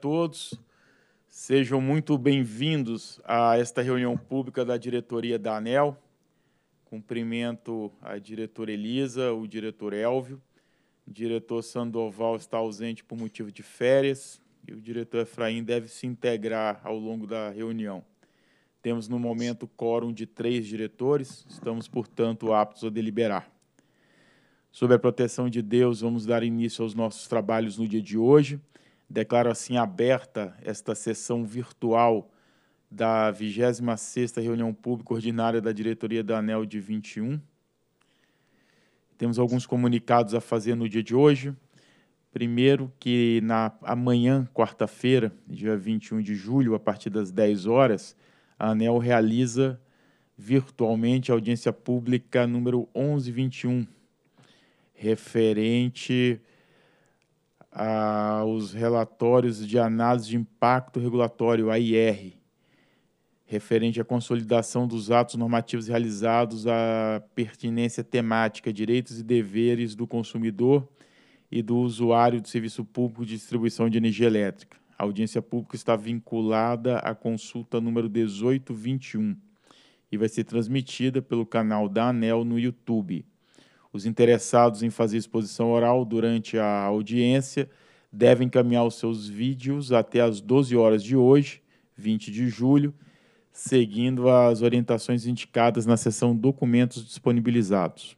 todos. Sejam muito bem-vindos a esta reunião pública da diretoria da ANEL. Cumprimento a diretora Elisa, o diretor Elvio. O diretor Sandoval está ausente por motivo de férias e o diretor Efraim deve se integrar ao longo da reunião. Temos no momento quórum de três diretores, estamos, portanto, aptos a deliberar. Sob a proteção de Deus, vamos dar início aos nossos trabalhos no dia de hoje. Declaro assim aberta esta sessão virtual da 26ª reunião pública ordinária da diretoria da ANEL de 21. Temos alguns comunicados a fazer no dia de hoje. Primeiro que na amanhã, quarta-feira, dia 21 de julho, a partir das 10 horas, a ANEL realiza virtualmente a audiência pública número 1121, referente aos relatórios de análise de impacto regulatório, AIR, referente à consolidação dos atos normativos realizados à pertinência temática, direitos e deveres do consumidor e do usuário do serviço público de distribuição de energia elétrica. A audiência pública está vinculada à consulta número 1821 e vai ser transmitida pelo canal da ANEL no YouTube. Os interessados em fazer exposição oral durante a audiência devem encaminhar os seus vídeos até às 12 horas de hoje, 20 de julho, seguindo as orientações indicadas na seção Documentos disponibilizados.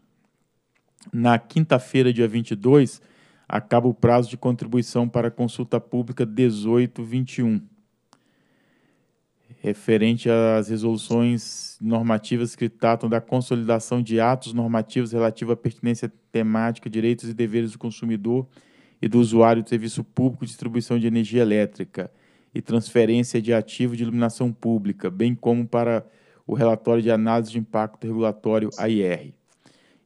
Na quinta-feira, dia 22, acaba o prazo de contribuição para a consulta pública 1821 referente às resoluções normativas que tratam da consolidação de atos normativos relativos à pertinência temática, direitos e deveres do consumidor e do usuário do serviço público de distribuição de energia elétrica e transferência de ativo de iluminação pública, bem como para o relatório de análise de impacto regulatório AIR.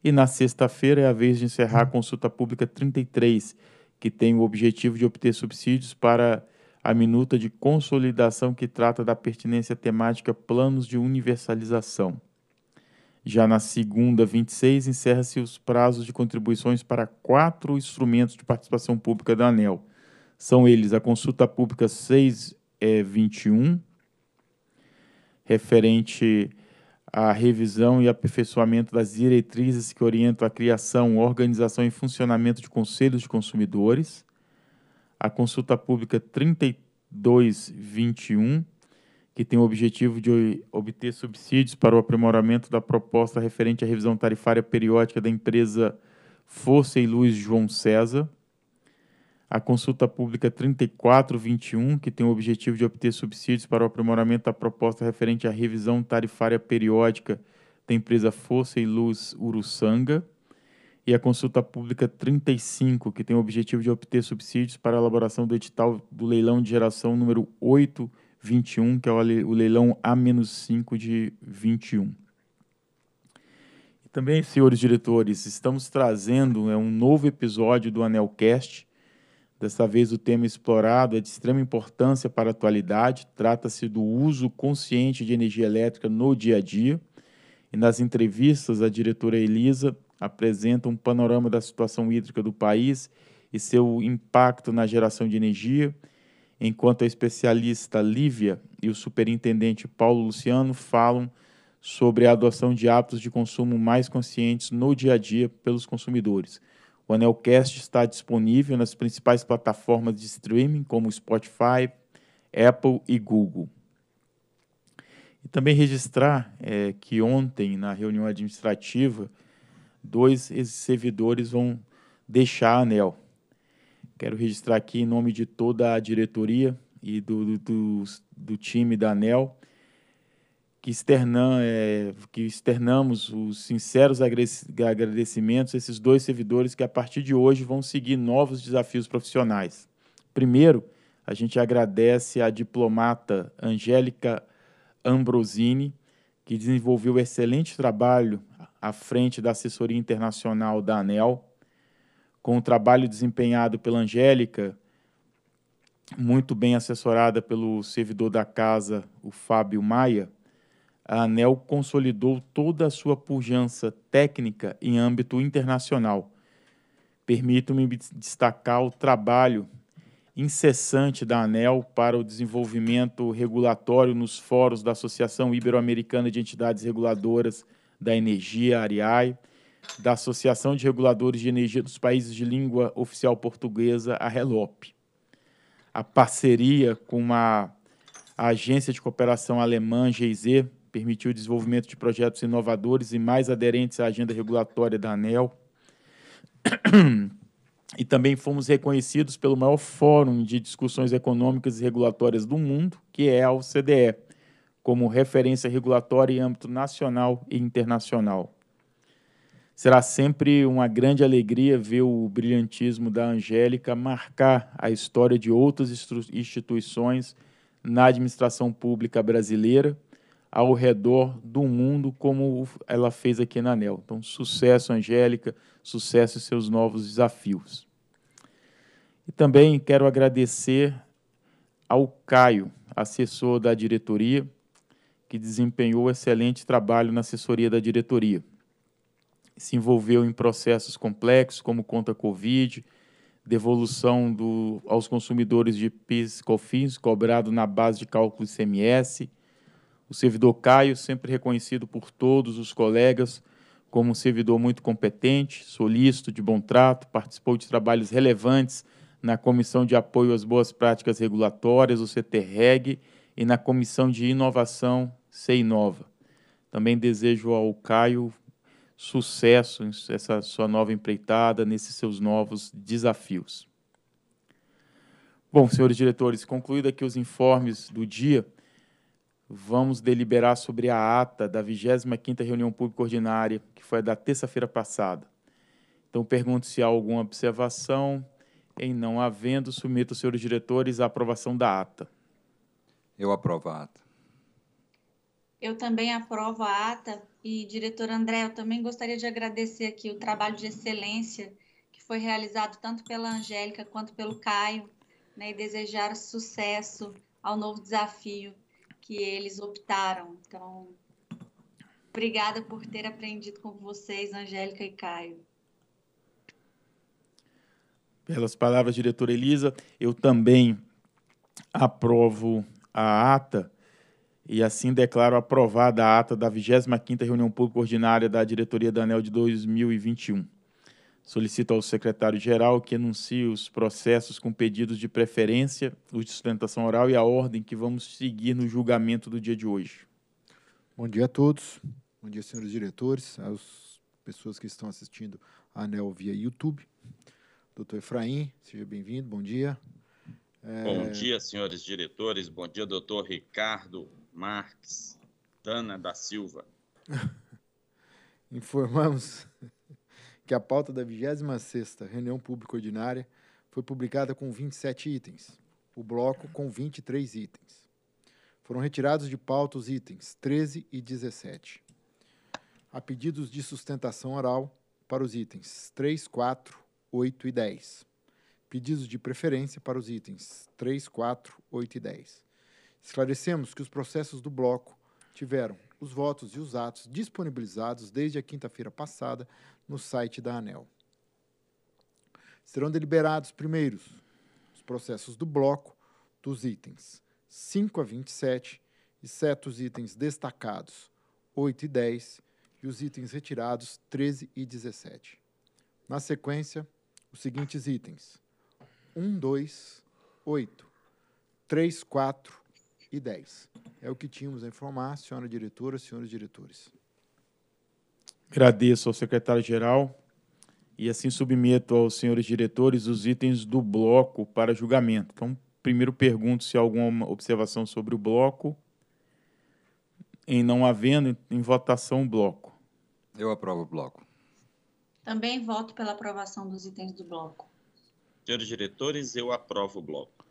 E na sexta-feira é a vez de encerrar a consulta pública 33, que tem o objetivo de obter subsídios para a minuta de consolidação que trata da pertinência temática planos de universalização. Já na segunda, 26, encerra-se os prazos de contribuições para quatro instrumentos de participação pública da ANEL. São eles a consulta pública 621, é, referente à revisão e aperfeiçoamento das diretrizes que orientam a criação, organização e funcionamento de conselhos de consumidores a consulta pública 3221, que tem o objetivo de obter subsídios para o aprimoramento da proposta referente à revisão tarifária periódica da empresa Força e Luz João César. A consulta pública 3421, que tem o objetivo de obter subsídios para o aprimoramento da proposta referente à revisão tarifária periódica da empresa Força e Luz Uruçanga e a consulta pública 35, que tem o objetivo de obter subsídios para a elaboração do edital do leilão de geração número 821, que é o leilão A-5 de 21. E também, senhores diretores, estamos trazendo é, um novo episódio do Anelcast. Desta vez, o tema explorado é de extrema importância para a atualidade. Trata-se do uso consciente de energia elétrica no dia a dia. E nas entrevistas, a diretora Elisa apresenta um panorama da situação hídrica do país e seu impacto na geração de energia, enquanto a especialista Lívia e o superintendente Paulo Luciano falam sobre a adoção de hábitos de consumo mais conscientes no dia a dia pelos consumidores. O Anelcast está disponível nas principais plataformas de streaming como Spotify, Apple e Google. E também registrar é, que ontem, na reunião administrativa, dois servidores vão deixar a ANEL. Quero registrar aqui em nome de toda a diretoria e do, do, do time da ANEL que, externam, é, que externamos os sinceros agradecimentos a esses dois servidores que, a partir de hoje, vão seguir novos desafios profissionais. Primeiro, a gente agradece à diplomata Angélica Ambrosini, que desenvolveu excelente trabalho à frente da assessoria internacional da ANEL, com o trabalho desempenhado pela Angélica, muito bem assessorada pelo servidor da casa, o Fábio Maia, a ANEL consolidou toda a sua pujança técnica em âmbito internacional. Permito-me destacar o trabalho incessante da ANEL para o desenvolvimento regulatório nos fóruns da Associação Ibero-Americana de Entidades Reguladoras da Energia, ARIAI, da Associação de Reguladores de Energia dos Países de Língua Oficial Portuguesa, a RELOP. A parceria com a, a Agência de Cooperação Alemã, GIZ, permitiu o desenvolvimento de projetos inovadores e mais aderentes à agenda regulatória da ANEL. E também fomos reconhecidos pelo maior fórum de discussões econômicas e regulatórias do mundo, que é a OCDE como referência regulatória em âmbito nacional e internacional. Será sempre uma grande alegria ver o brilhantismo da Angélica marcar a história de outras instituições na administração pública brasileira, ao redor do mundo, como ela fez aqui na ANEL. Então, sucesso, Angélica, sucesso e seus novos desafios. E também quero agradecer ao Caio, assessor da diretoria, que desempenhou excelente trabalho na assessoria da diretoria. Se envolveu em processos complexos, como conta Covid, devolução do, aos consumidores de PIS e COFINS, cobrado na base de cálculo ICMS. O servidor Caio, sempre reconhecido por todos os colegas como um servidor muito competente, solícito, de bom trato, participou de trabalhos relevantes na Comissão de Apoio às Boas Práticas Regulatórias, o CTREG, e na Comissão de Inovação CInova, Também desejo ao Caio sucesso nessa sua nova empreitada, nesses seus novos desafios. Bom, senhores diretores, concluído aqui os informes do dia, vamos deliberar sobre a ata da 25ª reunião pública ordinária, que foi a da terça-feira passada. Então, pergunto se há alguma observação. Em não havendo, submeto, senhores diretores, a aprovação da ata. Eu aprovo a ata. Eu também aprovo a ata. E, diretor André, eu também gostaria de agradecer aqui o trabalho de excelência que foi realizado tanto pela Angélica quanto pelo Caio, né, e desejar sucesso ao novo desafio que eles optaram. Então, obrigada por ter aprendido com vocês, Angélica e Caio. Pelas palavras, diretora Elisa, eu também aprovo a ata e assim declaro aprovada a ata da 25ª reunião pública ordinária da diretoria da ANEL de 2021. Solicito ao secretário-geral que anuncie os processos com pedidos de preferência, os de sustentação oral e a ordem que vamos seguir no julgamento do dia de hoje. Bom dia a todos. Bom dia, senhores diretores, às pessoas que estão assistindo a ANEL via YouTube. Doutor Efraim, seja bem-vindo, bom dia. Bom é. dia, senhores diretores. Bom dia, doutor Ricardo Marques, Tana da Silva. Informamos que a pauta da 26ª reunião pública ordinária foi publicada com 27 itens, o bloco com 23 itens. Foram retirados de pauta os itens 13 e 17. Há pedidos de sustentação oral para os itens 3, 4, 8 e 10 pedidos de preferência para os itens 3, 4, 8 e 10. Esclarecemos que os processos do bloco tiveram os votos e os atos disponibilizados desde a quinta-feira passada no site da ANEL. Serão deliberados primeiros os processos do bloco dos itens 5 a 27, exceto os itens destacados 8 e 10 e os itens retirados 13 e 17. Na sequência, os seguintes itens: 8, 3, 4 e 10. É o que tínhamos a informar, senhora diretora, senhores diretores. Agradeço ao secretário-geral e assim submeto aos senhores diretores os itens do bloco para julgamento. Então, primeiro pergunto se há alguma observação sobre o bloco. Em não havendo, em votação, o bloco. Eu aprovo o bloco. Também voto pela aprovação dos itens do bloco. Senhores diretores, eu aprovo o bloco.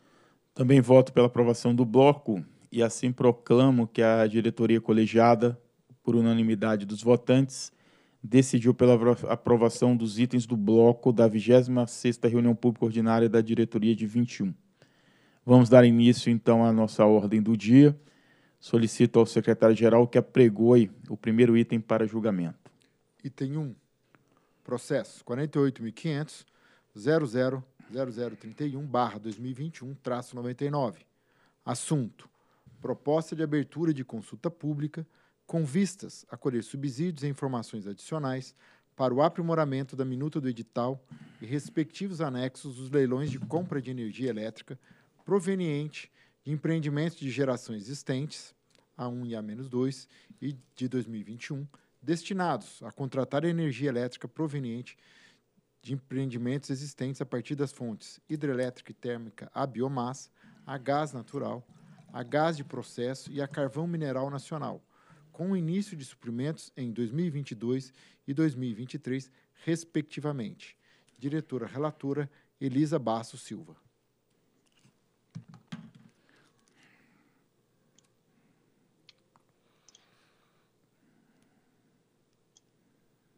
Também voto pela aprovação do bloco e assim proclamo que a diretoria colegiada, por unanimidade dos votantes, decidiu pela aprovação dos itens do bloco da 26ª reunião pública ordinária da diretoria de 21. Vamos dar início então à nossa ordem do dia. Solicito ao secretário-geral que apregoe o primeiro item para julgamento. Item 1. Processo 48500 0031-2021-99. Assunto: Proposta de abertura de consulta pública com vistas a colher subsídios e informações adicionais para o aprimoramento da minuta do edital e respectivos anexos dos leilões de compra de energia elétrica proveniente de empreendimentos de geração existentes, A1 e A-2, e de 2021, destinados a contratar energia elétrica proveniente de de empreendimentos existentes a partir das fontes hidrelétrica e térmica a biomassa, a gás natural, a gás de processo e a carvão mineral nacional, com o início de suprimentos em 2022 e 2023, respectivamente. Diretora relatora Elisa Basso Silva.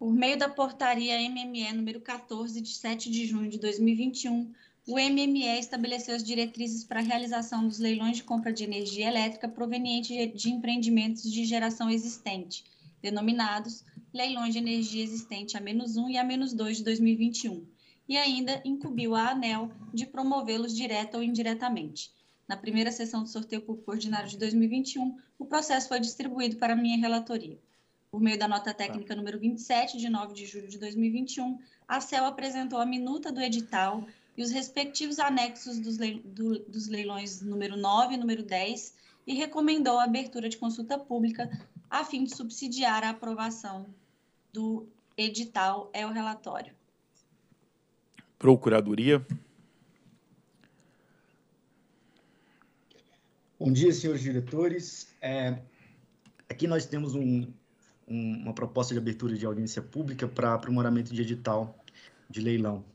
Por meio da portaria MME número 14 de 7 de junho de 2021, o MME estabeleceu as diretrizes para a realização dos leilões de compra de energia elétrica proveniente de empreendimentos de geração existente, denominados leilões de energia existente a 1 e a 2 de 2021, e ainda incumbiu a ANEL de promovê-los direta ou indiretamente. Na primeira sessão do sorteio público ordinário de 2021, o processo foi distribuído para minha relatoria. Por meio da nota tá. técnica tá. número 27, de 9 de julho de 2021, a CEL apresentou a minuta do edital e os respectivos anexos dos, do... dos leilões número 9 e número 10 e recomendou a abertura de consulta pública a fim de subsidiar a aprovação do edital é o relatório. Procuradoria. Bom dia, senhores diretores. É, aqui nós temos um, um, uma proposta de abertura de audiência pública para aprimoramento de edital de leilão.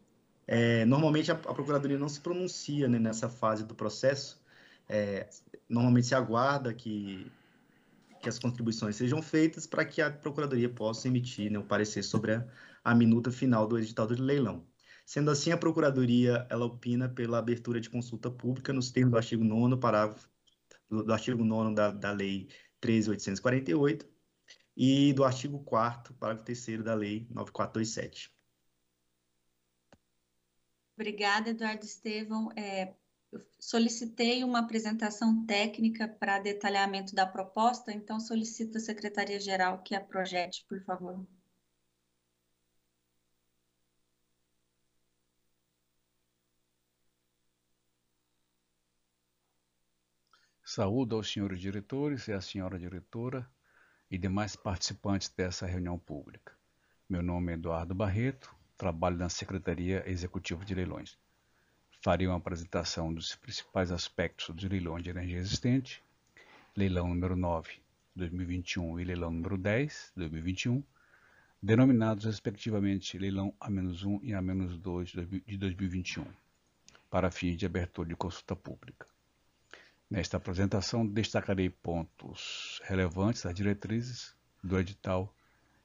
É, normalmente a, a, Procuradoria não se pronuncia né, nessa fase do processo, é, normalmente se aguarda que, que as contribuições sejam feitas para que a Procuradoria possa emitir né, o parecer sobre a, a minuta final do edital de leilão. Sendo assim, a Procuradoria ela opina pela abertura de consulta pública nos termos do artigo 9 parágrafo do, do artigo 9 da, da Lei 13.848, e do artigo 4 parágrafo 3 da Lei 9427. Obrigada, Eduardo Estevão. É, solicitei uma apresentação técnica para detalhamento da proposta, então solicito à Secretaria-Geral que a projete, por favor. Saúdo aos senhores diretores e à senhora diretora, e demais participantes dessa reunião pública. Meu nome é Eduardo Barreto, trabalho na Secretaria Executiva de Leilões. Farei uma apresentação dos principais aspectos dos leilões de energia existente, leilão número 9, 2021 e leilão número 10, 2021, denominados respectivamente leilão A-1 e A-2 de 2021, para fins de abertura de consulta pública. Nesta apresentação, destacarei pontos relevantes das diretrizes do edital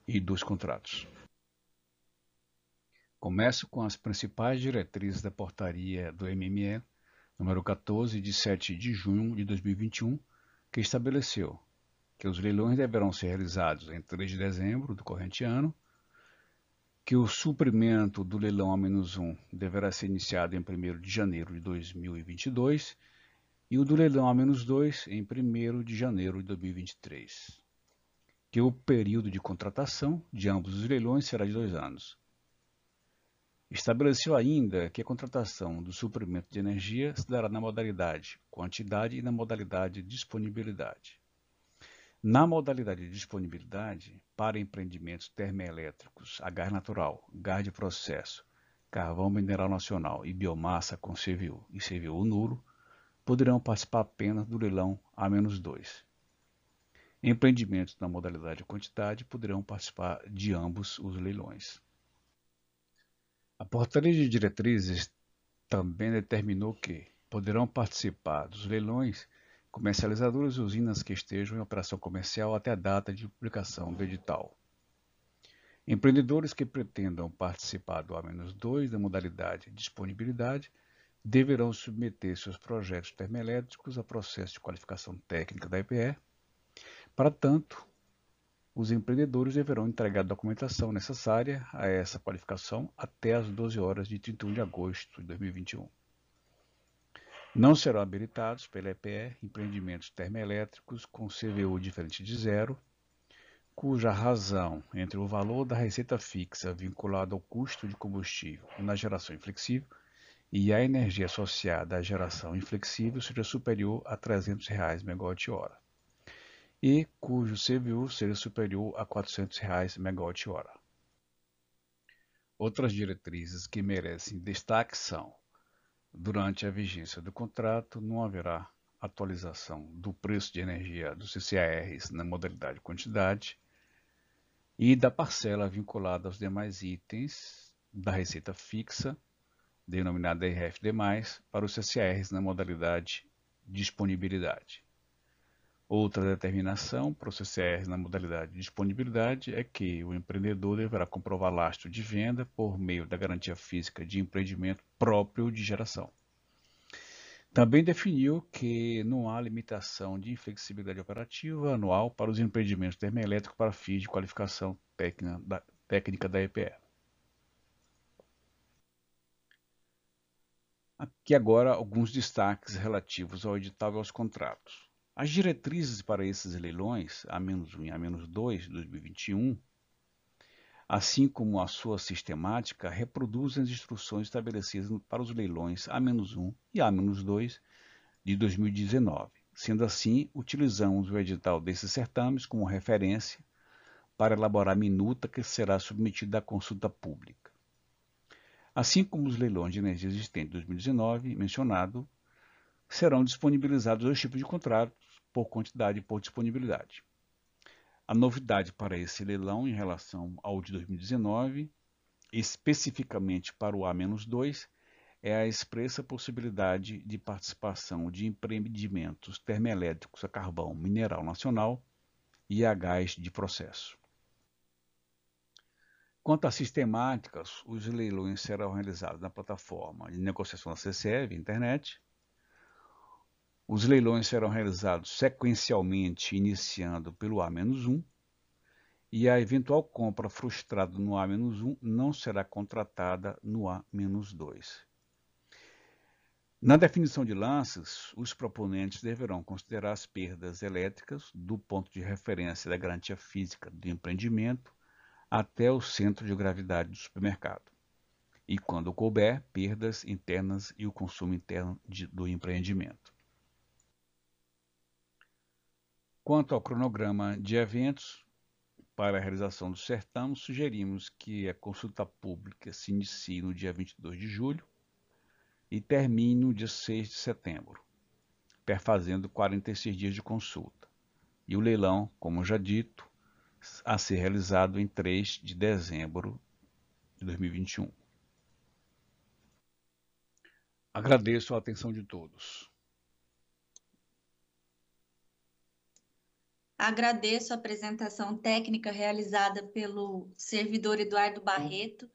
e dos contratos. Começo com as principais diretrizes da portaria do MME, número 14, de 7 de junho de 2021, que estabeleceu que os leilões deverão ser realizados em 3 de dezembro do corrente ano, que o suprimento do leilão A-1 deverá ser iniciado em 1 de janeiro de 2022 e o do leilão a menos 2 em 1 de janeiro de 2023, que o período de contratação de ambos os leilões será de dois anos. Estabeleceu ainda que a contratação do suprimento de energia se dará na modalidade quantidade e na modalidade disponibilidade. Na modalidade de disponibilidade, para empreendimentos termoelétricos a gás natural, gás de processo, carvão mineral nacional e biomassa com CVU e CVU nulo, poderão participar apenas do leilão A-2. Empreendimentos na modalidade quantidade poderão participar de ambos os leilões. A portaria de diretrizes também determinou que poderão participar dos leilões comercializadores e usinas que estejam em operação comercial até a data de publicação do edital. Empreendedores que pretendam participar do A-2 da modalidade disponibilidade deverão submeter seus projetos termoelétricos a processo de qualificação técnica da EPE. Para tanto, os empreendedores deverão entregar a documentação necessária a essa qualificação até às 12 horas de 31 de agosto de 2021. Não serão habilitados pela EPE empreendimentos termoelétricos com CVU diferente de zero, cuja razão entre o valor da receita fixa vinculado ao custo de combustível na geração inflexível e a energia associada à geração inflexível seja superior a 300 reais megawatt-hora e cujo CVU seja superior a 400 reais megawatt-hora. Outras diretrizes que merecem destaque são: durante a vigência do contrato não haverá atualização do preço de energia dos CCARs na modalidade quantidade e da parcela vinculada aos demais itens da receita fixa denominada RFD+, para os CCRs na modalidade disponibilidade. Outra determinação para os CCRs na modalidade disponibilidade é que o empreendedor deverá comprovar lastro de venda por meio da garantia física de empreendimento próprio de geração. Também definiu que não há limitação de inflexibilidade operativa anual para os empreendimentos termoelétricos para fins de qualificação técnica da, técnica da EPE. Aqui agora alguns destaques relativos ao edital e aos contratos. As diretrizes para esses leilões, A-1 e A-2 de 2021, assim como a sua sistemática, reproduzem as instruções estabelecidas para os leilões A-1 e A-2 de 2019. Sendo assim, utilizamos o edital desses certames como referência para elaborar a minuta que será submetida à consulta pública assim como os leilões de energia existentes de 2019 mencionado, serão disponibilizados dois tipos de contratos, por quantidade e por disponibilidade. A novidade para esse leilão em relação ao de 2019, especificamente para o A-2, é a expressa possibilidade de participação de empreendimentos termoelétricos a carvão mineral nacional e a gás de processo. Quanto às sistemáticas, os leilões serão realizados na plataforma de negociação da CCE, via internet. Os leilões serão realizados sequencialmente, iniciando pelo A-1, e a eventual compra frustrada no A-1 não será contratada no A-2. Na definição de lances, os proponentes deverão considerar as perdas elétricas do ponto de referência da garantia física do empreendimento até o centro de gravidade do supermercado. E, quando couber, perdas internas e o consumo interno de, do empreendimento. Quanto ao cronograma de eventos, para a realização do certame, sugerimos que a consulta pública se inicie no dia 22 de julho e termine no dia 6 de setembro, perfazendo 46 dias de consulta. E o leilão, como já dito, a ser realizado em 3 de dezembro de 2021. Agradeço a atenção de todos. Agradeço a apresentação técnica realizada pelo servidor Eduardo Barreto.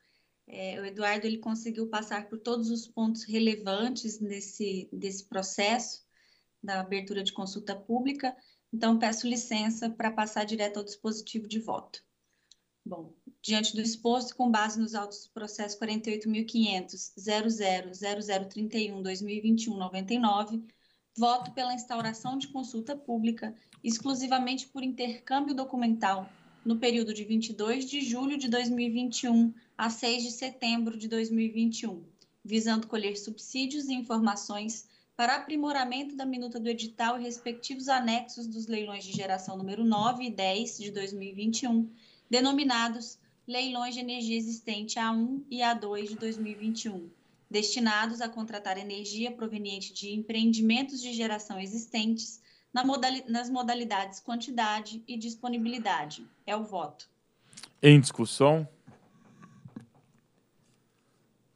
É, o Eduardo ele conseguiu passar por todos os pontos relevantes nesse, desse processo da abertura de consulta pública. Então, peço licença para passar direto ao dispositivo de voto. Bom, diante do exposto, com base nos autos do processo 48.500.00.0031.2021-99, voto pela instauração de consulta pública exclusivamente por intercâmbio documental no período de 22 de julho de 2021 a 6 de setembro de 2021, visando colher subsídios e informações para aprimoramento da minuta do edital e respectivos anexos dos leilões de geração número 9 e 10 de 2021, denominados Leilões de Energia Existente A1 e A2 de 2021, destinados a contratar energia proveniente de empreendimentos de geração existentes na nas modalidades quantidade e disponibilidade. É o voto. Em discussão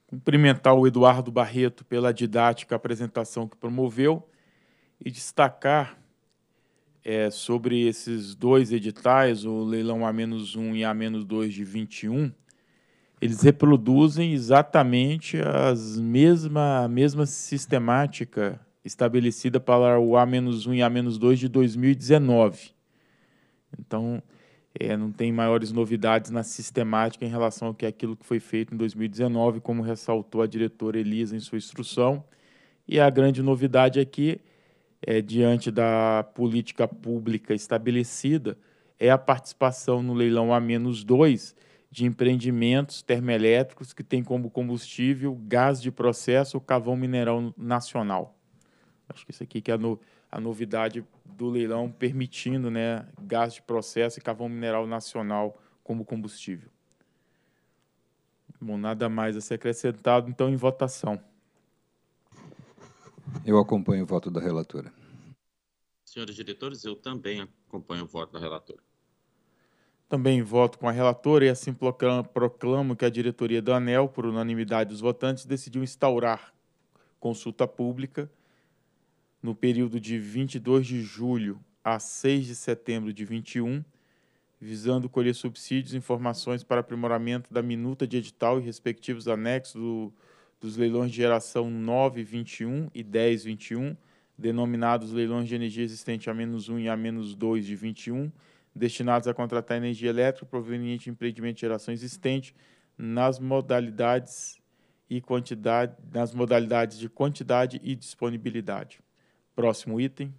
cumprimentar o Eduardo Barreto pela didática apresentação que promoveu e destacar é, sobre esses dois editais, o leilão A-1 e A-2 de 21, eles reproduzem exatamente as mesma, a mesma sistemática estabelecida para o A-1 e A-2 de 2019. Então, é, não tem maiores novidades na sistemática em relação ao que é aquilo que foi feito em 2019, como ressaltou a diretora Elisa em sua instrução. E a grande novidade aqui, é, diante da política pública estabelecida, é a participação no leilão A-2 de empreendimentos termoelétricos que têm como combustível gás de processo ou cavão mineral nacional. Acho que isso aqui que é no, a novidade do leilão permitindo né, gás de processo e carvão mineral nacional como combustível. Bom, nada mais a ser acrescentado, então, em votação. Eu acompanho o voto da relatora. Senhores diretores, eu também acompanho o voto da relatora. Também voto com a relatora e assim proclamo que a diretoria da ANEL, por unanimidade dos votantes, decidiu instaurar consulta pública no período de 22 de julho a 6 de setembro de 21, visando colher subsídios e informações para aprimoramento da minuta de edital e respectivos anexos do, dos leilões de geração 921 e 1021, denominados leilões de energia existente a menos 1 e a menos 2 de 21, destinados a contratar energia elétrica proveniente de empreendimento de geração existente nas modalidades e quantidade nas modalidades de quantidade e disponibilidade. Próximo item.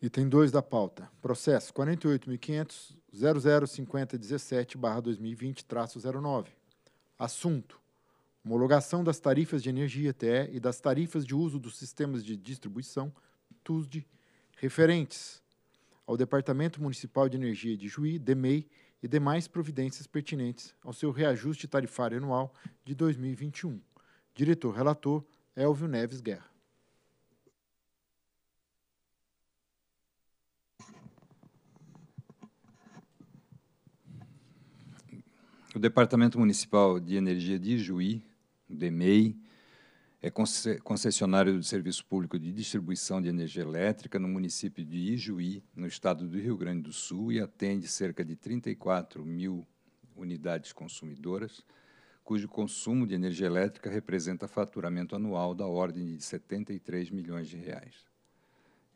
Item 2 da pauta. Processo 48.500.005017-2020-09. Assunto. Homologação das tarifas de energia TE e das tarifas de uso dos sistemas de distribuição TUSD referentes ao Departamento Municipal de Energia de Juí, DEMEI, e demais providências pertinentes ao seu reajuste tarifário anual de 2021. Diretor relator Elvio Neves Guerra. o Departamento Municipal de Energia de Juí, DEMEI, é concessionário do Serviço Público de Distribuição de Energia Elétrica no município de Ijuí, no estado do Rio Grande do Sul, e atende cerca de 34 mil unidades consumidoras, cujo consumo de energia elétrica representa faturamento anual da ordem de 73 milhões de reais.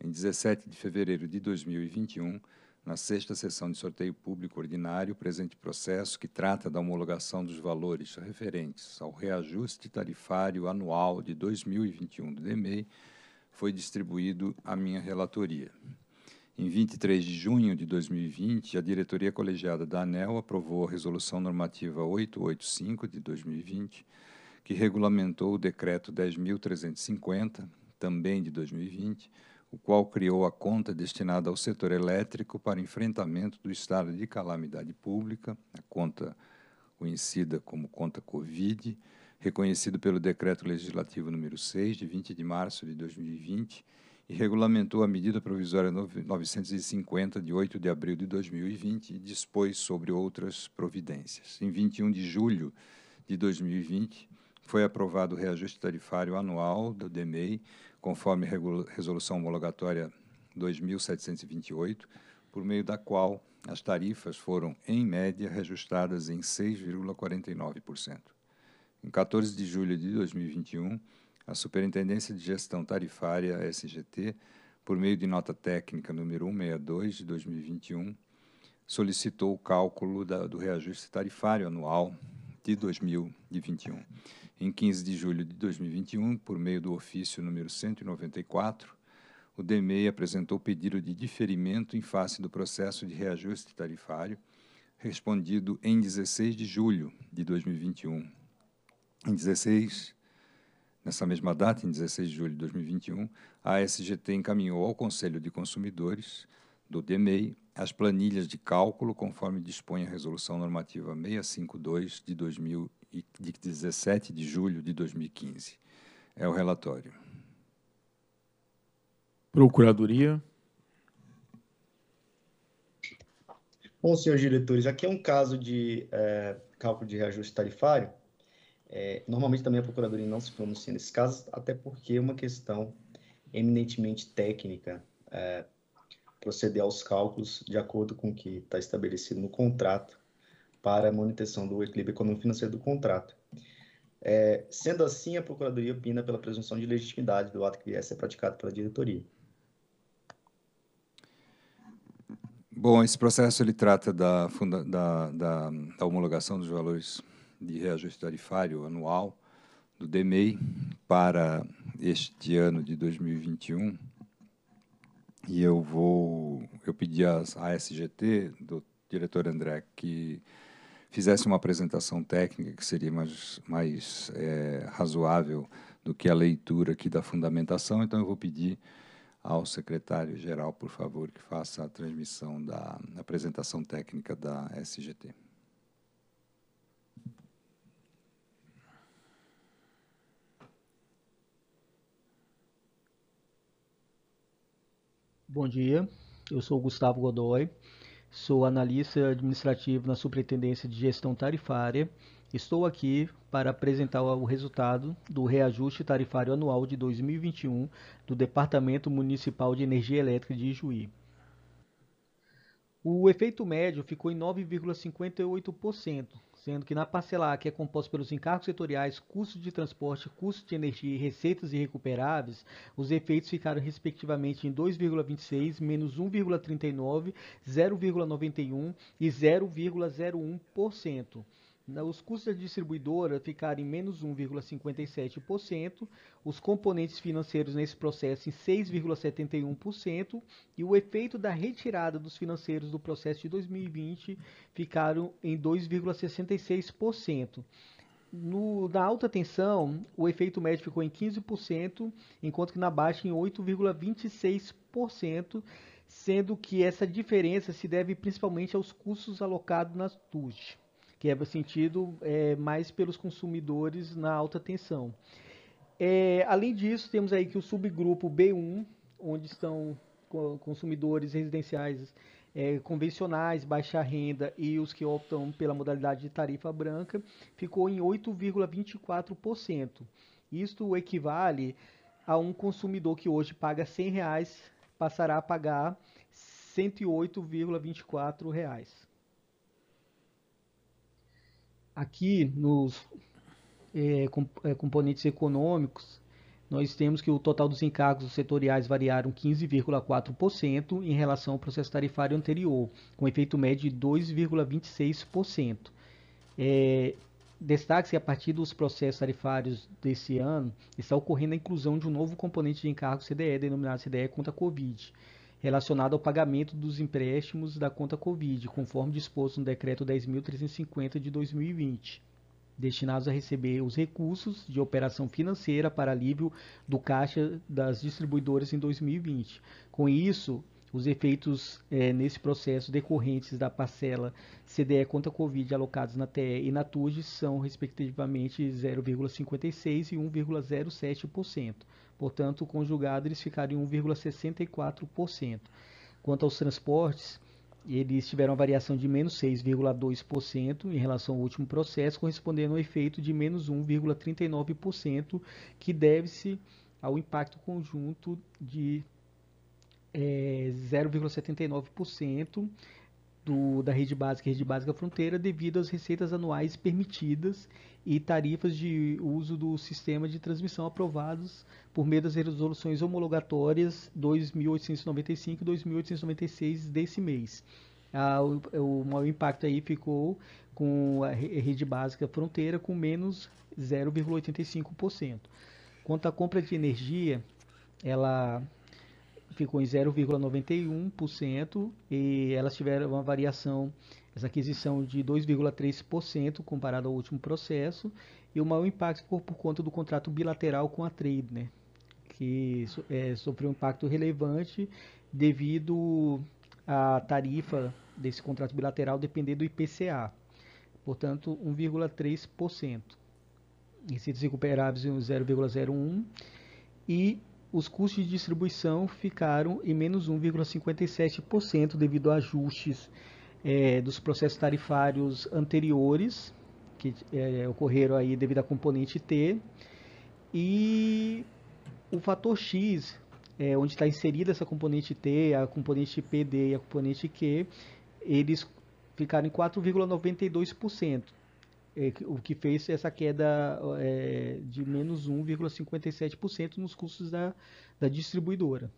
Em 17 de fevereiro de 2021, na sexta sessão de sorteio público ordinário, o presente processo que trata da homologação dos valores referentes ao reajuste tarifário anual de 2021 do DEMEI, foi distribuído à minha relatoria. Em 23 de junho de 2020, a diretoria colegiada da ANEL aprovou a Resolução Normativa 885 de 2020, que regulamentou o Decreto 10.350, também de 2020, o qual criou a conta destinada ao setor elétrico para enfrentamento do estado de calamidade pública, a conta conhecida como conta Covid, reconhecido pelo Decreto Legislativo número 6, de 20 de março de 2020, e regulamentou a medida provisória 950, de 8 de abril de 2020, e dispôs sobre outras providências. Em 21 de julho de 2020, foi aprovado o reajuste tarifário anual do DMEI, conforme Resolução Homologatória 2728, por meio da qual as tarifas foram, em média, reajustadas em 6,49%. Em 14 de julho de 2021, a Superintendência de Gestão Tarifária, SGT, por meio de nota técnica número 162 de 2021, solicitou o cálculo da, do reajuste tarifário anual de 2021. Em 15 de julho de 2021, por meio do ofício número 194, o DMEI apresentou pedido de diferimento em face do processo de reajuste tarifário, respondido em 16 de julho de 2021. Em 16 Nessa mesma data, em 16 de julho de 2021, a SGT encaminhou ao Conselho de Consumidores do DMEI as planilhas de cálculo, conforme dispõe a Resolução Normativa 652 de, de 17 de julho de 2015. É o relatório. Procuradoria. Bom, senhores diretores, aqui é um caso de é, cálculo de reajuste tarifário. É, normalmente também a Procuradoria não se pronuncia nesses casos, até porque é uma questão eminentemente técnica é, proceder aos cálculos de acordo com o que está estabelecido no contrato para a manutenção do equilíbrio econômico-financeiro do contrato. É, sendo assim, a Procuradoria opina pela presunção de legitimidade do ato que vier é a ser praticado pela diretoria. Bom, esse processo ele trata da, da, da, da homologação dos valores de reajuste tarifário anual do DMEI para este ano de 2021 e eu vou eu pedi à SGT do diretor André que fizesse uma apresentação técnica que seria mais mais é, razoável do que a leitura aqui da fundamentação então eu vou pedir ao secretário geral por favor que faça a transmissão da apresentação técnica da SGT Bom dia, eu sou Gustavo Godoy, sou analista administrativo na Superintendência de Gestão Tarifária. Estou aqui para apresentar o resultado do reajuste tarifário anual de 2021 do Departamento Municipal de Energia Elétrica de Ijuí. O efeito médio ficou em 9,58%, sendo que na parcelar, que é composta pelos encargos setoriais, custos de transporte, custos de energia e receitas irrecuperáveis, os efeitos ficaram respectivamente em 2,26, menos 1,39, 0,91 e 0,01% os custos da distribuidora ficaram em menos 1,57%, os componentes financeiros nesse processo em 6,71% e o efeito da retirada dos financeiros do processo de 2020 ficaram em 2,66%. No, na alta tensão, o efeito médio ficou em 15%, enquanto que na baixa em 8,26%, sendo que essa diferença se deve principalmente aos custos alocados nas Tuj que é sentido é, mais pelos consumidores na alta tensão. É, além disso, temos aí que o subgrupo B1, onde estão consumidores residenciais é, convencionais, baixa renda e os que optam pela modalidade de tarifa branca, ficou em 8,24%. Isto equivale a um consumidor que hoje paga R$ 100,00, passará a pagar R$ 108,24. Aqui nos é, é, componentes econômicos, nós temos que o total dos encargos setoriais variaram 15,4% em relação ao processo tarifário anterior, com efeito médio de 2,26%. É, Destaque-se a partir dos processos tarifários desse ano, está ocorrendo a inclusão de um novo componente de encargo CDE, denominado CDE contra a Covid relacionado ao pagamento dos empréstimos da conta Covid, conforme disposto no Decreto 10.350 de 2020, destinados a receber os recursos de operação financeira para alívio do caixa das distribuidoras em 2020. Com isso, os efeitos é, nesse processo decorrentes da parcela CDE contra a Covid alocados na TE e na TURG são, respectivamente, 0,56% e 1,07%. Portanto, conjugado, eles ficaram em 1,64%. Quanto aos transportes, eles tiveram uma variação de menos 6,2% em relação ao último processo, correspondendo a um efeito de menos 1,39%, que deve-se ao impacto conjunto de é, 0,79% do, da rede básica e rede básica fronteira devido às receitas anuais permitidas e tarifas de uso do sistema de transmissão aprovados por meio das resoluções homologatórias 2.895 e 2.896 desse mês. Ah, o, o maior impacto aí ficou com a rede básica fronteira com menos 0,85%. Quanto à compra de energia, ela ficou em 0,91% e elas tiveram uma variação, essa aquisição de 2,3% comparado ao último processo e o maior impacto ficou por conta do contrato bilateral com a Trade, né? que é, sofreu um impacto relevante devido à tarifa desse contrato bilateral depender do IPCA, portanto 1,3%. Resíduos recuperáveis em 0,01% e os custos de distribuição ficaram em menos 1,57% devido a ajustes é, dos processos tarifários anteriores, que é, ocorreram aí devido à componente T. E o fator X, é, onde está inserida essa componente T, a componente PD e a componente Q, eles ficaram em 4,92% é, o que fez essa queda é, de menos 1,57% nos custos da, da distribuidora.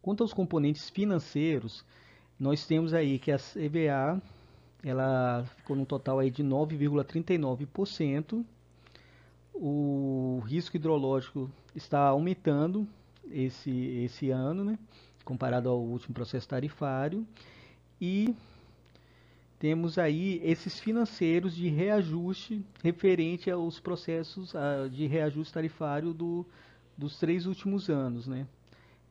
Quanto aos componentes financeiros, nós temos aí que a CVA ela ficou no total aí de 9,39%. O risco hidrológico está aumentando esse, esse ano, né, comparado ao último processo tarifário. E temos aí esses financeiros de reajuste referente aos processos ah, de reajuste tarifário do, dos três últimos anos, né?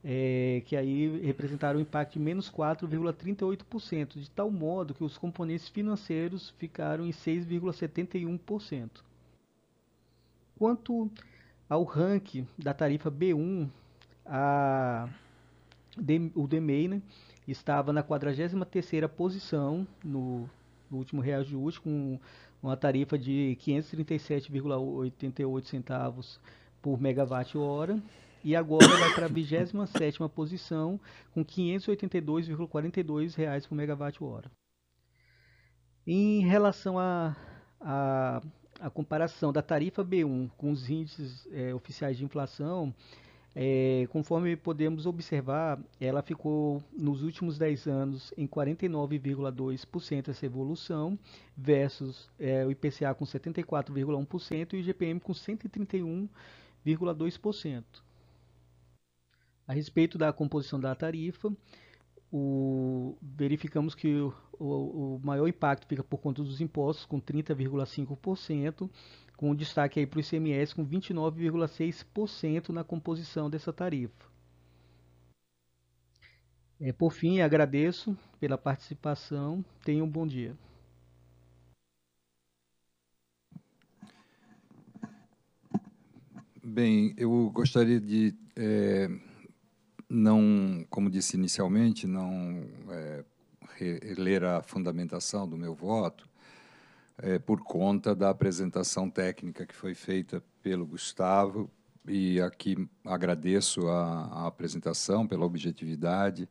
É, que aí representaram um impacto de menos 4,38%, de tal modo que os componentes financeiros ficaram em 6,71%. Quanto ao ranking da tarifa B1, a, o DMEI, né, estava na 43ª posição no, no último reajuste, com uma tarifa de 537,88 centavos por megawatt-hora, e agora vai para a 27ª posição, com R$ 582,42 reais por megawatt-hora. Em relação à a, a, a, comparação da tarifa B1 com os índices é, oficiais de inflação, é, conforme podemos observar, ela ficou nos últimos 10 anos em 49,2% essa evolução, versus é, o IPCA com 74,1% e o IGPM com 131,2%. A respeito da composição da tarifa, o, verificamos que o, o, o maior impacto fica por conta dos impostos, com 30,5%, com destaque aí para o ICMS com 29,6% na composição dessa tarifa. É, por fim, agradeço pela participação. Tenha um bom dia. Bem, eu gostaria de é, não, como disse inicialmente, não é, ler a fundamentação do meu voto, é, por conta da apresentação técnica que foi feita pelo Gustavo. E aqui agradeço a, a apresentação pela objetividade.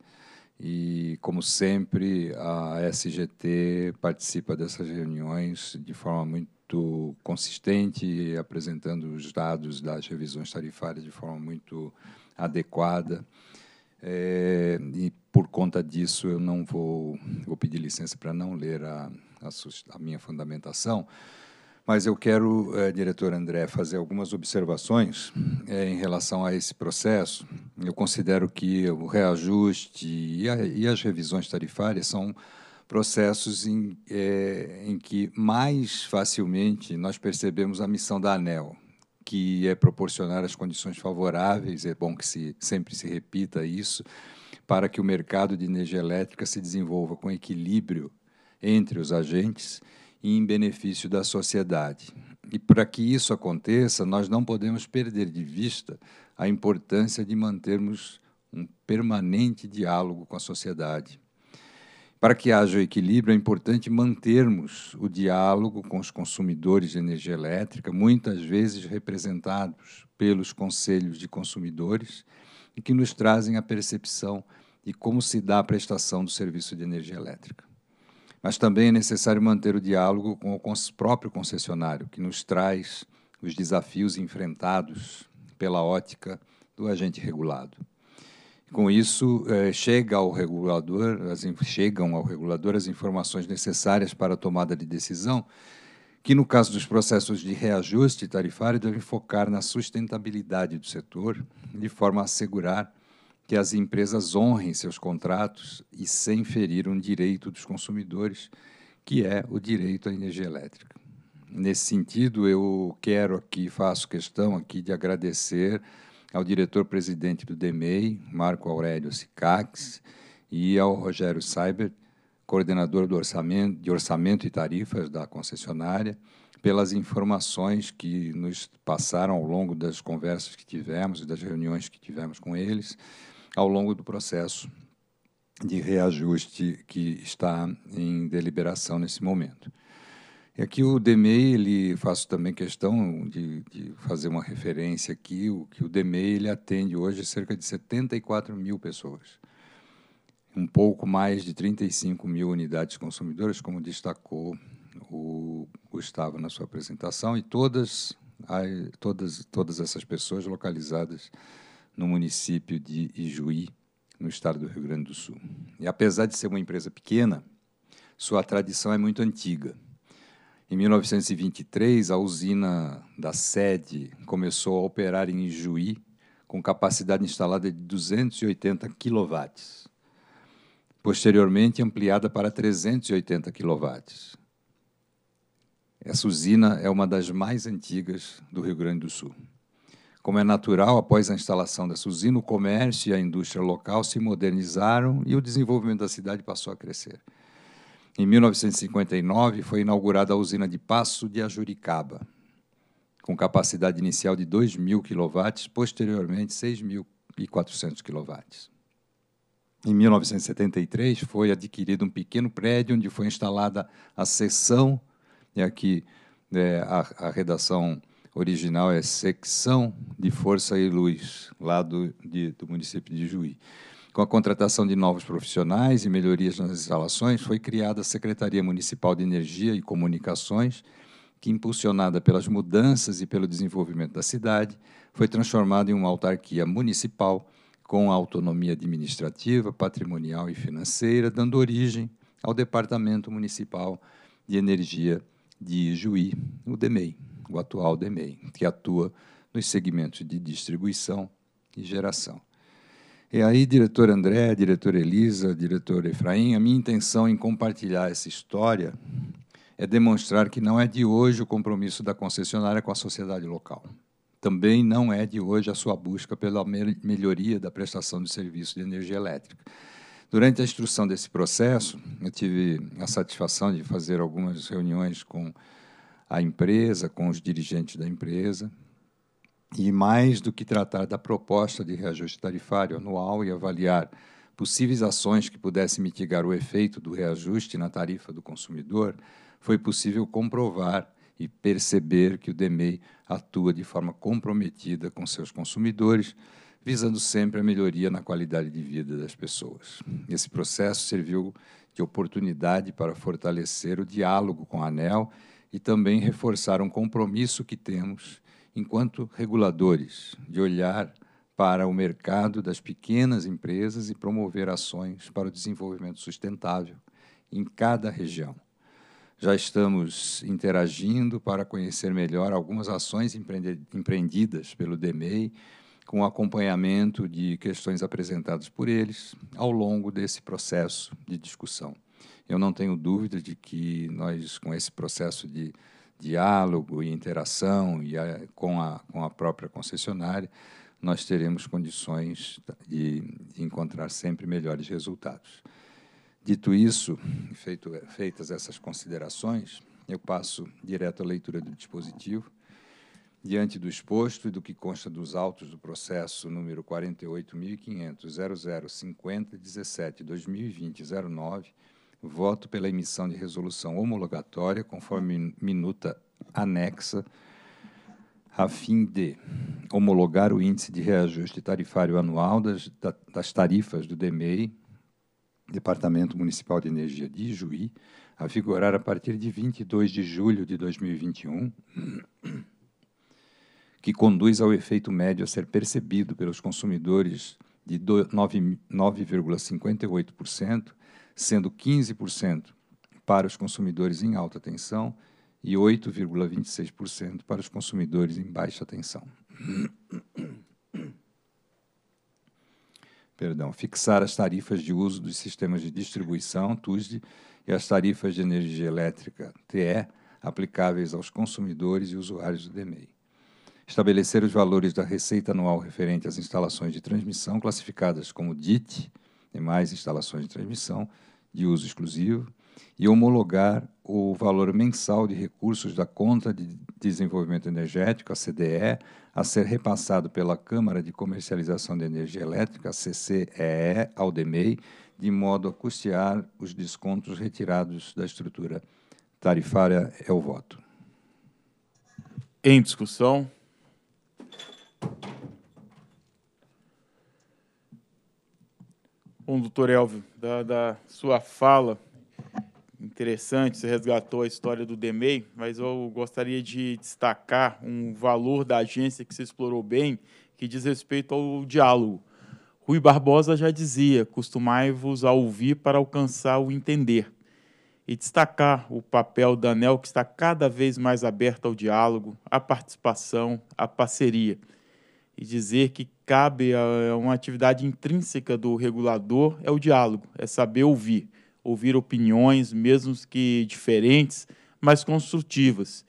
E, como sempre, a SGT participa dessas reuniões de forma muito consistente, apresentando os dados das revisões tarifárias de forma muito adequada. É, e por conta disso eu não vou, vou pedir licença para não ler a, a, a, minha fundamentação, mas eu quero, é, diretor André, fazer algumas observações é, em relação a esse processo. Eu considero que o reajuste e, a, e as revisões tarifárias são processos em, é, em que mais facilmente nós percebemos a missão da ANEL, que é proporcionar as condições favoráveis, é bom que se, sempre se repita isso, para que o mercado de energia elétrica se desenvolva com equilíbrio entre os agentes e em benefício da sociedade. E para que isso aconteça, nós não podemos perder de vista a importância de mantermos um permanente diálogo com a sociedade, para que haja o equilíbrio, é importante mantermos o diálogo com os consumidores de energia elétrica, muitas vezes representados pelos conselhos de consumidores, e que nos trazem a percepção de como se dá a prestação do serviço de energia elétrica. Mas também é necessário manter o diálogo com o próprio concessionário, que nos traz os desafios enfrentados pela ótica do agente regulado. Com isso, eh, chega ao regulador, as, chegam ao regulador as informações necessárias para a tomada de decisão, que no caso dos processos de reajuste tarifário devem focar na sustentabilidade do setor, de forma a assegurar que as empresas honrem seus contratos e sem ferir um direito dos consumidores, que é o direito à energia elétrica. Nesse sentido, eu quero aqui, faço questão aqui de agradecer ao diretor-presidente do DEMEI, Marco Aurélio Sicax, e ao Rogério Seibert, coordenador do orçamento, de orçamento e tarifas da concessionária, pelas informações que nos passaram ao longo das conversas que tivemos e das reuniões que tivemos com eles, ao longo do processo de reajuste que está em deliberação nesse momento. É e aqui o DMEI, ele faço também questão de, de, fazer uma referência aqui, o, que o DMEI ele atende hoje cerca de 74 mil pessoas. Um pouco mais de 35 mil unidades consumidoras, como destacou o Gustavo na sua apresentação, e todas, todas, todas essas pessoas localizadas no município de Ijuí, no estado do Rio Grande do Sul. E apesar de ser uma empresa pequena, sua tradição é muito antiga em 1923, a usina da sede começou a operar em Juí, com capacidade instalada de 280 kW, posteriormente ampliada para 380 kW. Essa usina é uma das mais antigas do Rio Grande do Sul. Como é natural, após a instalação dessa usina, o comércio e a indústria local se modernizaram e o desenvolvimento da cidade passou a crescer. Em 1959, foi inaugurada a usina de Passo de Ajuricaba, com capacidade inicial de 2 mil kW, posteriormente 6.400 kW. Em 1973, foi adquirido um pequeno prédio onde foi instalada a seção, e aqui é, a, a, redação original é Secção de Força e Luz, lá do, de, do município de Juí. Com a contratação de novos profissionais e melhorias nas instalações, foi criada a Secretaria Municipal de Energia e Comunicações, que, impulsionada pelas mudanças e pelo desenvolvimento da cidade, foi transformada em uma autarquia municipal com autonomia administrativa, patrimonial e financeira, dando origem ao Departamento Municipal de Energia de Juí, o DEMEI, o atual DEMEI, que atua nos segmentos de distribuição e geração. E aí, diretor André, diretor Elisa, diretor Efraim, a minha intenção em compartilhar essa história é demonstrar que não é de hoje o compromisso da concessionária com a sociedade local. Também não é de hoje a sua busca pela melhoria da prestação de serviço de energia elétrica. Durante a instrução desse processo, eu tive a satisfação de fazer algumas reuniões com a empresa, com os dirigentes da empresa, e mais do que tratar da proposta de reajuste tarifário anual e avaliar possíveis ações que pudessem mitigar o efeito do reajuste na tarifa do consumidor, foi possível comprovar e perceber que o DMEI atua de forma comprometida com seus consumidores, visando sempre a melhoria na qualidade de vida das pessoas. Esse processo serviu de oportunidade para fortalecer o diálogo com a ANEL e também reforçar um compromisso que temos enquanto reguladores, de olhar para o mercado das pequenas empresas e promover ações para o desenvolvimento sustentável em cada região. Já estamos interagindo para conhecer melhor algumas ações empreendidas pelo DMEI, com acompanhamento de questões apresentadas por eles ao longo desse processo de discussão. Eu não tenho dúvida de que nós, com esse processo de diálogo e interação e a, com, a, com a própria concessionária, nós teremos condições de, encontrar sempre melhores resultados. Dito isso, feito, feitas essas considerações, eu passo direto à leitura do dispositivo. Diante do exposto e do que consta dos autos do processo número 48.500.0050.17.2020.09, 2020 09 voto pela emissão de resolução homologatória, conforme minuta anexa, a fim de homologar o índice de reajuste tarifário anual das, das tarifas do DMEI, Departamento Municipal de Energia de Ijuí, a vigorar a partir de 22 de julho de 2021, que conduz ao efeito médio a ser percebido pelos consumidores de 9,58% sendo 15% para os consumidores em alta tensão e 8,26% para os consumidores em baixa tensão. Perdão, fixar as tarifas de uso dos sistemas de distribuição, TUSD, e as tarifas de energia elétrica, TE, aplicáveis aos consumidores e usuários do DMEI. Estabelecer os valores da receita anual referente às instalações de transmissão classificadas como DIT, demais instalações de transmissão de uso exclusivo e homologar o valor mensal de recursos da Conta de Desenvolvimento Energético, a CDE, a ser repassado pela Câmara de Comercialização de Energia Elétrica, a CCEE, ao DEMEI, de modo a custear os descontos retirados da estrutura tarifária. É o voto. Em discussão. doutor Elvio, da, da, sua fala. Interessante, você resgatou a história do DEMEI, mas eu gostaria de destacar um valor da agência que você explorou bem, que diz respeito ao diálogo. Rui Barbosa já dizia: costumai-vos a ouvir para alcançar o entender. E destacar o papel da ANEL, que está cada vez mais aberta ao diálogo, à participação, à parceria e dizer que cabe a uma atividade intrínseca do regulador é o diálogo, é saber ouvir, ouvir opiniões, mesmo que diferentes, mas construtivas.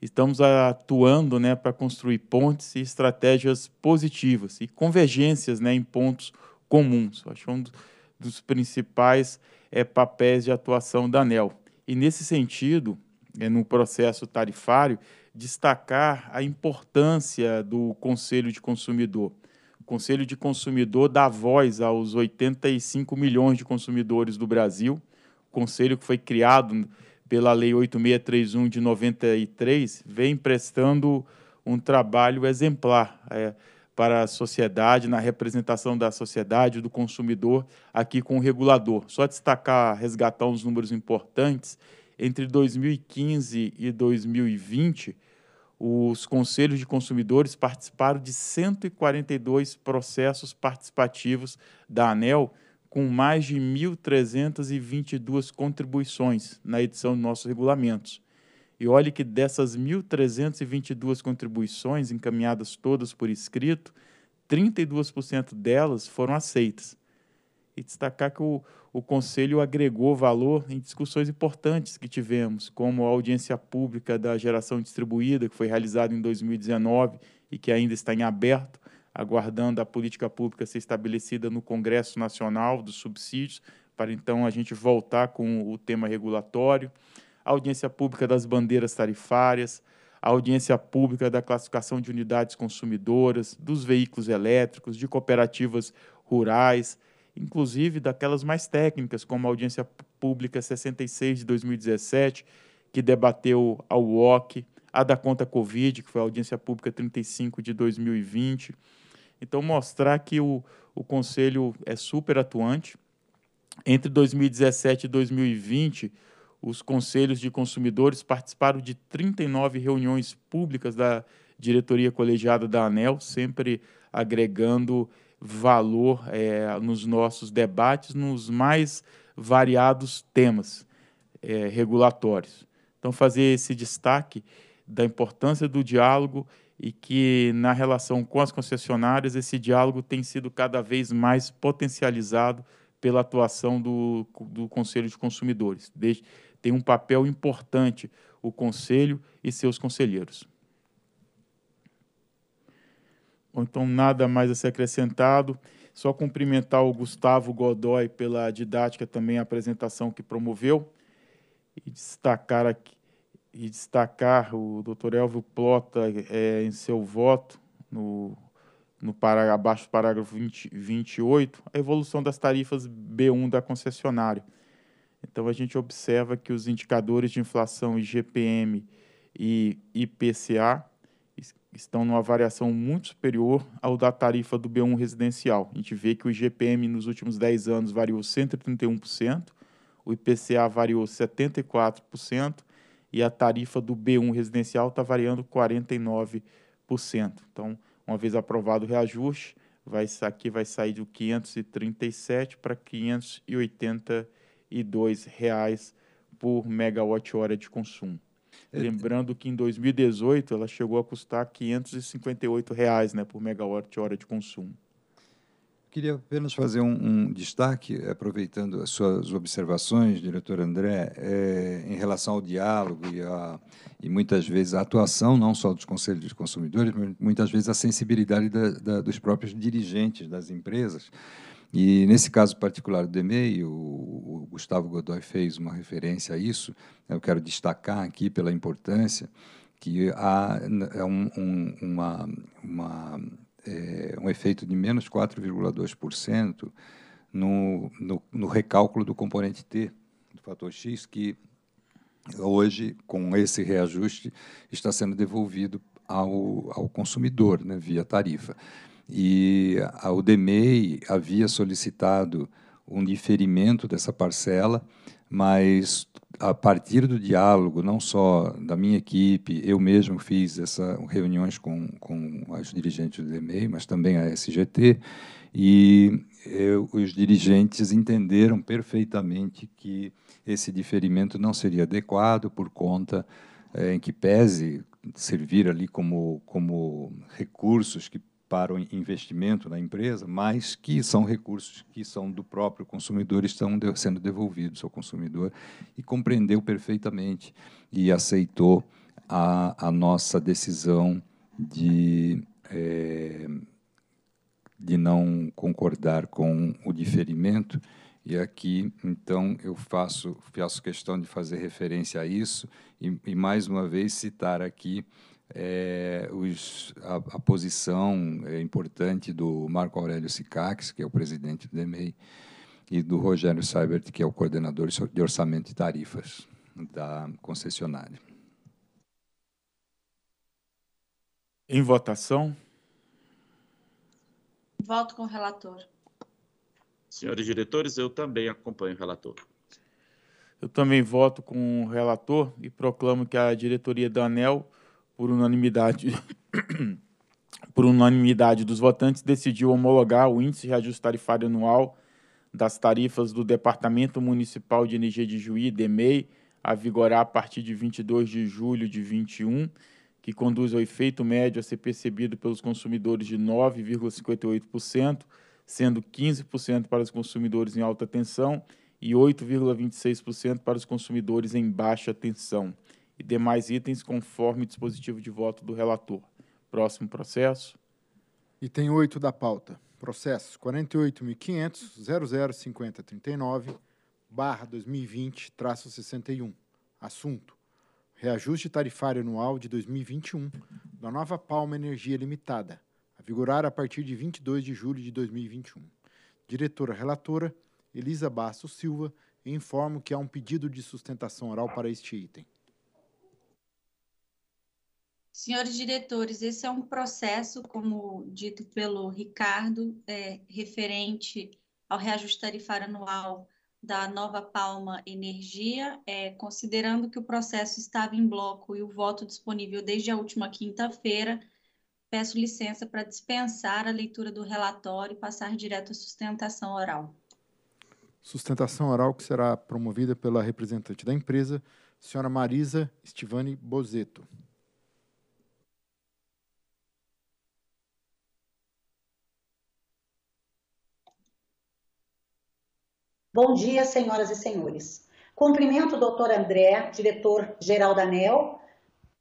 Estamos atuando né, para construir pontes e estratégias positivas e convergências né, em pontos comuns. Acho um dos principais é, papéis de atuação da ANEL. E nesse sentido, é, no processo tarifário, destacar a importância do Conselho de Consumidor. O Conselho de Consumidor dá voz aos 85 milhões de consumidores do Brasil. O conselho que foi criado pela Lei 8631 de 93 vem prestando um trabalho exemplar é, para a sociedade, na representação da sociedade, do consumidor, aqui com o regulador. Só destacar, resgatar uns números importantes. Entre 2015 e 2020, os conselhos de consumidores participaram de 142 processos participativos da ANEL, com mais de 1.322 contribuições na edição de nossos regulamentos. E olhe que dessas 1.322 contribuições, encaminhadas todas por escrito, 32% delas foram aceitas e destacar que o, o Conselho agregou valor em discussões importantes que tivemos, como a audiência pública da geração distribuída, que foi realizada em 2019 e que ainda está em aberto, aguardando a política pública ser estabelecida no Congresso Nacional dos Subsídios, para então a gente voltar com o tema regulatório, a audiência pública das bandeiras tarifárias, a audiência pública da classificação de unidades consumidoras, dos veículos elétricos, de cooperativas rurais, inclusive daquelas mais técnicas, como a audiência pública 66 de 2017, que debateu a UOC, a da conta Covid, que foi a audiência pública 35 de 2020. Então, mostrar que o, o Conselho é super atuante. Entre 2017 e 2020, os conselhos de consumidores participaram de 39 reuniões públicas da diretoria colegiada da ANEL, sempre agregando valor é, nos nossos debates, nos mais variados temas é, regulatórios. Então, fazer esse destaque da importância do diálogo e que, na relação com as concessionárias, esse diálogo tem sido cada vez mais potencializado pela atuação do, do Conselho de Consumidores. Desde, tem um papel importante o Conselho e seus conselheiros então nada mais a ser acrescentado. Só cumprimentar o Gustavo Godoy pela didática também a apresentação que promoveu e destacar aqui, e destacar o Dr. Elvio Plota é, em seu voto no no para, abaixo do parágrafo 20, 28, a evolução das tarifas B1 da concessionária. Então, a gente observa que os indicadores de inflação IGPM e IPCA estão numa variação muito superior ao da tarifa do B1 residencial. A gente vê que o IGPM nos últimos 10 anos variou 131%, o IPCA variou 74% e a tarifa do B1 residencial está variando 49%. Então, uma vez aprovado o reajuste, vai, aqui vai sair de 537 para 582 reais por megawatt-hora de consumo. É, é. Lembrando que em 2018 ela chegou a custar R$ 558 reais, né, por megawatt-hora de consumo. Queria apenas fazer um, um destaque, aproveitando as suas observações, diretor André, é, em relação ao diálogo e, a, e muitas vezes a atuação, não só dos conselhos de consumidores, mas muitas vezes a sensibilidade da, da, dos próprios dirigentes das empresas e nesse caso particular do EMEI, o, Gustavo Godoy fez uma referência a isso, eu quero destacar aqui pela importância que há é um, um, uma, uma, é, um efeito de menos 4,2% no, no, no recálculo do componente T, do fator X, que hoje, com esse reajuste, está sendo devolvido ao, ao consumidor, né, via tarifa e a UDMEI havia solicitado um diferimento dessa parcela, mas a partir do diálogo, não só da minha equipe, eu mesmo fiz essa, reuniões com, com os dirigentes do DMEI, mas também a SGT, e eu, os dirigentes entenderam perfeitamente que esse diferimento não seria adequado por conta é, em que pese servir ali como, como recursos que para o investimento na empresa, mas que são recursos que são do próprio consumidor, estão sendo devolvidos ao consumidor, e compreendeu perfeitamente e aceitou a, a nossa decisão de, é, de não concordar com o diferimento. E aqui, então, eu faço, faço questão de fazer referência a isso e, e mais uma vez, citar aqui é, os, a, a, posição é, importante do Marco Aurélio Sicax, que é o presidente do DEMEI, e do Rogério Seibert, que é o coordenador de orçamento e tarifas da concessionária. Em votação. Volto com o relator. Senhores diretores, eu também acompanho o relator. Eu também voto com o relator e proclamo que a diretoria da ANEL por unanimidade, por unanimidade dos votantes, decidiu homologar o índice reajustar tarifário anual das tarifas do Departamento Municipal de Energia de Juí, DEMEI, a vigorar a partir de 22 de julho de 21, que conduz ao efeito médio a ser percebido pelos consumidores de 9,58%, sendo 15% para os consumidores em alta tensão e 8,26% para os consumidores em baixa tensão e demais itens conforme dispositivo de voto do relator. Próximo processo. Item 8 da pauta. Processo 48.500.005039, barra 2020, traço 61. Assunto. Reajuste tarifário anual de 2021 da Nova Palma Energia Limitada, a vigorar a partir de 22 de julho de 2021. Diretora relatora, Elisa Bastos Silva, informo que há um pedido de sustentação oral para este item. Senhores diretores, esse é um processo, como dito pelo Ricardo, é, referente ao reajuste tarifário anual da Nova Palma Energia, é, considerando que o processo estava em bloco e o voto disponível desde a última quinta-feira, peço licença para dispensar a leitura do relatório e passar direto à sustentação oral. Sustentação oral que será promovida pela representante da empresa, senhora Marisa Stivani Bozeto. Bom dia, senhoras e senhores. Cumprimento o doutor André, diretor-geral da ANEL,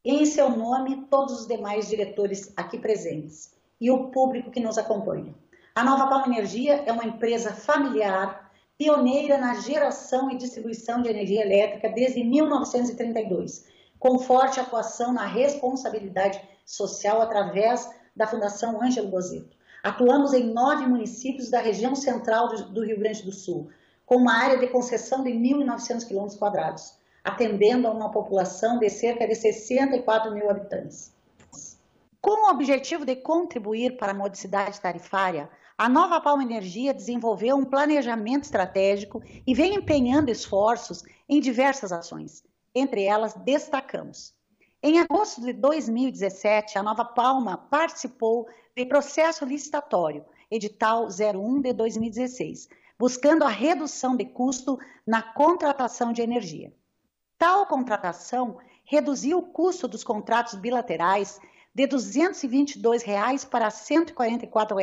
e em seu nome todos os demais diretores aqui presentes e o público que nos acompanha. A Nova Palma Energia é uma empresa familiar, pioneira na geração e distribuição de energia elétrica desde 1932, com forte atuação na responsabilidade social através da Fundação Ângelo Bozeto. Atuamos em nove municípios da região central do Rio Grande do Sul, com uma área de concessão de 1.900 km, atendendo a uma população de cerca de 64 mil habitantes. Com o objetivo de contribuir para a modicidade tarifária, a Nova Palma Energia desenvolveu um planejamento estratégico e vem empenhando esforços em diversas ações. Entre elas, destacamos. Em agosto de 2017, a Nova Palma participou de processo licitatório, edital 01 de 2016, buscando a redução de custo na contratação de energia. Tal contratação reduziu o custo dos contratos bilaterais de R$ 222 para R$ 144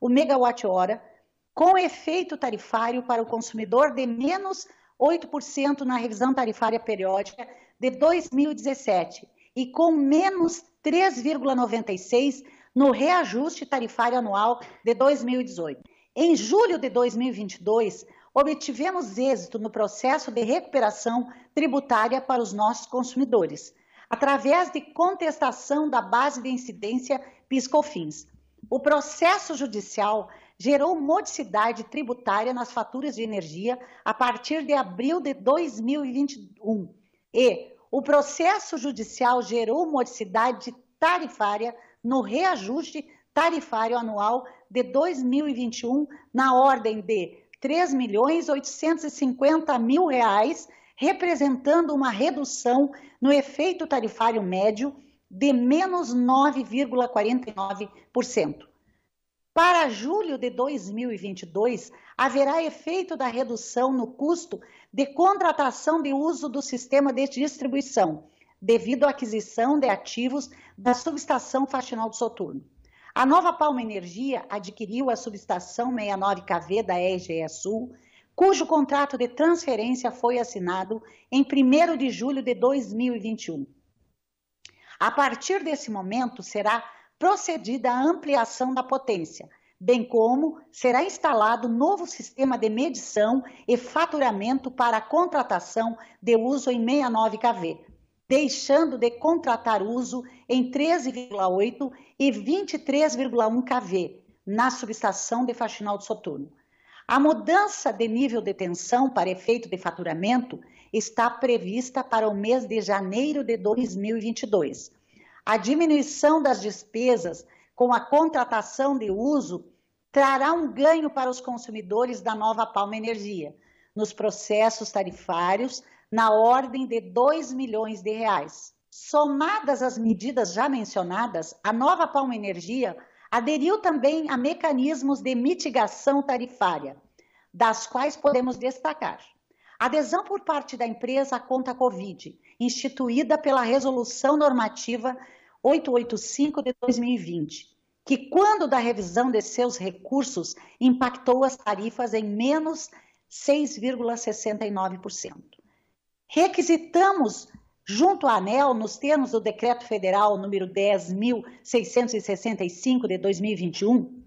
o megawatt-hora, com efeito tarifário para o consumidor de menos 8% na revisão tarifária periódica de 2017 e com menos 3,96% no reajuste tarifário anual de 2018. Em julho de 2022, obtivemos êxito no processo de recuperação tributária para os nossos consumidores, através de contestação da base de incidência PiscoFins. O processo judicial gerou modicidade tributária nas faturas de energia a partir de abril de 2021 e o processo judicial gerou modicidade tarifária no reajuste tarifário anual de 2021 na ordem de R$ milhões mil reais, representando uma redução no efeito tarifário médio de menos 9,49%. Para julho de 2022, haverá efeito da redução no custo de contratação de uso do sistema de distribuição, devido à aquisição de ativos da subestação Faxinal do Soturno. A Nova Palma Energia adquiriu a subestação 69KV da RGE Sul, cujo contrato de transferência foi assinado em 1 de julho de 2021. A partir desse momento, será procedida a ampliação da potência, bem como será instalado novo sistema de medição e faturamento para a contratação de uso em 69KV, deixando de contratar uso em 13,8 e 23,1 kV na subestação de Faxinal de Soturno. A mudança de nível de tensão para efeito de faturamento está prevista para o mês de janeiro de 2022. A diminuição das despesas com a contratação de uso trará um ganho para os consumidores da nova Palma Energia nos processos tarifários na ordem de 2 milhões de reais. Somadas as medidas já mencionadas, a nova Palma Energia aderiu também a mecanismos de mitigação tarifária, das quais podemos destacar adesão por parte da empresa à conta Covid, instituída pela Resolução Normativa 885 de 2020, que, quando da revisão de seus recursos, impactou as tarifas em menos 6,69%. Requisitamos junto à ANEL, nos termos do Decreto Federal número 10.665 de 2021,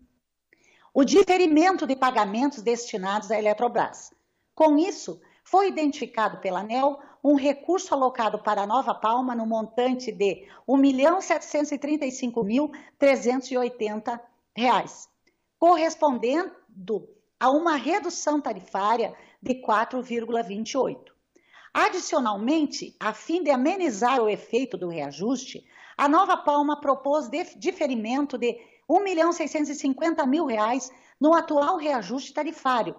o diferimento de pagamentos destinados à Eletrobras. Com isso, foi identificado pela ANEL um recurso alocado para Nova Palma no montante de R$ 1.735.380, correspondendo a uma redução tarifária de 4,28. Adicionalmente, a fim de amenizar o efeito do reajuste, a Nova Palma propôs diferimento de R$ 1.650.000 no atual reajuste tarifário,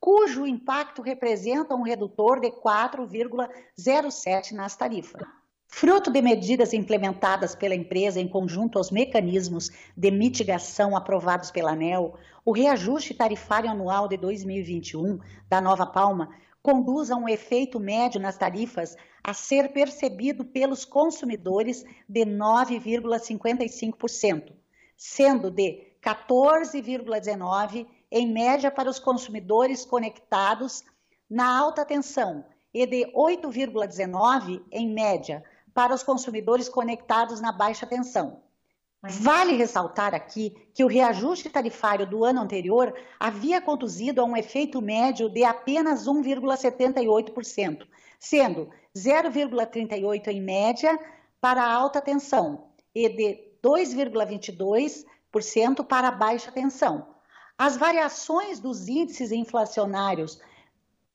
cujo impacto representa um redutor de 4,07 nas tarifas. Fruto de medidas implementadas pela empresa em conjunto aos mecanismos de mitigação aprovados pela ANEL, o reajuste tarifário anual de 2021 da Nova Palma conduz a um efeito médio nas tarifas a ser percebido pelos consumidores de 9,55%, sendo de 14,19% em média para os consumidores conectados na alta tensão e de 8,19% em média para os consumidores conectados na baixa tensão. Vale ressaltar aqui que o reajuste tarifário do ano anterior havia conduzido a um efeito médio de apenas 1,78%, sendo 0,38% em média para a alta tensão e de 2,22% para a baixa tensão. As variações dos índices inflacionários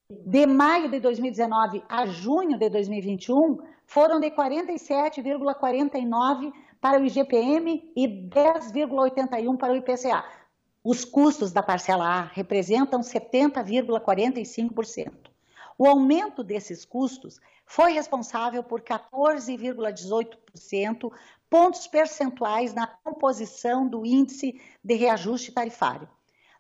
de maio de 2019 a junho de 2021 foram de 47,49% para o IGPM e 10,81 para o IPCA. Os custos da parcela A representam 70,45%. O aumento desses custos foi responsável por 14,18% pontos percentuais na composição do índice de reajuste tarifário.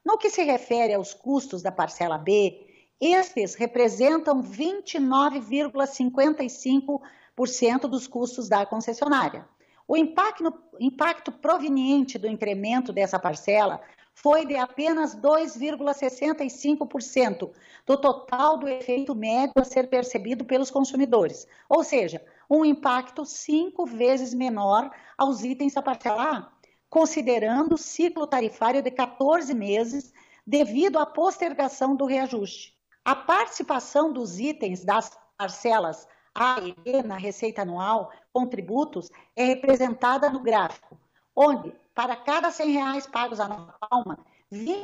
No que se refere aos custos da parcela B, estes representam 29,55% dos custos da concessionária. O impacto, impacto proveniente do incremento dessa parcela foi de apenas 2,65% do total do efeito médio a ser percebido pelos consumidores, ou seja, um impacto cinco vezes menor aos itens da parcela a considerando o ciclo tarifário de 14 meses devido à postergação do reajuste. A participação dos itens das parcelas a e B na receita anual, contributos, é representada no gráfico, onde, para cada 100 reais pagos à Nova Palma, R$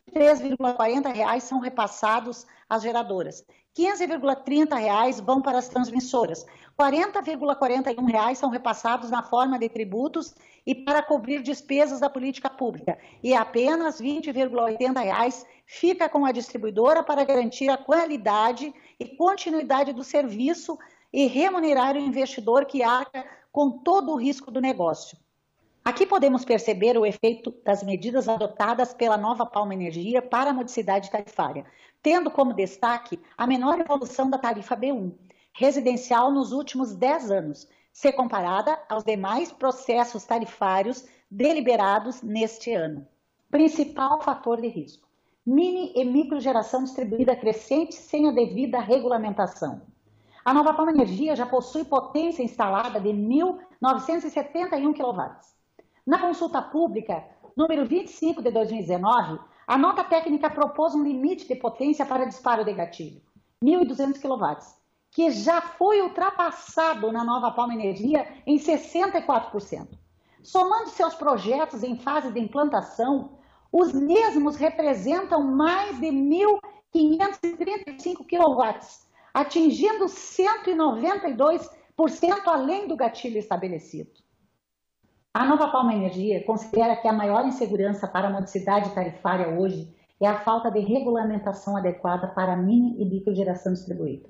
reais são repassados às geradoras, 15,30 reais vão para as transmissoras, 40,41 reais são repassados na forma de tributos e para cobrir despesas da política pública, e apenas 20,80 reais fica com a distribuidora para garantir a qualidade e continuidade do serviço e remunerar o investidor que arca com todo o risco do negócio. Aqui podemos perceber o efeito das medidas adotadas pela nova Palma Energia para a modicidade tarifária, tendo como destaque a menor evolução da tarifa B1, residencial nos últimos 10 anos, se comparada aos demais processos tarifários deliberados neste ano. Principal fator de risco: mini e microgeração distribuída crescente sem a devida regulamentação. A Nova Palma Energia já possui potência instalada de 1.971 kW. Na consulta pública número 25 de 2019, a nota técnica propôs um limite de potência para disparo de gatilho, 1.200 kW, que já foi ultrapassado na Nova Palma Energia em 64%. Somando seus projetos em fase de implantação, os mesmos representam mais de 1.535 kW atingindo 192% além do gatilho estabelecido. A Nova Palma Energia considera que a maior insegurança para a modicidade tarifária hoje é a falta de regulamentação adequada para mini e microgeração distribuída.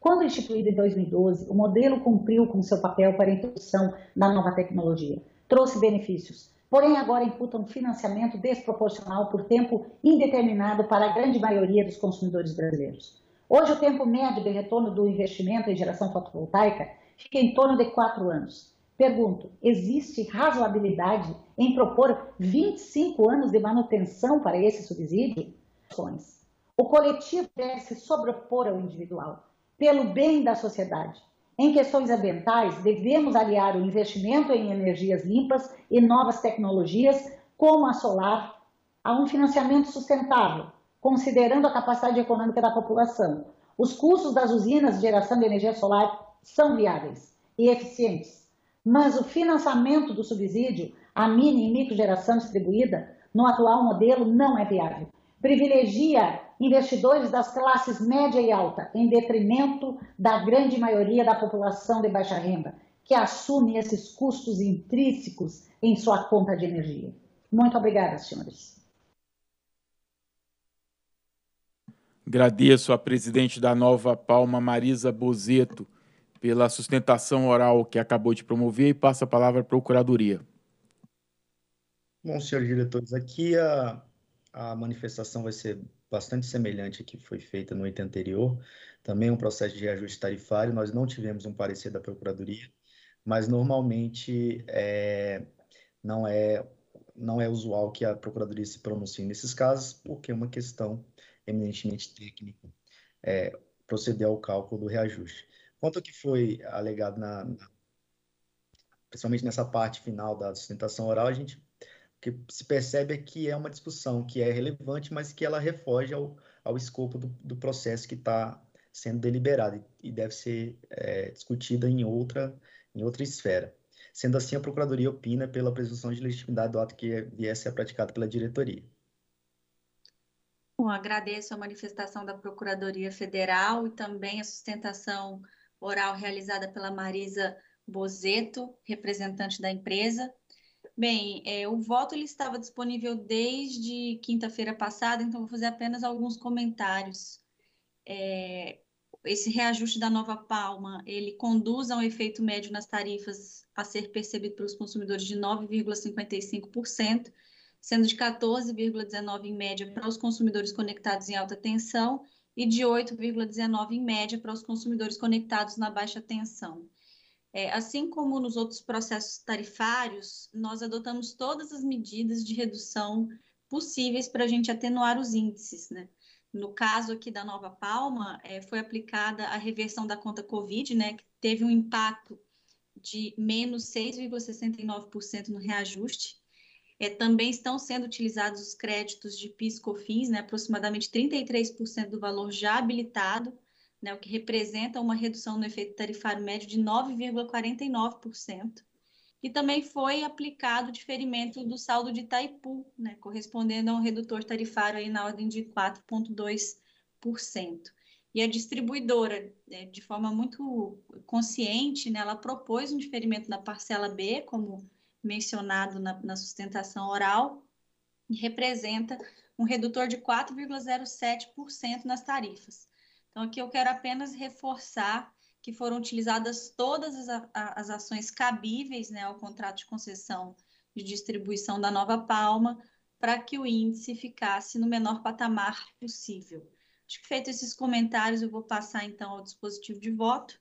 Quando instituído em 2012, o modelo cumpriu com seu papel para a introdução da nova tecnologia. Trouxe benefícios, porém agora imputa um financiamento desproporcional por tempo indeterminado para a grande maioria dos consumidores brasileiros. Hoje, o tempo médio de retorno do investimento em geração fotovoltaica fica em torno de 4 anos. Pergunto: existe razoabilidade em propor 25 anos de manutenção para esse subsídio? O coletivo deve se sobrepor ao individual, pelo bem da sociedade. Em questões ambientais, devemos aliar o investimento em energias limpas e novas tecnologias, como a solar, a um financiamento sustentável, considerando a capacidade econômica da população. Os custos das usinas de geração de energia solar são viáveis e eficientes, mas o financiamento do subsídio à mini e micro geração distribuída no atual modelo não é viável. Privilegia investidores das classes média e alta, em detrimento da grande maioria da população de baixa renda, que assume esses custos intrínsecos em sua conta de energia. Muito obrigada, senhores. Agradeço à presidente da Nova Palma, Marisa Bozeto, pela sustentação oral que acabou de promover e passo a palavra à Procuradoria. Bom, senhores diretores, aqui a, a manifestação vai ser bastante semelhante à que foi feita no item anterior, também um processo de reajuste tarifário, nós não tivemos um parecer da Procuradoria, mas normalmente é, não, é, não é usual que a Procuradoria se pronuncie nesses casos, porque é uma questão eminentemente técnico é, proceder ao cálculo do reajuste. Quanto que foi alegado na, na principalmente nessa parte final da sustentação oral, a gente que se percebe é que é uma discussão que é relevante, mas que ela refoge ao, ao escopo do, do processo que está sendo deliberado e, deve ser é, discutida em outra, em outra esfera. Sendo assim, a Procuradoria opina pela presunção de legitimidade do ato que viesse a ser praticado pela diretoria. Bom, agradeço a manifestação da Procuradoria Federal e também a sustentação oral realizada pela Marisa Bozeto, representante da empresa. Bem, é, o voto ele estava disponível desde quinta-feira passada, então vou fazer apenas alguns comentários. É, esse reajuste da nova palma, ele conduz a um efeito médio nas tarifas a ser percebido pelos consumidores de 9,55%, sendo de 14,19 em média para os consumidores conectados em alta tensão e de 8,19 em média para os consumidores conectados na baixa tensão. É, assim como nos outros processos tarifários, nós adotamos todas as medidas de redução possíveis para a gente atenuar os índices, né? No caso aqui da Nova Palma, é, foi aplicada a reversão da conta Covid, né, que teve um impacto de menos 6,69% no reajuste, é, também estão sendo utilizados os créditos de PIS/COFINS, né, aproximadamente 33% do valor já habilitado, né, o que representa uma redução no efeito tarifário médio de 9,49%. E também foi aplicado o diferimento do saldo de Itaipu, né, correspondendo a um redutor tarifário aí na ordem de 4,2%. E a distribuidora, né, de forma muito consciente, né, ela propôs um diferimento na parcela B, como mencionado na, na sustentação oral, e representa um redutor de 4,07% nas tarifas. Então, aqui eu quero apenas reforçar que foram utilizadas todas as, as ações cabíveis né, ao contrato de concessão de distribuição da Nova Palma para que o índice ficasse no menor patamar possível. Acho que feito esses comentários, eu vou passar então ao dispositivo de voto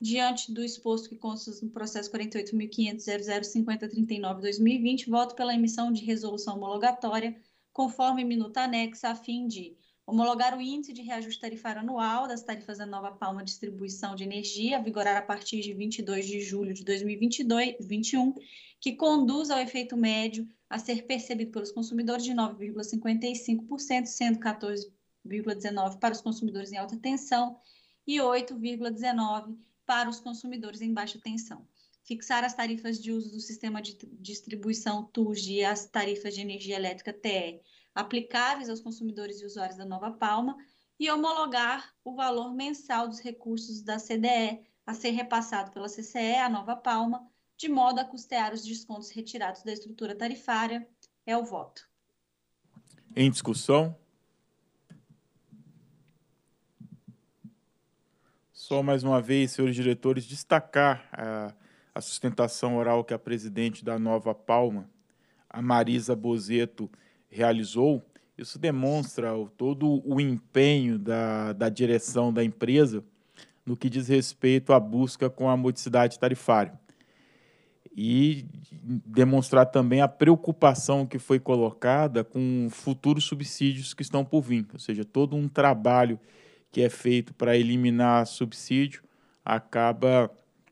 Diante do exposto que consta no processo 48.500.005039-2020, voto pela emissão de resolução homologatória, conforme minuta anexa, a fim de homologar o índice de reajuste tarifário anual das tarifas da Nova Palma Distribuição de Energia, a vigorar a partir de 22 de julho de 2021, que conduz ao efeito médio a ser percebido pelos consumidores de 9,55%, sendo 14,19% para os consumidores em alta tensão e 8,19% para os consumidores em baixa tensão. Fixar as tarifas de uso do sistema de distribuição TUG e as tarifas de energia elétrica TE aplicáveis aos consumidores e usuários da Nova Palma e homologar o valor mensal dos recursos da CDE a ser repassado pela CCE à Nova Palma, de modo a custear os descontos retirados da estrutura tarifária. É o voto. Em discussão? Só mais uma vez, senhores diretores, destacar a, a sustentação oral que a presidente da Nova Palma, a Marisa Bozeto, realizou. Isso demonstra o, todo o empenho da, da direção da empresa no que diz respeito à busca com a modicidade tarifária. E demonstrar também a preocupação que foi colocada com futuros subsídios que estão por vir, ou seja, todo um trabalho que é feito para eliminar subsídio acaba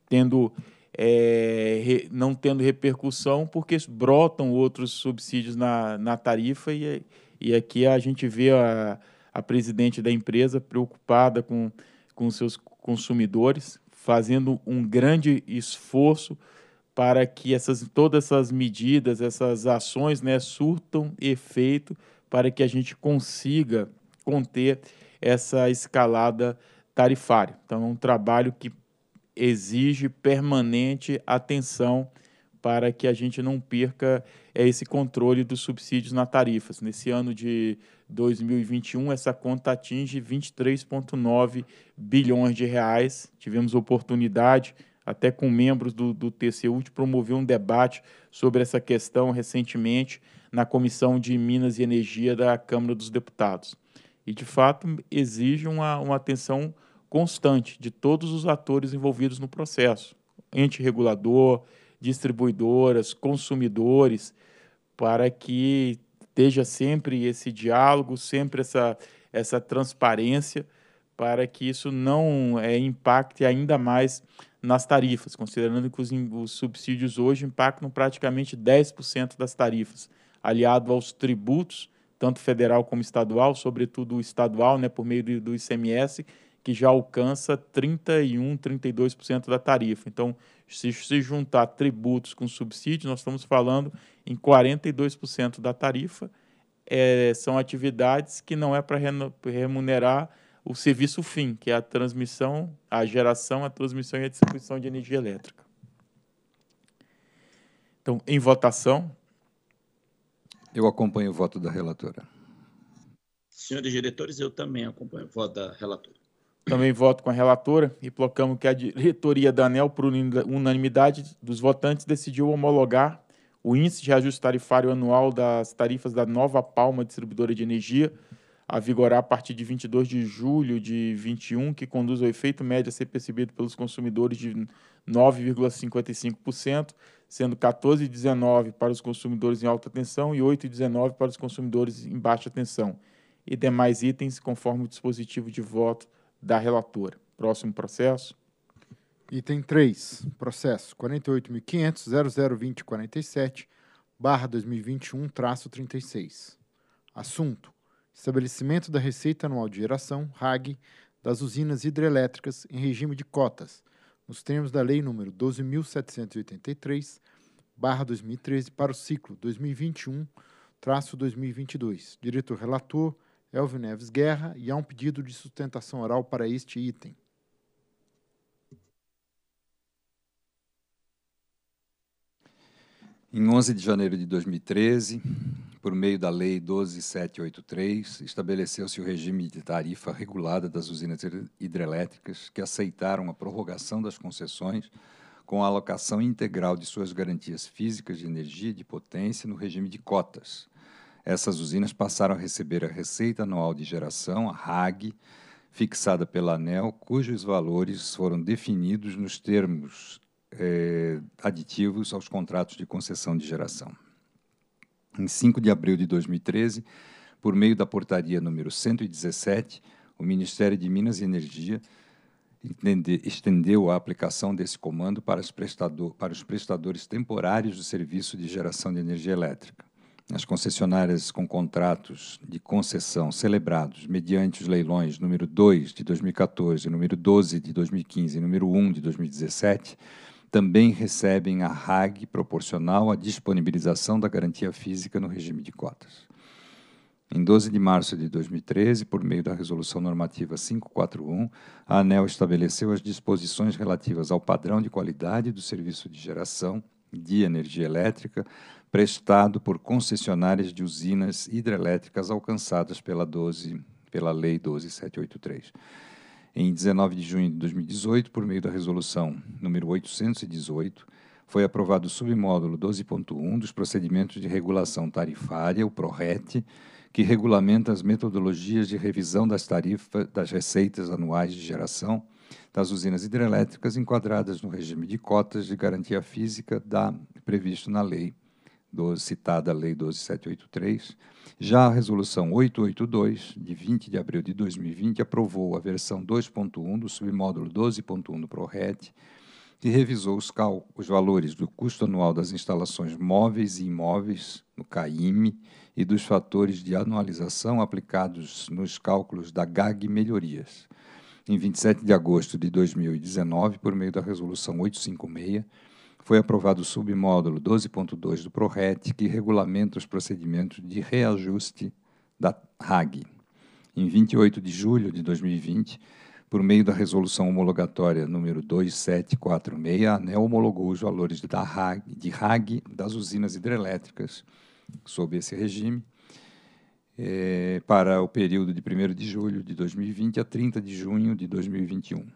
tendo é, re, não tendo repercussão porque brotam outros subsídios na, na tarifa e, e aqui a gente vê a, a presidente da empresa preocupada com, com seus consumidores, fazendo um grande esforço para que essas, todas essas medidas, essas ações né, surtam efeito para que a gente consiga conter essa escalada tarifária. Então, é um trabalho que exige permanente atenção para que a gente não perca é, esse controle dos subsídios na tarifas. Nesse ano de 2021, essa conta atinge 23,9 bilhões de reais. Tivemos oportunidade, até com membros do, do TCU, de promover um debate sobre essa questão recentemente na Comissão de Minas e Energia da Câmara dos Deputados e, de fato, exige uma, uma atenção constante de todos os atores envolvidos no processo, ente regulador, distribuidoras, consumidores, para que esteja sempre esse diálogo, sempre essa, essa transparência, para que isso não é, impacte ainda mais nas tarifas, considerando que os, os subsídios hoje impactam praticamente 10% das tarifas, aliado aos tributos tanto federal como estadual, sobretudo estadual, né, por meio do ICMS, que já alcança 31, 32% da tarifa. Então, se, se juntar tributos com subsídios, nós estamos falando em 42% da tarifa. É, são atividades que não é para remunerar o serviço fim, que é a transmissão, a geração, a transmissão e a distribuição de energia elétrica. Então, em votação. Eu acompanho o voto da relatora. Senhores diretores, eu também acompanho o voto da relatora. Também voto com a relatora e colocamos que a diretoria da ANEL, por unanimidade dos votantes, decidiu homologar o índice de ajuste tarifário anual das tarifas da Nova Palma Distribuidora de Energia, a vigorar a partir de 22 de julho de 21, que conduz ao efeito médio a ser percebido pelos consumidores de 9,55% sendo 14,19 para os consumidores em alta tensão e 8,19 para os consumidores em baixa tensão, e demais itens conforme o dispositivo de voto da relatora. Próximo processo. Item 3, processo 48.500.002047, barra 2021, traço 36. Assunto, estabelecimento da receita anual de geração, RAG, das usinas hidrelétricas em regime de cotas, nos termos da Lei nº 12.783, 2013, para o ciclo 2021, 2022. Diretor relator, Elvio Neves Guerra, e há um pedido de sustentação oral para este item. Em 11 de janeiro de 2013, por meio da Lei 12783, estabeleceu-se o regime de tarifa regulada das usinas hidrelétricas que aceitaram a prorrogação das concessões com a alocação integral de suas garantias físicas de energia e de potência no regime de cotas. Essas usinas passaram a receber a Receita Anual de Geração, a RAG, fixada pela ANEL, cujos valores foram definidos nos termos eh, aditivos aos contratos de concessão de geração. Em 5 de abril de 2013, por meio da portaria número 117, o Ministério de Minas e Energia estendeu a aplicação desse comando para os, prestador, para os prestadores temporários do serviço de geração de energia elétrica. As concessionárias com contratos de concessão celebrados mediante os leilões número 2 de 2014, número 12 de 2015 e número 1 de 2017 também recebem a RAG proporcional à disponibilização da garantia física no regime de cotas. Em 12 de março de 2013, por meio da Resolução Normativa 541, a ANEL estabeleceu as disposições relativas ao padrão de qualidade do serviço de geração de energia elétrica prestado por concessionárias de usinas hidrelétricas alcançadas pela, 12, pela Lei 12783. Em 19 de junho de 2018, por meio da resolução número 818, foi aprovado o submódulo 12.1 dos procedimentos de regulação tarifária, o PRORET, que regulamenta as metodologias de revisão das tarifas das receitas anuais de geração das usinas hidrelétricas enquadradas no regime de cotas de garantia física da previsto na lei 12, citada a Lei 12783. Já a Resolução 882, de 20 de abril de 2020, aprovou a versão 2.1 do submódulo 12.1 do PRORET, que revisou os, cal os valores do custo anual das instalações móveis e imóveis, no CAIME, e dos fatores de anualização aplicados nos cálculos da GAG Melhorias. Em 27 de agosto de 2019, por meio da Resolução 856, foi aprovado o submódulo 12.2 do PRORET, que regulamenta os procedimentos de reajuste da RAG. Em 28 de julho de 2020, por meio da resolução homologatória número 2746, a ANEL homologou os valores da RAG, de RAG das usinas hidrelétricas sob esse regime eh, para o período de 1 de julho de 2020 a 30 de junho de 2021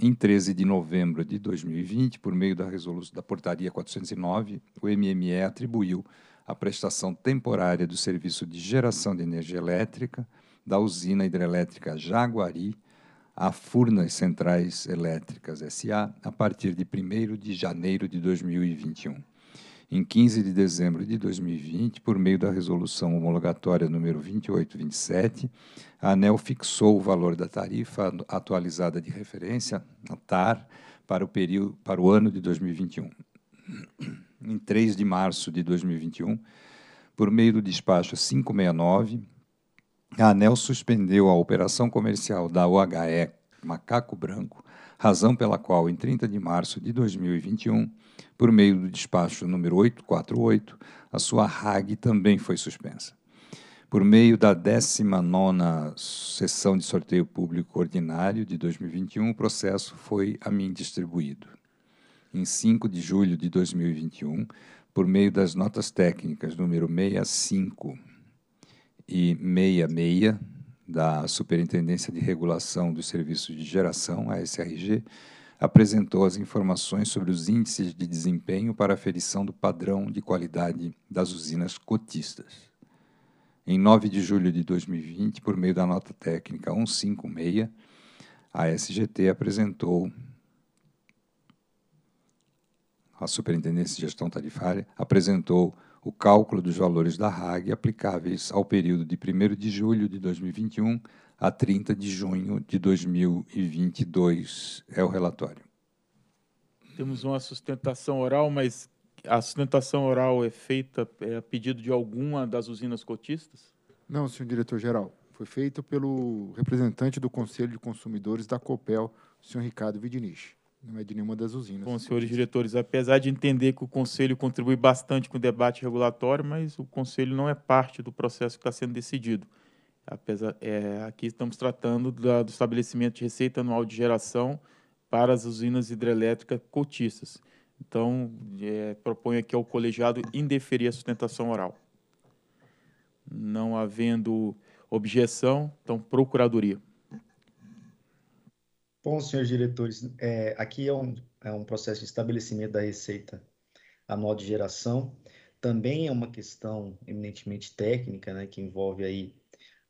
em 13 de novembro de 2020, por meio da resolução da portaria 409, o MME atribuiu a prestação temporária do serviço de geração de energia elétrica da usina hidrelétrica Jaguari à Furnas Centrais Elétricas SA a partir de 1º de janeiro de 2021 em 15 de dezembro de 2020, por meio da resolução homologatória número 2827, a ANEL fixou o valor da tarifa atualizada de referência, a TAR, para o período para o ano de 2021. Em 3 de março de 2021, por meio do despacho 569, a ANEL suspendeu a operação comercial da UHE Macaco Branco, razão pela qual, em 30 de março de 2021, por meio do despacho número 848, a sua RAG também foi suspensa. Por meio da 19ª sessão de sorteio público ordinário de 2021, o processo foi a mim distribuído. Em 5 de julho de 2021, por meio das notas técnicas número 65 e 66 da Superintendência de Regulação dos Serviços de Geração, a SRG, apresentou as informações sobre os índices de desempenho para aferição do padrão de qualidade das usinas cotistas. Em 9 de julho de 2020, por meio da nota técnica 156, a SGT apresentou a Superintendência de Gestão Tarifária apresentou o cálculo dos valores da RAG aplicáveis ao período de 1 de julho de 2021 a 30 de junho de 2022. É o relatório. Temos uma sustentação oral, mas a sustentação oral é feita é a pedido de alguma das usinas cotistas? Não, senhor diretor-geral. Foi feita pelo representante do Conselho de Consumidores da COPEL, senhor Ricardo Vidinich. Não é de nenhuma das usinas. Bom, senhores diretores, apesar de entender que o Conselho contribui bastante com o debate regulatório, mas o Conselho não é parte do processo que está sendo decidido. Apesar, é, aqui estamos tratando da, do estabelecimento de receita anual de geração para as usinas hidrelétricas cotistas. Então, é, proponho aqui ao colegiado indeferir a sustentação oral. Não havendo objeção, então, procuradoria. Bom, senhores diretores, é, aqui é um, é um processo de estabelecimento da receita anual de geração. Também é uma questão eminentemente técnica, né, que envolve aí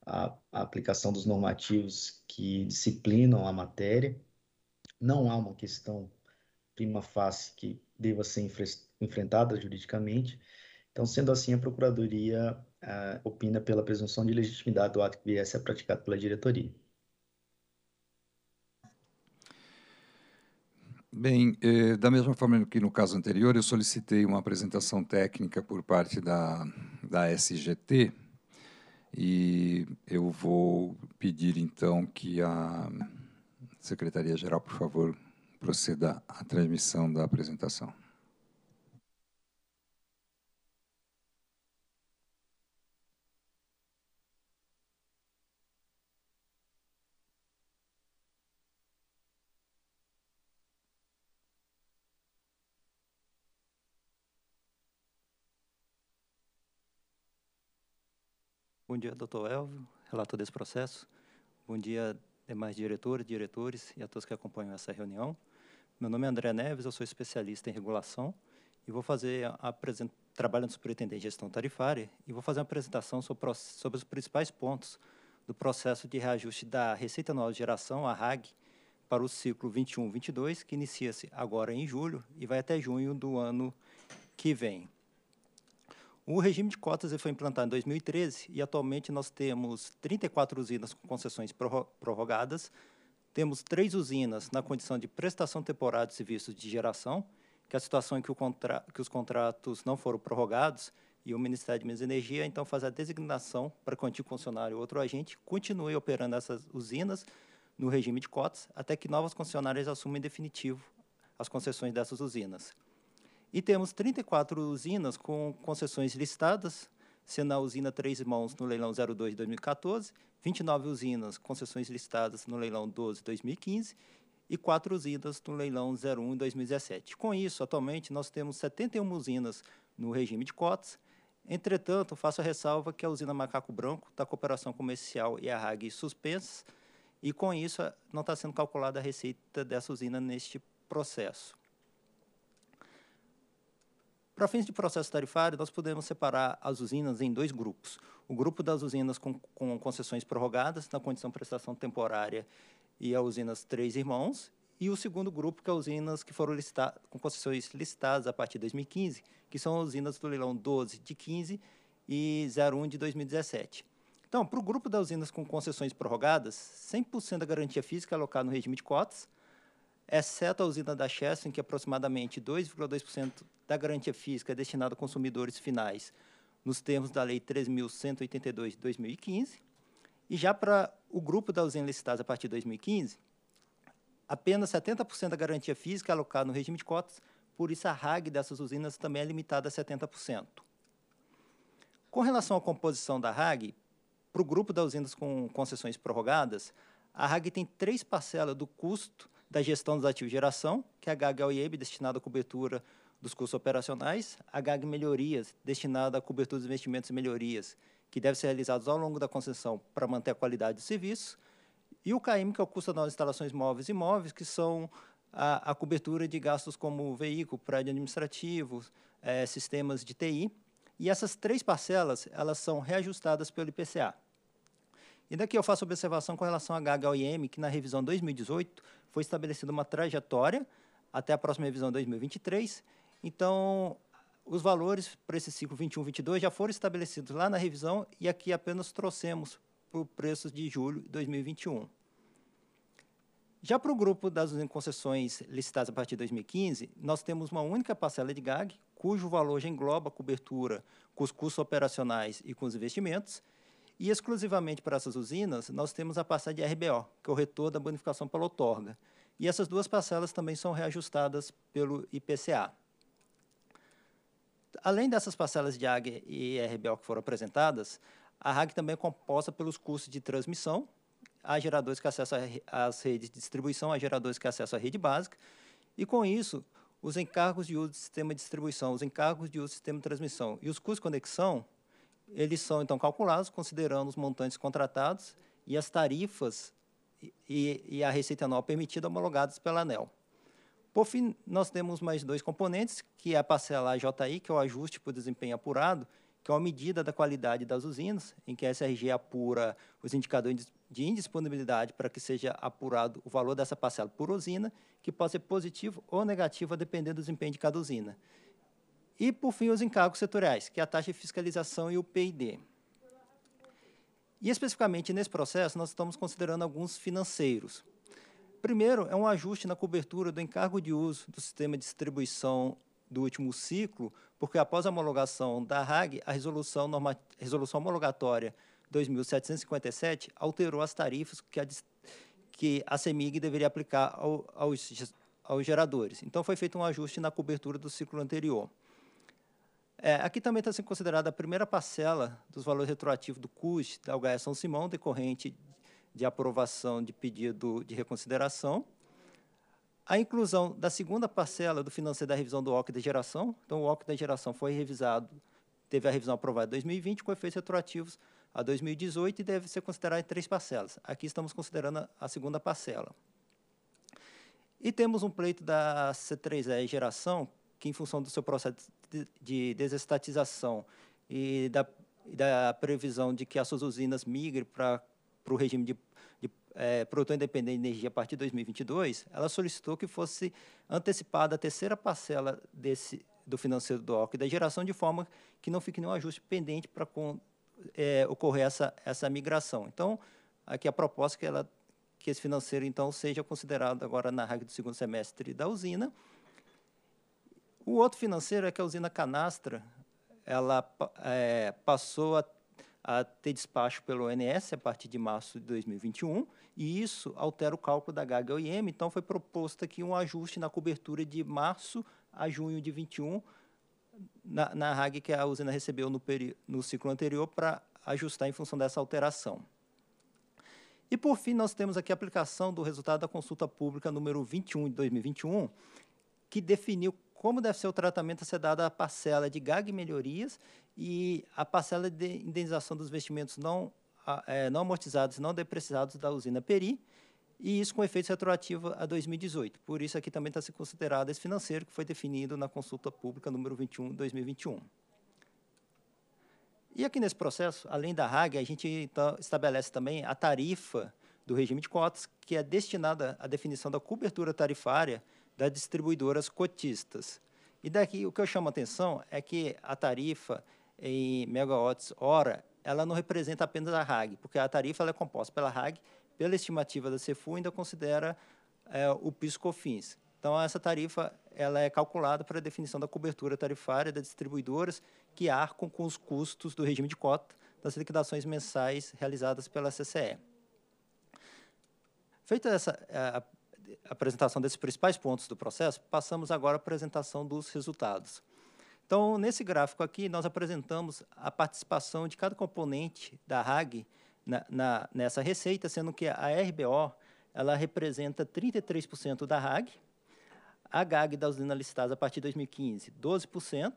a, a aplicação dos normativos que disciplinam a matéria. Não há uma questão prima facie que deva ser enfrentada juridicamente. Então, sendo assim, a Procuradoria ah, opina pela presunção de legitimidade do ato que viesse a praticado pela diretoria. Bem, eh, da mesma forma que no caso anterior, eu solicitei uma apresentação técnica por parte da, da SGT, e eu vou pedir então que a Secretaria-Geral, por favor, proceda à transmissão da apresentação. Bom dia, doutor Elvio, relator desse processo. Bom dia, demais diretores, diretores e a todos que acompanham essa reunião. Meu nome é André Neves, eu sou especialista em regulação e vou fazer a trabalho no Superintendente de Gestão Tarifária, e vou fazer uma apresentação sobre, sobre os principais pontos do processo de reajuste da Receita Anual de Geração, a RAG, para o ciclo 21-22, que inicia-se agora em julho e vai até junho do ano que vem. O regime de cotas foi implantado em 2013 e atualmente nós temos 34 usinas com concessões prorrogadas, temos três usinas na condição de prestação temporária de serviços de geração, que é a situação em que, contra que os contratos não foram prorrogados e o Ministério de Minas e Energia então faz a designação para que o antigo funcionário ou outro agente continue operando essas usinas no regime de cotas até que novas concessionárias assumam em definitivo as concessões dessas usinas. E temos 34 usinas com concessões listadas, sendo a usina Três mãos no leilão 02 de 2014, 29 usinas concessões listadas no leilão 12 de 2015 e quatro usinas no leilão 01 de 2017. Com isso, atualmente, nós temos 71 usinas no regime de cotas. Entretanto, faço a ressalva que a usina Macaco Branco, da cooperação comercial e a RAG suspensas, e com isso não está sendo calculada a receita dessa usina neste processo. Para fins de processo tarifário, nós podemos separar as usinas em dois grupos. O grupo das usinas com, com concessões prorrogadas, na condição de prestação temporária, e as usinas Três Irmãos, e o segundo grupo, que é as usinas que foram listadas com concessões listadas a partir de 2015, que são as usinas do leilão 12 de 15 e 01 de 2017. Então, para o grupo das usinas com concessões prorrogadas, 100% da garantia física é alocada no regime de cotas, exceto a usina da Chess, em que é aproximadamente 2,2% da garantia física é destinada a consumidores finais, nos termos da Lei 3.182 de 2015. E já para o grupo da usina licitada a partir de 2015, apenas 70% da garantia física é alocada no regime de cotas, por isso a RAG dessas usinas também é limitada a 70%. Com relação à composição da RAG, para o grupo das usinas com concessões prorrogadas, a RAG tem três parcelas do custo da gestão dos ativos de geração, que é a GAG OIEB, destinada à cobertura dos custos operacionais, a GAG Melhorias, destinada à cobertura dos investimentos e melhorias, que devem ser realizados ao longo da concessão para manter a qualidade do serviço, e o CAIM, que é o custo das instalações móveis e imóveis, que são a, a cobertura de gastos como veículo, prédio administrativo, é, sistemas de TI. E essas três parcelas, elas são reajustadas pelo IPCA. E daqui eu faço observação com relação à HHOIM, que na revisão 2018 foi estabelecida uma trajetória até a próxima revisão 2023. Então, os valores para esse ciclo 21-22 já foram estabelecidos lá na revisão e aqui apenas trouxemos para o preço de julho de 2021. Já para o grupo das concessões licitadas a partir de 2015, nós temos uma única parcela de GAG, cujo valor já engloba a cobertura com os custos operacionais e com os investimentos, e exclusivamente para essas usinas, nós temos a parcela de RBO, que é o retorno da bonificação pela outorga. E essas duas parcelas também são reajustadas pelo IPCA. Além dessas parcelas de AG e RBO que foram apresentadas, a RAG também é composta pelos custos de transmissão, há geradores que acessam as redes de distribuição, há geradores que acessam a rede básica, e com isso, os encargos de uso do sistema de distribuição, os encargos de uso do sistema de transmissão e os custos de conexão eles são então calculados considerando os montantes contratados e as tarifas e, e a receita anual permitida homologadas pela ANEL. Por fim, nós temos mais dois componentes, que é a parcela JI, que é o ajuste por desempenho apurado, que é uma medida da qualidade das usinas, em que a SRG apura os indicadores de indisponibilidade para que seja apurado o valor dessa parcela por usina, que pode ser positivo ou negativo, dependendo do desempenho de cada usina. E, por fim, os encargos setoriais, que é a taxa de fiscalização e o PID. E, especificamente, nesse processo, nós estamos considerando alguns financeiros. Primeiro, é um ajuste na cobertura do encargo de uso do sistema de distribuição do último ciclo, porque após a homologação da RAG, a resolução, norma, resolução homologatória 2757 alterou as tarifas que a, que a CEMIG deveria aplicar ao, aos, aos geradores. Então, foi feito um ajuste na cobertura do ciclo anterior. É, aqui também está sendo considerada a primeira parcela dos valores retroativos do CUS da Algaia São Simão, decorrente de aprovação de pedido de reconsideração. A inclusão da segunda parcela do financeiro da revisão do OC da geração. Então, o OC da geração foi revisado, teve a revisão aprovada em 2020, com efeitos retroativos a 2018 e deve ser considerada em três parcelas. Aqui estamos considerando a segunda parcela. E temos um pleito da C3E geração, que em função do seu processo de desestatização e da, da previsão de que as suas usinas migrem para o regime de, de é, produtor independente de energia a partir de 2022, ela solicitou que fosse antecipada a terceira parcela desse, do financeiro do e da geração, de forma que não fique nenhum ajuste pendente para é, ocorrer essa, essa migração. Então, aqui a proposta é que, ela, que esse financeiro, então, seja considerado agora na regra do segundo semestre da usina, o outro financeiro é que a usina Canastra ela é, passou a, a, ter despacho pelo ONS a partir de março de 2021, e isso altera o cálculo da HGOIM, então foi proposto aqui um ajuste na cobertura de março a junho de 21, na, na RAG que a usina recebeu no, no ciclo anterior para ajustar em função dessa alteração. E, por fim, nós temos aqui a aplicação do resultado da consulta pública número 21 de 2021, que definiu como deve ser o tratamento a ser dado à parcela de gag e melhorias e a parcela de indenização dos vestimentos não, é, não amortizados e não depreciados da usina Peri, e isso com efeito retroativo a 2018. Por isso, aqui também está ser considerado esse financeiro que foi definido na consulta pública número 21, 2021. E aqui nesse processo, além da RAG, a gente então, estabelece também a tarifa do regime de cotas, que é destinada à definição da cobertura tarifária das distribuidoras cotistas. E daqui o que eu chamo a atenção é que a tarifa em megawatts hora, ela não representa apenas a RAG, porque a tarifa é composta pela RAG, pela estimativa da CEFU ainda considera é, o PISCOFINS. cofins Então essa tarifa ela é calculada para a definição da cobertura tarifária das distribuidoras que arcam com os custos do regime de cota das liquidações mensais realizadas pela CCE. Feita essa é, apresentação desses principais pontos do processo, passamos agora à apresentação dos resultados. Então, nesse gráfico aqui, nós apresentamos a participação de cada componente da RAG na, na, nessa receita, sendo que a RBO ela representa 33% da RAG, a GAG da usina listadas a partir de 2015, 12%,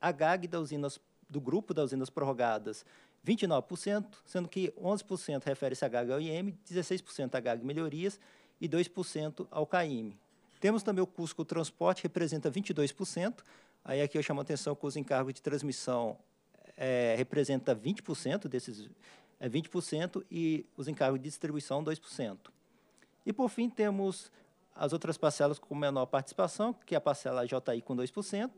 a GAG da usinas, do grupo das usinas prorrogadas, 29%, sendo que 11% refere-se à GAG OIM, 16% à GAG melhorias e 2% ao CAIME. Temos também o custo com o transporte, que representa 22%. Aí aqui eu chamo a atenção que os encargos de transmissão é, representa 20% desses é 20% e os encargos de distribuição 2%. E por fim temos as outras parcelas com menor participação, que é a parcela JI com 2%,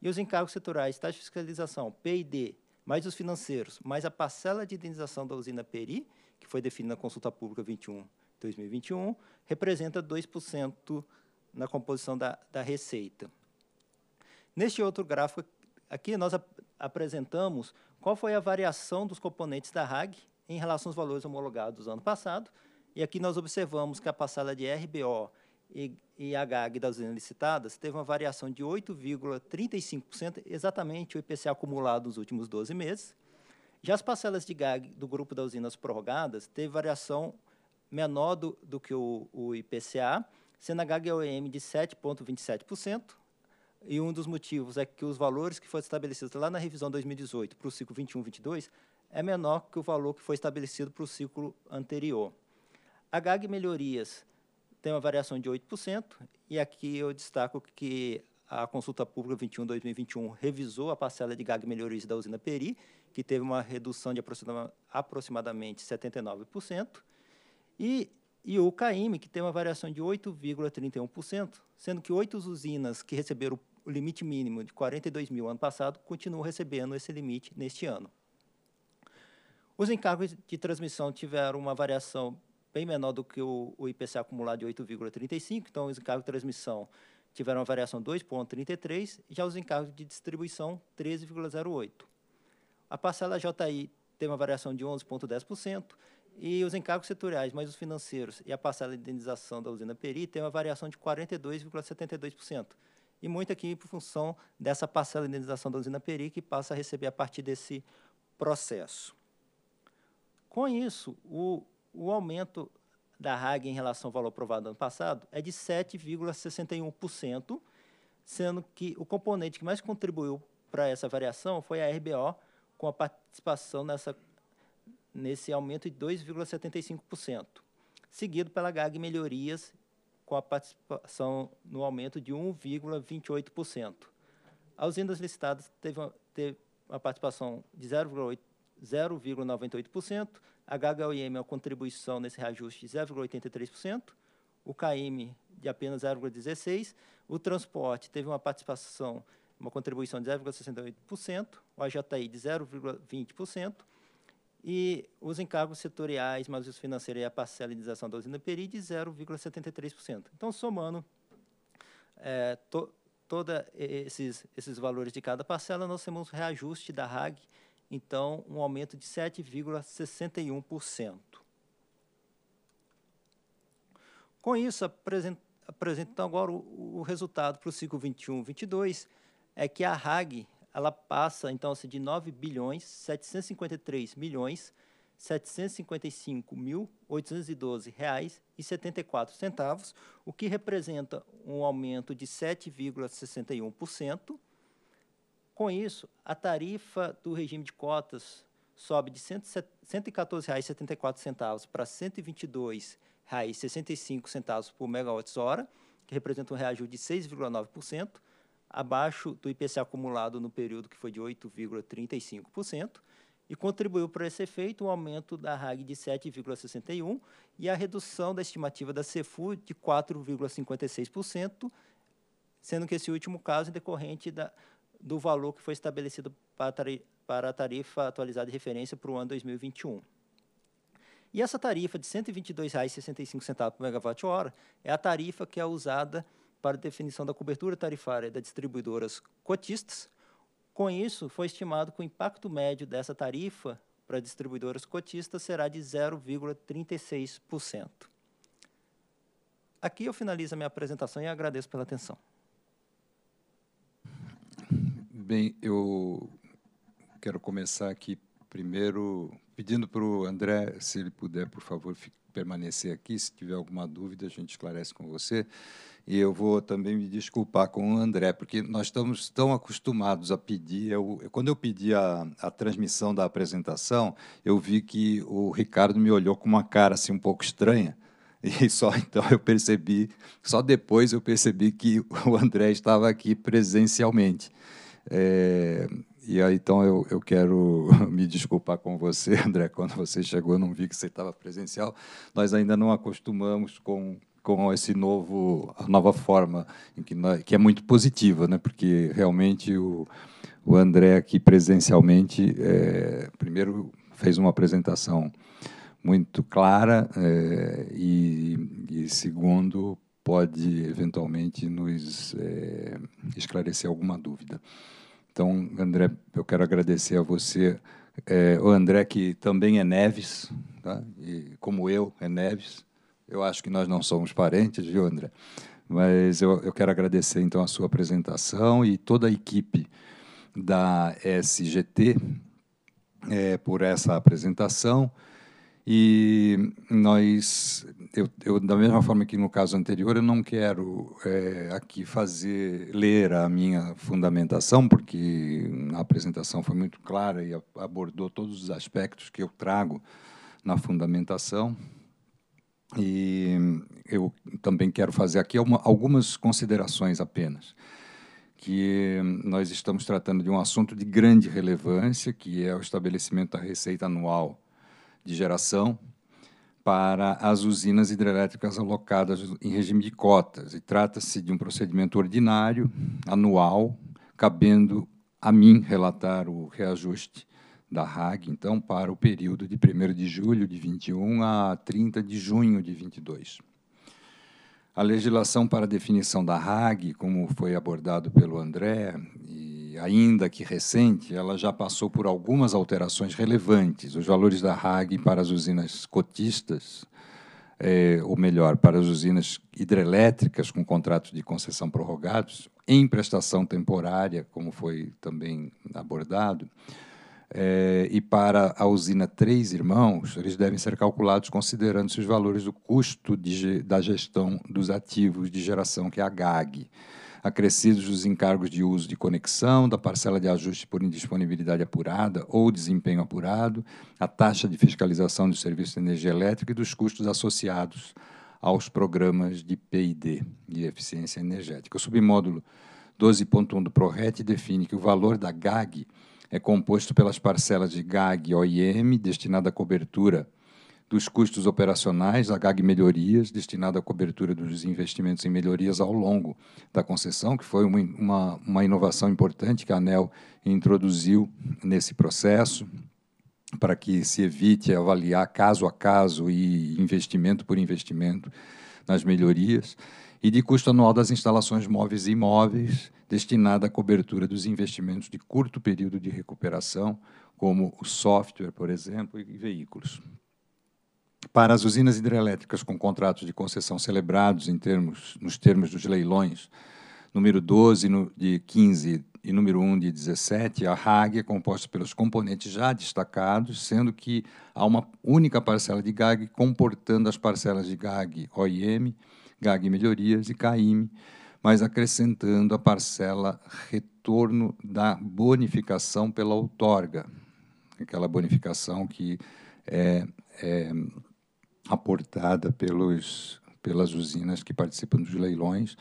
e os encargos setoriais, taxa de fiscalização, PID, mais os financeiros, mais a parcela de indenização da usina Peri, que foi definida na consulta pública 21 2021, representa 2% na composição da, da receita. Neste outro gráfico aqui, nós ap apresentamos qual foi a variação dos componentes da RAG em relação aos valores homologados ano passado, e aqui nós observamos que a passada de RBO e, e HAG das licitadas teve uma variação de 8,35%, exatamente o IPCA acumulado nos últimos 12 meses. Já as parcelas de GAG do grupo das usinas prorrogadas teve variação menor do, do que o, o IPCA, sendo a HGOM de 7,27%. E um dos motivos é que os valores que foram estabelecidos lá na revisão 2018 para o ciclo 21-22 é menor que o valor que foi estabelecido para o ciclo anterior. A GAG Melhorias tem uma variação de 8%, e aqui eu destaco que a consulta pública 21-2021 revisou a parcela de GAG Melhorias da usina Peri, que teve uma redução de aproximadamente 79%, e, e o CAIME, que tem uma variação de 8,31%, sendo que oito usinas que receberam o limite mínimo de 42 mil ano passado continuam recebendo esse limite neste ano. Os encargos de transmissão tiveram uma variação bem menor do que o, o IPC acumulado de 8,35, então os encargos de transmissão tiveram uma variação 2,33, já os encargos de distribuição 13,08. A parcela JI tem uma variação de 11,10%, e os encargos setoriais, mais os financeiros e a parcela de indenização da usina Peri tem uma variação de 42,72%. E muito aqui por função dessa parcela de indenização da usina Peri que passa a receber a partir desse processo. Com isso, o, o aumento da RAG em relação ao valor aprovado ano passado é de 7,61%, sendo que o componente que mais contribuiu para essa variação foi a RBO, com a participação nessa nesse aumento de 2,75%, seguido pela GAG Melhorias, com a participação no aumento de 1,28%. As usinas listadas teve, uma, teve a participação de 0,98%, a GAG OIM a é contribuição nesse reajuste de 0,83%, o CAIM de apenas 0,16%, o transporte teve uma participação, uma contribuição de 0,68%, o AJI de 0,20%, e os encargos setoriais, mais os financeiros e a parcelização da usina Peri de 0,73%. Então, somando é, to, todos esses, esses valores de cada parcela, nós temos um reajuste da RAG, então, um aumento de 7,61%. Com isso, apresento agora o, o resultado para o ciclo 21-22, é que a RAG ela passa, então, assim, de 9 bilhões 753 milhões 755 mil reais e 74 centavos, o que representa um aumento de 7,61%. Com isso, a tarifa do regime de cotas sobe de R$ 114,74 para R$ 122,65 por megawatt-hora, que representa um reajuste de 6,9% abaixo do IPC acumulado no período que foi de 8,35% e contribuiu para esse efeito o um aumento da RAG de 7,61 e a redução da estimativa da CEFU de 4,56%, sendo que esse último caso é decorrente da, do valor que foi estabelecido para a tarifa atualizada de referência para o ano 2021. E essa tarifa de R$ 122,65 por megawatt-hora é a tarifa que é usada para definição da cobertura tarifária das distribuidoras cotistas. Com isso, foi estimado que o impacto médio dessa tarifa para distribuidoras cotistas será de 0,36%. Aqui eu finalizo a minha apresentação e agradeço pela atenção. Bem, eu quero começar aqui primeiro pedindo para o André, se ele puder, por favor, permanecer aqui. Se tiver alguma dúvida, a gente esclarece com você. E eu vou também me desculpar com o André, porque nós estamos tão acostumados a pedir. Eu, quando eu pedi a, a, transmissão da apresentação, eu vi que o Ricardo me olhou com uma cara assim um pouco estranha. E só então eu percebi, só depois eu percebi que o André estava aqui presencialmente. É, e aí, então, eu, eu quero me desculpar com você, André. Quando você chegou, eu não vi que você estava presencial. Nós ainda não acostumamos com com esse novo a nova forma que, que é muito positiva, né? Porque realmente o, o André aqui presencialmente é, primeiro fez uma apresentação muito clara é, e, e, segundo pode eventualmente nos é, esclarecer alguma dúvida. Então, André, eu quero agradecer a você, é, o André que também é Neves, tá? e, como eu é Neves eu acho que nós não somos parentes, viu, André? Mas eu, eu quero agradecer, então, a sua apresentação e toda a equipe da SGT é, por essa apresentação. E nós, eu, eu, da mesma forma que no caso anterior, eu não quero é, aqui fazer ler a minha fundamentação, porque a apresentação foi muito clara e abordou todos os aspectos que eu trago na fundamentação. E eu também quero fazer aqui uma, algumas considerações apenas, que nós estamos tratando de um assunto de grande relevância, que é o estabelecimento da receita anual de geração para as usinas hidrelétricas alocadas em regime de cotas. E trata-se de um procedimento ordinário, anual, cabendo a mim relatar o reajuste da RAG, então, para o período de 1 de julho de 21 a 30 de junho de 22. A legislação para a definição da RAG, como foi abordado pelo André, e ainda que recente, ela já passou por algumas alterações relevantes. Os valores da RAG para as usinas cotistas, é, ou melhor, para as usinas hidrelétricas com contratos de concessão prorrogados, em prestação temporária, como foi também abordado, é, e para a usina Três Irmãos, eles devem ser calculados considerando-se os valores do custo de, da gestão dos ativos de geração, que é a GAG, acrescidos os encargos de uso de conexão, da parcela de ajuste por indisponibilidade apurada ou desempenho apurado, a taxa de fiscalização do serviço de energia elétrica e dos custos associados aos programas de PID, de eficiência energética. O submódulo 12.1 do PRORET define que o valor da GAG é composto pelas parcelas de GAG e OIM, destinada à cobertura dos custos operacionais, a GAG Melhorias, destinada à cobertura dos investimentos em melhorias ao longo da concessão, que foi uma, uma, uma inovação importante que a ANEL introduziu nesse processo, para que se evite avaliar caso a caso e investimento por investimento nas melhorias, e de custo anual das instalações móveis e imóveis, destinada à cobertura dos investimentos de curto período de recuperação, como o software, por exemplo, e veículos. Para as usinas hidrelétricas com contratos de concessão celebrados em termos, nos termos dos leilões número 12 de 15 e número 1 de 17, a RAG é composta pelos componentes já destacados, sendo que há uma única parcela de GAG comportando as parcelas de GAG OIM, GAG Melhorias e CAIM, mas acrescentando a parcela retorno da bonificação pela outorga, aquela bonificação que é, é aportada pelos, pelas usinas que participam dos leilões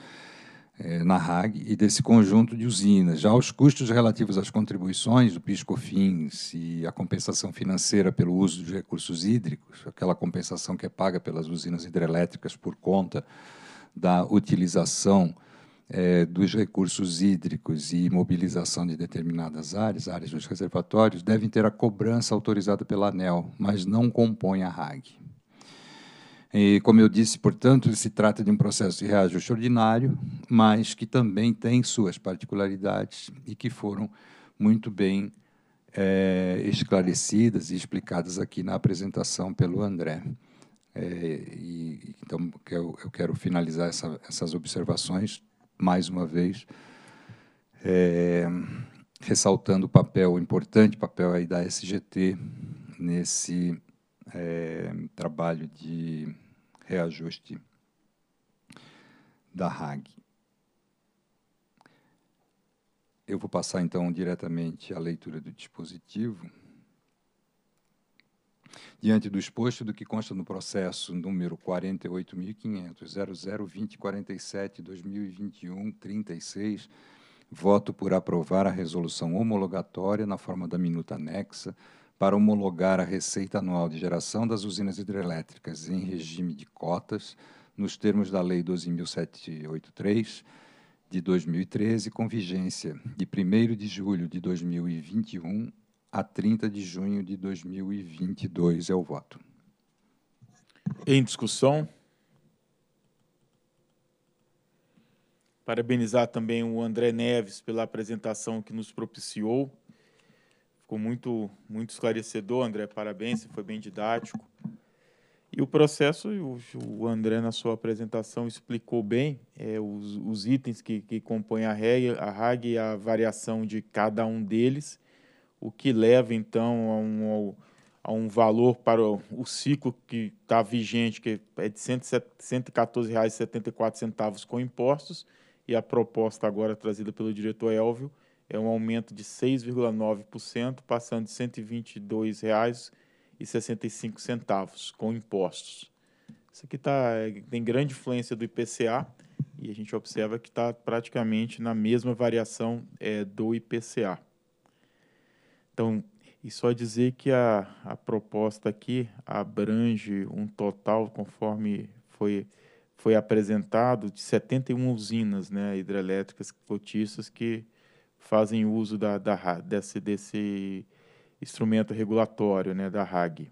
é, na RAG e desse conjunto de usinas. Já os custos relativos às contribuições, do Piscofins e a compensação financeira pelo uso dos recursos hídricos, aquela compensação que é paga pelas usinas hidrelétricas por conta da utilização é, dos recursos hídricos e mobilização de determinadas áreas, áreas dos reservatórios, devem ter a cobrança autorizada pela ANEL, mas não compõe a RAG. E, como eu disse, portanto, se trata de um processo de reajuste ordinário, mas que também tem suas particularidades e que foram muito bem é, esclarecidas e explicadas aqui na apresentação pelo André. É, e, então, eu, eu, quero finalizar essa, essas observações mais uma vez, é, ressaltando o papel o importante, papel aí da SGT nesse é, trabalho de reajuste da RAG. Eu vou passar então diretamente à leitura do dispositivo. Diante do exposto do que consta no processo número 48.500.002047-2021-36, voto por aprovar a resolução homologatória na forma da minuta anexa para homologar a receita anual de geração das usinas hidrelétricas em regime de cotas, nos termos da Lei 12.783 de 2013, com vigência de 1 de julho de 2021 a 30 de junho de 2022. É o voto. Em discussão. Parabenizar também o André Neves pela apresentação que nos propiciou. Ficou muito, muito esclarecedor, André. Parabéns, foi bem didático. E o processo, o, André, na sua apresentação, explicou bem é, os, os, itens que, que compõem a RAG, a RAG e a variação de cada um deles o que leva então a um, a um valor para o, ciclo que está vigente, que é de R$ 114,74 com impostos, e a proposta agora trazida pelo diretor Elvio é um aumento de 6,9%, passando de R$ 122,65 com impostos. Isso aqui tá, é, tem grande influência do IPCA e a gente observa que está praticamente na mesma variação é, do IPCA. Então, e só dizer que a, a proposta aqui abrange um total, conforme foi, foi apresentado, de 71 usinas né, hidrelétricas cotistas que fazem uso da, da, desse, desse instrumento regulatório né, da RAG.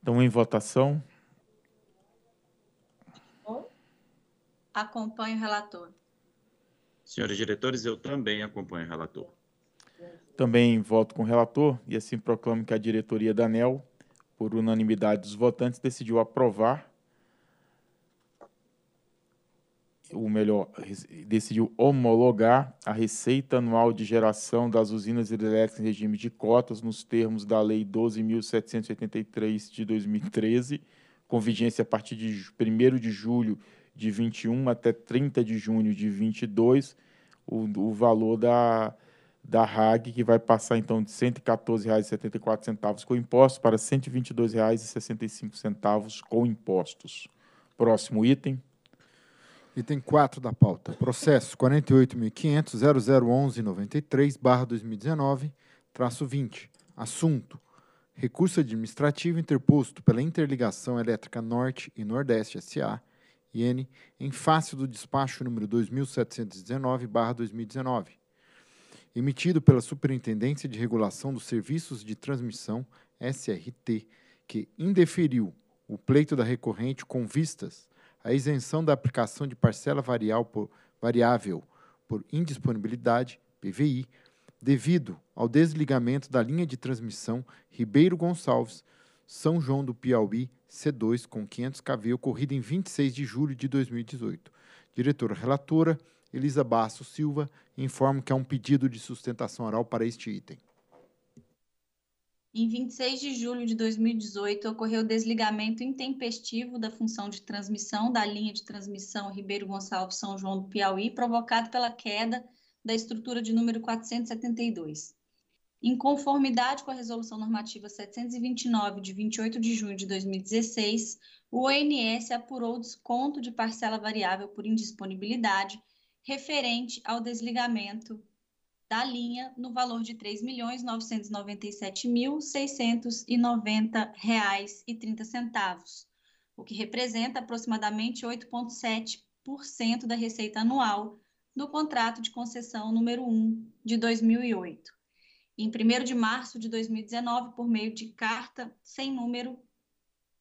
Então, em votação. Acompanho o relator. Senhores diretores, eu também acompanho o relator. Também voto com o relator e assim proclamo que a diretoria da ANEL, por unanimidade dos votantes, decidiu aprovar, ou melhor, decidiu homologar a receita anual de geração das usinas hidrelétricas em regime de cotas nos termos da Lei 12.783 de 2013, com vigência a partir de 1 de julho de 21 até 30 de junho de 22, o, o valor da da RAG, que vai passar então de R$ 114,74 com impostos para R$ 122,65 com impostos. Próximo item. Item 4 da pauta. Processo 48.500.001193-2019, traço 20. Assunto. Recurso administrativo interposto pela Interligação Elétrica Norte e Nordeste S.A., IN, em face do despacho número 2719-2019, emitido pela Superintendência de Regulação dos Serviços de Transmissão, SRT, que indeferiu o pleito da recorrente com vistas à isenção da aplicação de parcela por, variável por indisponibilidade, PVI, devido ao desligamento da linha de transmissão Ribeiro Gonçalves, São João do Piauí, C2, com 500 kV, ocorrida em 26 de julho de 2018. Diretora relatora, Elisa Basso Silva, Informo que é um pedido de sustentação oral para este item. Em 26 de julho de 2018, ocorreu o desligamento intempestivo da função de transmissão da linha de transmissão Ribeiro Gonçalves São João do Piauí, provocado pela queda da estrutura de número 472. Em conformidade com a Resolução Normativa 729, de 28 de junho de 2016, o ONS apurou desconto de parcela variável por indisponibilidade referente ao desligamento da linha no valor de R$ 3.997.690,30, o que representa aproximadamente 8,7% da receita anual do contrato de concessão número 1 de 2008. Em 1 de março de 2019, por meio de carta sem número,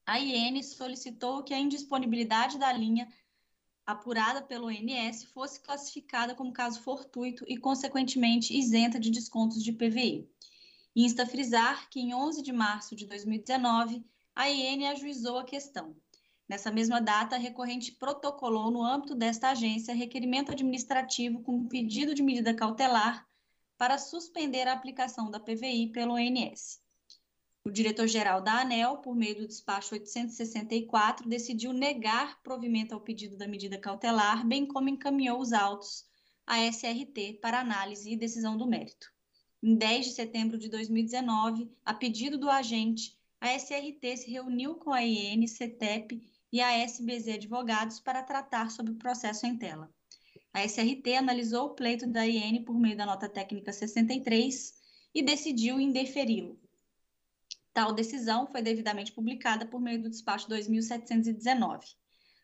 a IN solicitou que a indisponibilidade da linha apurada pelo INS fosse classificada como caso fortuito e, consequentemente, isenta de descontos de PVI. Insta frisar que, em 11 de março de 2019, a IN ajuizou a questão. Nessa mesma data, a recorrente protocolou, no âmbito desta agência, requerimento administrativo com pedido de medida cautelar para suspender a aplicação da PVI pelo INS. O diretor-geral da ANEL, por meio do despacho 864, decidiu negar provimento ao pedido da medida cautelar, bem como encaminhou os autos à SRT para análise e decisão do mérito. Em 10 de setembro de 2019, a pedido do agente, a SRT se reuniu com a IN, CETEP e a SBZ Advogados para tratar sobre o processo em tela. A SRT analisou o pleito da IN por meio da nota técnica 63 e decidiu indeferi-lo. Tal decisão foi devidamente publicada por meio do despacho 2719.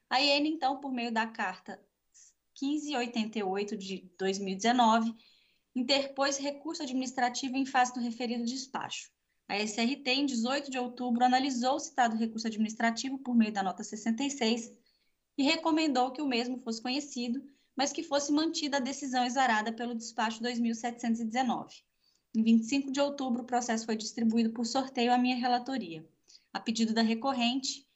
A IN, então, por meio da carta 1588 de 2019, interpôs recurso administrativo em face do referido despacho. A SRT, em 18 de outubro, analisou o citado recurso administrativo por meio da nota 66 e recomendou que o mesmo fosse conhecido, mas que fosse mantida a decisão exarada pelo despacho 2719. Em 25 de outubro, o processo foi distribuído por sorteio à minha relatoria. A pedido da recorrente,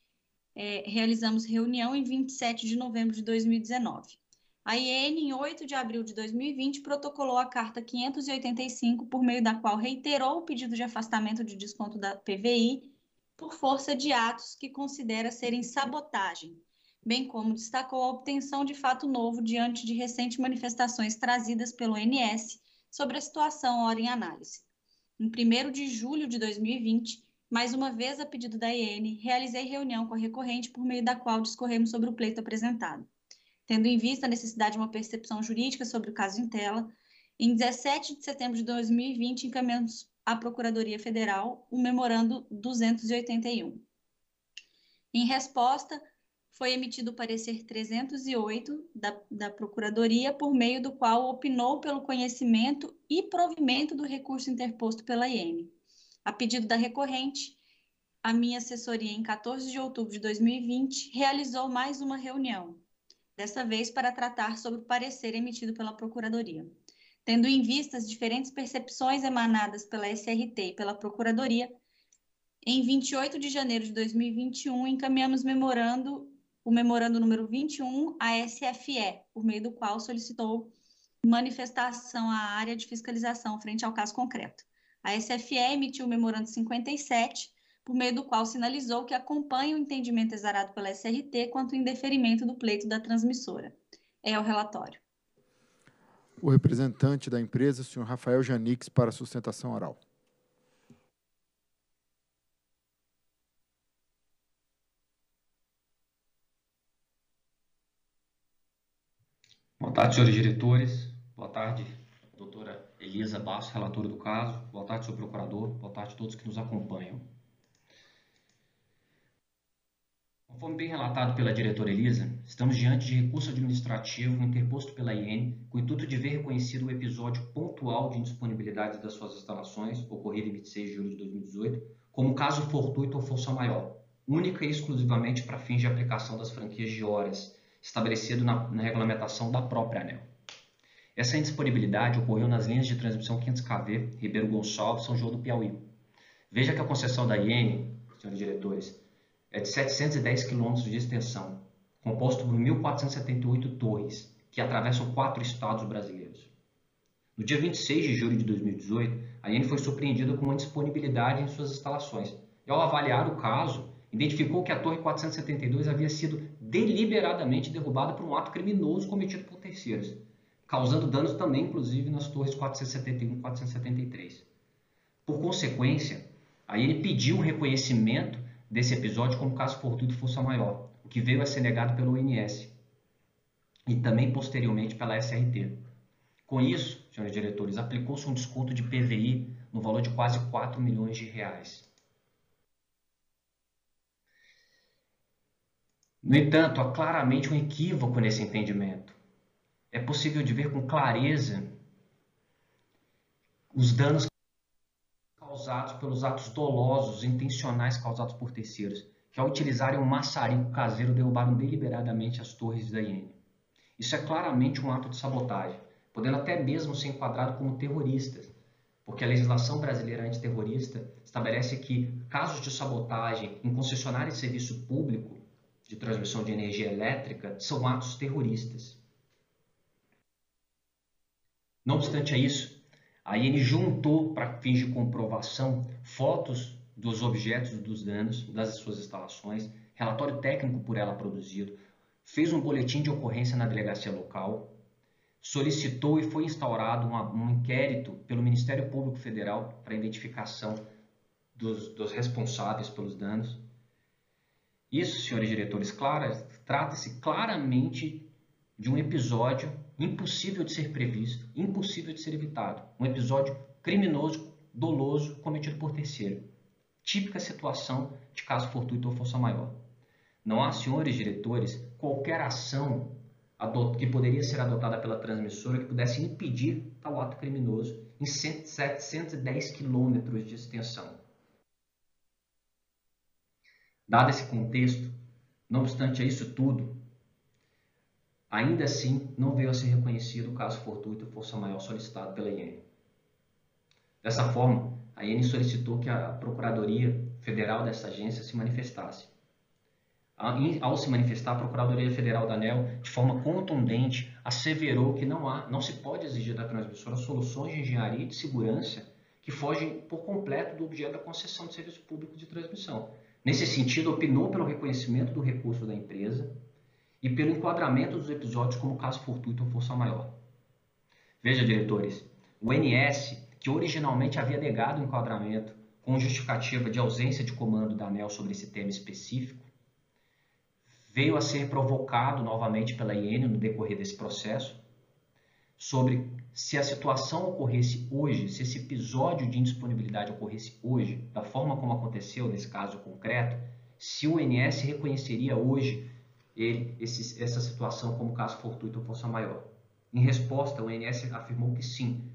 é, realizamos reunião em 27 de novembro de 2019. A IEN, em 8 de abril de 2020, protocolou a Carta 585, por meio da qual reiterou o pedido de afastamento de desconto da PVI por força de atos que considera serem sabotagem, bem como destacou a obtenção de fato novo diante de recentes manifestações trazidas pelo NS sobre a situação hora em análise. Em 1 de julho de 2020, mais uma vez a pedido da IN, realizei reunião com a recorrente por meio da qual discorremos sobre o pleito apresentado. Tendo em vista a necessidade de uma percepção jurídica sobre o caso em tela, em 17 de setembro de 2020 encaminhamos à Procuradoria Federal o memorando 281. Em resposta, foi emitido o parecer 308 da, da Procuradoria, por meio do qual opinou pelo conhecimento e provimento do recurso interposto pela IN. A pedido da recorrente, a minha assessoria, em 14 de outubro de 2020, realizou mais uma reunião, dessa vez para tratar sobre o parecer emitido pela Procuradoria. Tendo em vista as diferentes percepções emanadas pela SRT e pela Procuradoria, em 28 de janeiro de 2021, encaminhamos memorando o memorando número 21 à SFE, por meio do qual solicitou manifestação à área de fiscalização frente ao caso concreto. A SFE emitiu o memorando 57, por meio do qual sinalizou que acompanha o entendimento exarado pela SRT quanto ao indeferimento do pleito da transmissora. É o relatório. O representante da empresa, o senhor Rafael Janix, para sustentação oral. Boa tarde, senhores diretores. Boa tarde, doutora Elisa Bastos, relatora do caso. Boa tarde, senhor procurador. Boa tarde a todos que nos acompanham. Conforme bem relatado pela diretora Elisa, estamos diante de recurso administrativo interposto pela IEN com o intuito de ver reconhecido o episódio pontual de indisponibilidade das suas instalações, ocorrido em 26 de julho de 2018, como caso fortuito ou força maior, única e exclusivamente para fins de aplicação das franquias de horas, estabelecido na, na regulamentação da própria ANEL. Essa indisponibilidade ocorreu nas linhas de transmissão 500kV Ribeiro Gonçalves São João do Piauí. Veja que a concessão da IEN, senhores diretores, é de 710 km de extensão, composto por 1.478 torres, que atravessam quatro estados brasileiros. No dia 26 de julho de 2018, a IEN foi surpreendida com uma indisponibilidade em suas instalações. E ao avaliar o caso, identificou que a Torre 472 havia sido deliberadamente derrubada por um ato criminoso cometido por terceiros, causando danos também, inclusive, nas Torres 471 e 473. Por consequência, aí ele pediu o reconhecimento desse episódio como caso fortuito e força maior, o que veio a ser negado pelo ONS e também posteriormente pela SRT. Com isso, senhores diretores, aplicou-se um desconto de PVI no valor de quase 4 milhões de reais. No entanto, há claramente um equívoco nesse entendimento. É possível de ver com clareza os danos causados pelos atos dolosos, intencionais causados por terceiros, que ao utilizarem um maçarico caseiro derrubaram deliberadamente as torres da IEN. Isso é claramente um ato de sabotagem, podendo até mesmo ser enquadrado como terroristas, porque a legislação brasileira antiterrorista estabelece que casos de sabotagem em concessionário de serviço público de transmissão de energia elétrica são atos terroristas. Não obstante a isso, a IN juntou, para fins de comprovação, fotos dos objetos dos danos das suas instalações, relatório técnico por ela produzido, fez um boletim de ocorrência na delegacia local, solicitou e foi instaurado um inquérito pelo Ministério Público Federal para identificação dos, dos responsáveis pelos danos isso, senhores diretores, claras, trata-se claramente de um episódio impossível de ser previsto, impossível de ser evitado, um episódio criminoso, doloso, cometido por terceiro. Típica situação de caso fortuito ou força maior. Não há, senhores diretores, qualquer ação que poderia ser adotada pela transmissora que pudesse impedir tal ato criminoso em 710 quilômetros de extensão. Dado esse contexto, não obstante isso tudo, ainda assim não veio a ser reconhecido o caso fortuito ou força maior solicitado pela IN. Dessa forma, a IN solicitou que a Procuradoria Federal dessa agência se manifestasse. Ao se manifestar, a Procuradoria Federal da ANEL, de forma contundente, asseverou que não, há, não se pode exigir da transmissora soluções de engenharia e de segurança que fogem por completo do objeto da concessão de serviço público de transmissão, Nesse sentido, opinou pelo reconhecimento do recurso da empresa e pelo enquadramento dos episódios como caso fortuito ou força maior. Veja, diretores, o NS, que originalmente havia negado o enquadramento com justificativa de ausência de comando da ANEL sobre esse tema específico, veio a ser provocado novamente pela IN no decorrer desse processo sobre se a situação ocorresse hoje, se esse episódio de indisponibilidade ocorresse hoje, da forma como aconteceu nesse caso concreto, se o INS reconheceria hoje ele, esse, essa situação como caso fortuito ou força maior. Em resposta, o INS afirmou que sim.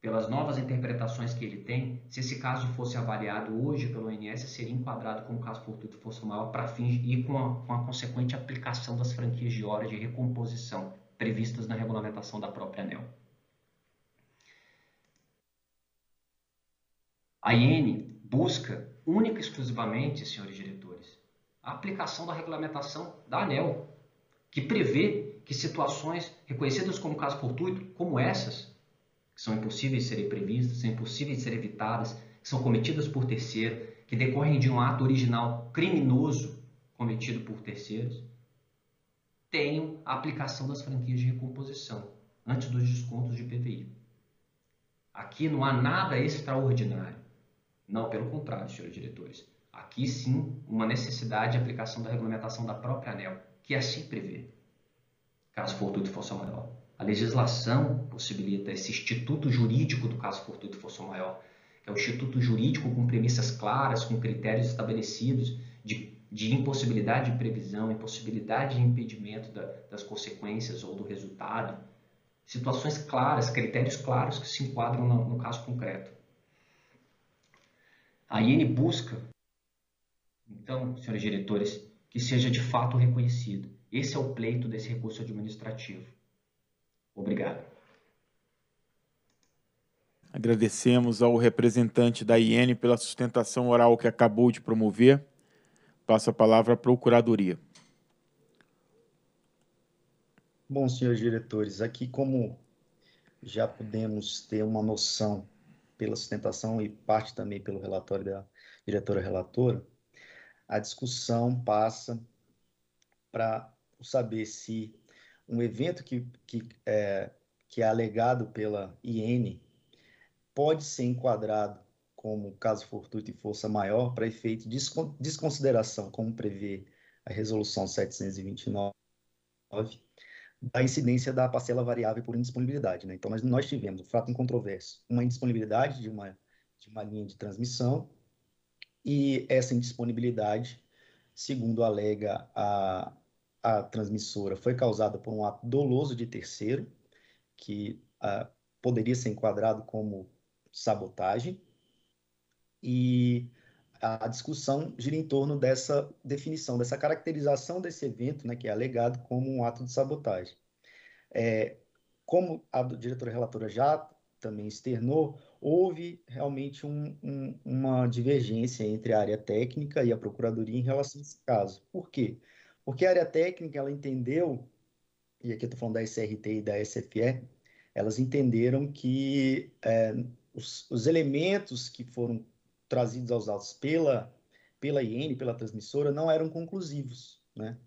Pelas novas interpretações que ele tem, se esse caso fosse avaliado hoje pelo INS, seria enquadrado como caso fortuito ou força maior para fins e com a, com a consequente aplicação das franquias de hora de recomposição previstas na regulamentação da própria ANEL. A IN busca única e exclusivamente, senhores diretores, a aplicação da regulamentação da ANEL, que prevê que situações reconhecidas como caso fortuito, como essas, que são impossíveis de serem previstas, são impossíveis de serem evitadas, que são cometidas por terceiro, que decorrem de um ato original criminoso cometido por terceiros, tenham a aplicação das franquias de recomposição antes dos descontos de PVI. Aqui não há nada extraordinário. Não, pelo contrário, senhores diretores. Aqui sim, uma necessidade de aplicação da regulamentação da própria ANEL, que assim prevê, caso fortuito e força maior. A legislação possibilita esse instituto jurídico do caso fortuito e força maior, que é o instituto jurídico com premissas claras, com critérios estabelecidos de de impossibilidade de previsão, impossibilidade de impedimento da, das consequências ou do resultado, situações claras, critérios claros que se enquadram no, no caso concreto. A IN busca, então, senhores diretores, que seja de fato reconhecido. Esse é o pleito desse recurso administrativo. Obrigado. Agradecemos ao representante da IN pela sustentação oral que acabou de promover. Passa a palavra à Procuradoria. Bom, senhores diretores, aqui como já pudemos ter uma noção pela sustentação e parte também pelo relatório da diretora relatora, a discussão passa para saber se um evento que, que, é, que é alegado pela IN pode ser enquadrado como caso fortuito e força maior para efeito de desconsideração, como prevê a Resolução 729, da incidência da parcela variável por indisponibilidade. Né? Então, nós, nós tivemos, o fato incontroverso, uma indisponibilidade de uma, de uma linha de transmissão, e essa indisponibilidade, segundo alega a, a transmissora, foi causada por um ato doloso de terceiro, que a, ah, poderia ser enquadrado como sabotagem, e a discussão gira em torno dessa definição, dessa caracterização desse evento, né, que é alegado como um ato de sabotagem. É, como a diretora relatora já também externou, houve realmente um, um, uma divergência entre a área técnica e a procuradoria em relação a esse caso. Por quê? Porque a área técnica ela entendeu, e aqui eu estou falando da SRT e da SFE, elas entenderam que é, os, os elementos que foram trazidos aos autos pela, pela IN, pela transmissora, não eram conclusivos, né?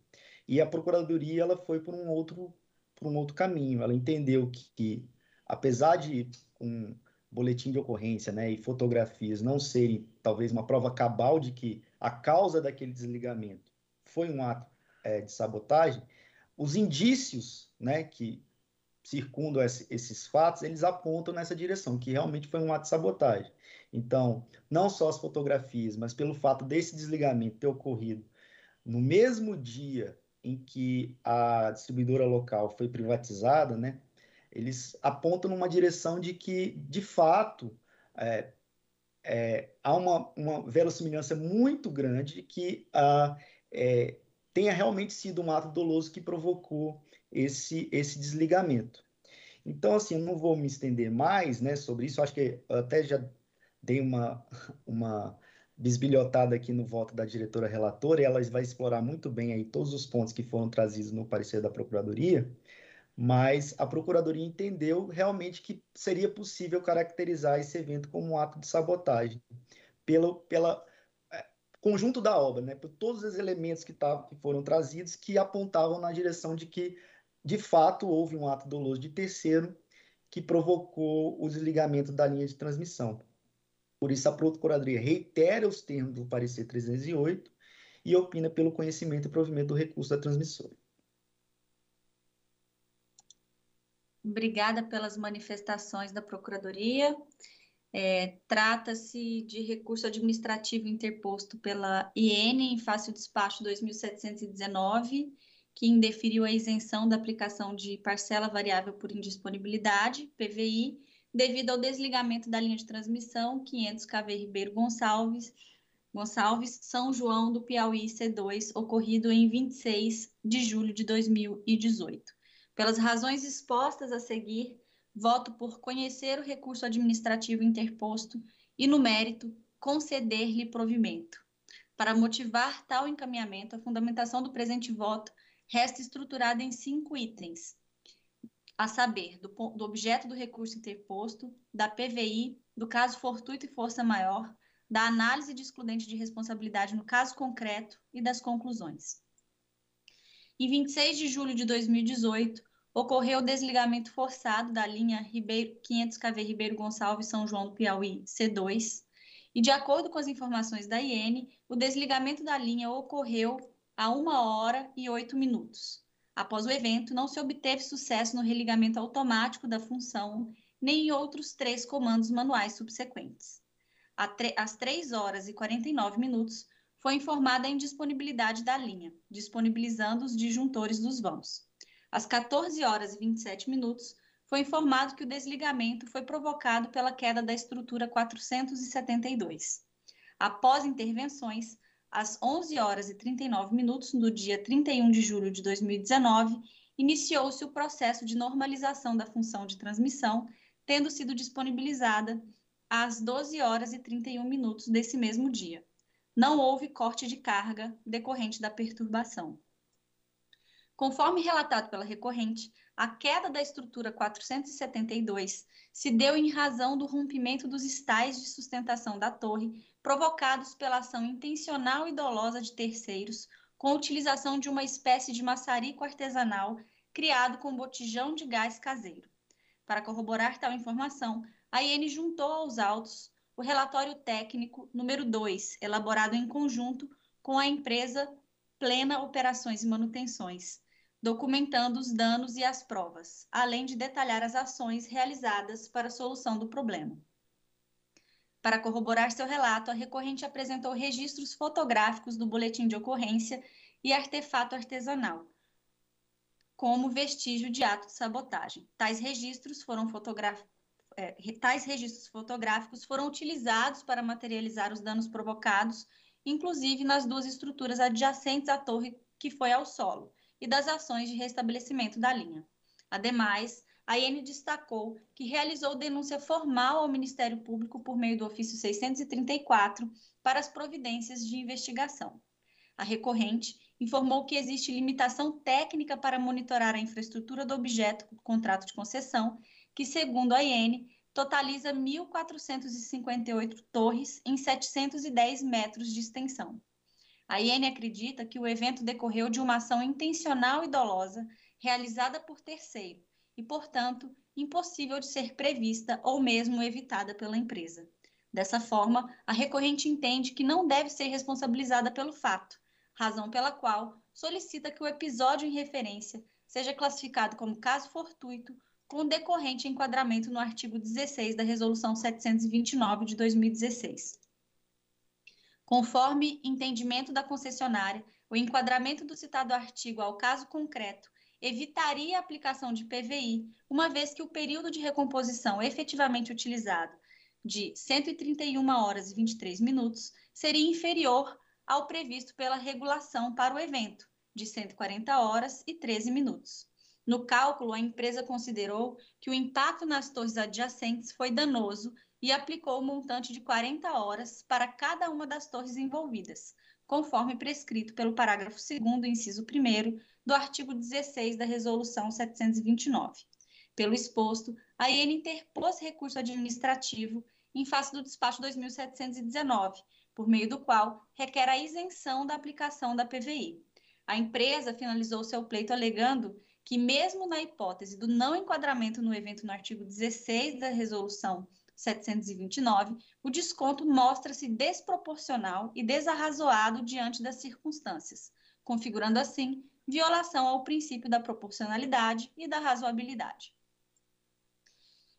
E a procuradoria ela foi por um outro por um outro caminho. Ela entendeu que, que apesar de um boletim de ocorrência, né, e fotografias não serem talvez uma prova cabal de que a causa daquele desligamento foi um ato é, de sabotagem, os indícios, né, que circundam esse, esses fatos, eles apontam nessa direção, que realmente foi um ato de sabotagem. Então, não só as fotografias, mas pelo fato desse desligamento ter ocorrido no mesmo dia em que a distribuidora local foi privatizada, né, eles apontam numa direção de que, de fato, é, é, há uma, uma verossimilhança muito grande que a, ah, é, tenha realmente sido um ato doloso que provocou esse, esse desligamento. Então, assim, eu não vou me estender mais né, sobre isso, acho que até já dei uma, uma bisbilhotada aqui no voto da diretora relatora, e ela vai explorar muito bem aí todos os pontos que foram trazidos no parecer da Procuradoria, mas a Procuradoria entendeu realmente que seria possível caracterizar esse evento como um ato de sabotagem, pelo pela, é, conjunto da obra, né, por todos os elementos que, tá, que foram trazidos que apontavam na direção de que, de fato, houve um ato doloso de terceiro que provocou o desligamento da linha de transmissão. Por isso, a Procuradoria reitera os termos do parecer 308 e opina pelo conhecimento e provimento do recurso da transmissora. Obrigada pelas manifestações da Procuradoria. É, Trata-se de recurso administrativo interposto pela IN em face do despacho 2719, que indeferiu a isenção da aplicação de parcela variável por indisponibilidade, PVI, devido ao desligamento da linha de transmissão 500 KV Ribeiro Gonçalves, Gonçalves São João do Piauí C2, ocorrido em 26 de julho de 2018. Pelas razões expostas a seguir, voto por conhecer o recurso administrativo interposto e, no mérito, conceder-lhe provimento. Para motivar tal encaminhamento, a fundamentação do presente voto resta estruturada em cinco itens a saber, do, do objeto do recurso interposto, da PVI, do caso fortuito e força maior, da análise de excludente de responsabilidade no caso concreto e das conclusões. Em 26 de julho de 2018, ocorreu o desligamento forçado da linha Ribeiro, 500 KV Ribeiro Gonçalves São João do Piauí C2, e de acordo com as informações da IN, o desligamento da linha ocorreu a 1 hora e 8 minutos, Após o evento, não se obteve sucesso no religamento automático da função, nem em outros três comandos manuais subsequentes. Às 3 horas e 49 minutos, foi informada a indisponibilidade da linha, disponibilizando os disjuntores dos vãos. Às 14 horas e 27 minutos, foi informado que o desligamento foi provocado pela queda da estrutura 472. Após intervenções, às 11 horas e 39 minutos do dia 31 de julho de 2019, iniciou-se o processo de normalização da função de transmissão, tendo sido disponibilizada às 12 horas e 31 minutos desse mesmo dia. Não houve corte de carga decorrente da perturbação. Conforme relatado pela recorrente, a queda da estrutura 472 se deu em razão do rompimento dos estais de sustentação da torre provocados pela ação intencional e dolosa de terceiros, com utilização de uma espécie de maçarico artesanal criado com botijão de gás caseiro. Para corroborar tal informação, a IN juntou aos autos o relatório técnico número 2, elaborado em conjunto com a empresa Plena Operações e Manutenções, documentando os danos e as provas, além de detalhar as ações realizadas para a solução do problema. Para corroborar seu relato, a recorrente apresentou registros fotográficos do boletim de ocorrência e artefato artesanal, como vestígio de ato de sabotagem. Tais registros foram fotográficos é, tais registros fotográficos foram utilizados para materializar os danos provocados, inclusive nas duas estruturas adjacentes à torre que foi ao solo, e das ações de restabelecimento da linha. Ademais, a IN destacou que realizou denúncia formal ao Ministério Público por meio do ofício 634 para as providências de investigação. A recorrente informou que existe limitação técnica para monitorar a infraestrutura do objeto do contrato de concessão, que, segundo a IN, totaliza 1.458 torres em 710 metros de extensão. A IN acredita que o evento decorreu de uma ação intencional e dolosa realizada por terceiro, e, portanto, impossível de ser prevista ou mesmo evitada pela empresa. Dessa forma, a recorrente entende que não deve ser responsabilizada pelo fato, razão pela qual solicita que o episódio em referência seja classificado como caso fortuito com decorrente enquadramento no artigo 16 da Resolução 729 de 2016. Conforme entendimento da concessionária, o enquadramento do citado artigo ao caso concreto evitaria a aplicação de PVI, uma vez que o período de recomposição efetivamente utilizado, de 131 horas e 23 minutos, seria inferior ao previsto pela regulação para o evento, de 140 horas e 13 minutos. No cálculo, a empresa considerou que o impacto nas torres adjacentes foi danoso e aplicou o um montante de 40 horas para cada uma das torres envolvidas, conforme prescrito pelo parágrafo 2 inciso 1 do artigo 16 da Resolução 729. Pelo exposto, a IN interpôs recurso administrativo em face do despacho 2719, por meio do qual requer a isenção da aplicação da PVI. A empresa finalizou seu pleito alegando que, mesmo na hipótese do não enquadramento no evento no artigo 16 da Resolução 729, o desconto mostra-se desproporcional e desarrazoado diante das circunstâncias, configurando assim violação ao princípio da proporcionalidade e da razoabilidade.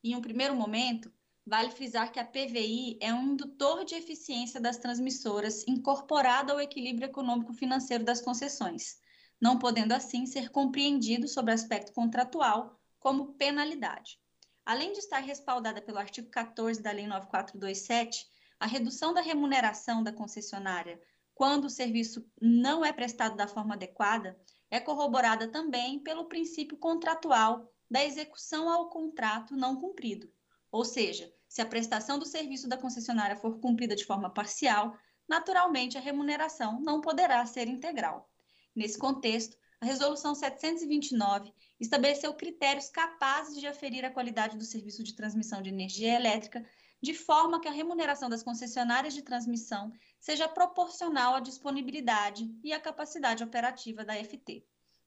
Em um primeiro momento, vale frisar que a PVI é um indutor de eficiência das transmissoras incorporado ao equilíbrio econômico-financeiro das concessões, não podendo assim ser compreendido sobre aspecto contratual como penalidade. Além de estar respaldada pelo artigo 14 da Lei 9427, a redução da remuneração da concessionária quando o serviço não é prestado da forma adequada é corroborada também pelo princípio contratual da execução ao contrato não cumprido. Ou seja, se a prestação do serviço da concessionária for cumprida de forma parcial, naturalmente a remuneração não poderá ser integral. Nesse contexto, a Resolução 729 estabeleceu critérios capazes de aferir a qualidade do serviço de transmissão de energia elétrica de forma que a remuneração das concessionárias de transmissão seja proporcional à disponibilidade e à capacidade operativa da FT.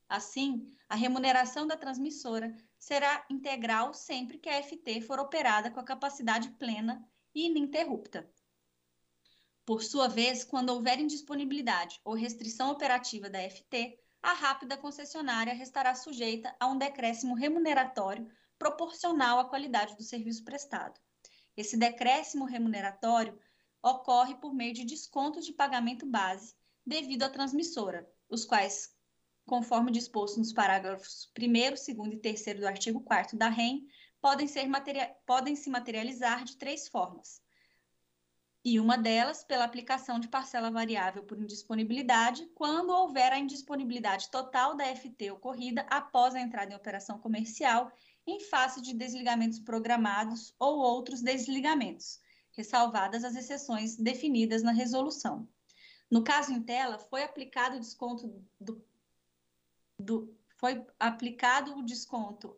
Assim, a remuneração da transmissora será integral sempre que a FT for operada com a capacidade plena e ininterrupta. Por sua vez, quando houver indisponibilidade ou restrição operativa da FT, a rápida concessionária restará sujeita a um decréscimo remuneratório proporcional à qualidade do serviço prestado. Esse decréscimo remuneratório ocorre por meio de descontos de pagamento base devido à transmissora, os quais, conforme disposto nos parágrafos 1 2 e 3 do artigo 4 da REM, podem, ser podem se materializar de três formas. E uma delas pela aplicação de parcela variável por indisponibilidade, quando houver a indisponibilidade total da FT ocorrida após a entrada em operação comercial em face de desligamentos programados ou outros desligamentos, ressalvadas as exceções definidas na resolução. No caso em tela, foi aplicado o desconto do, do foi aplicado o desconto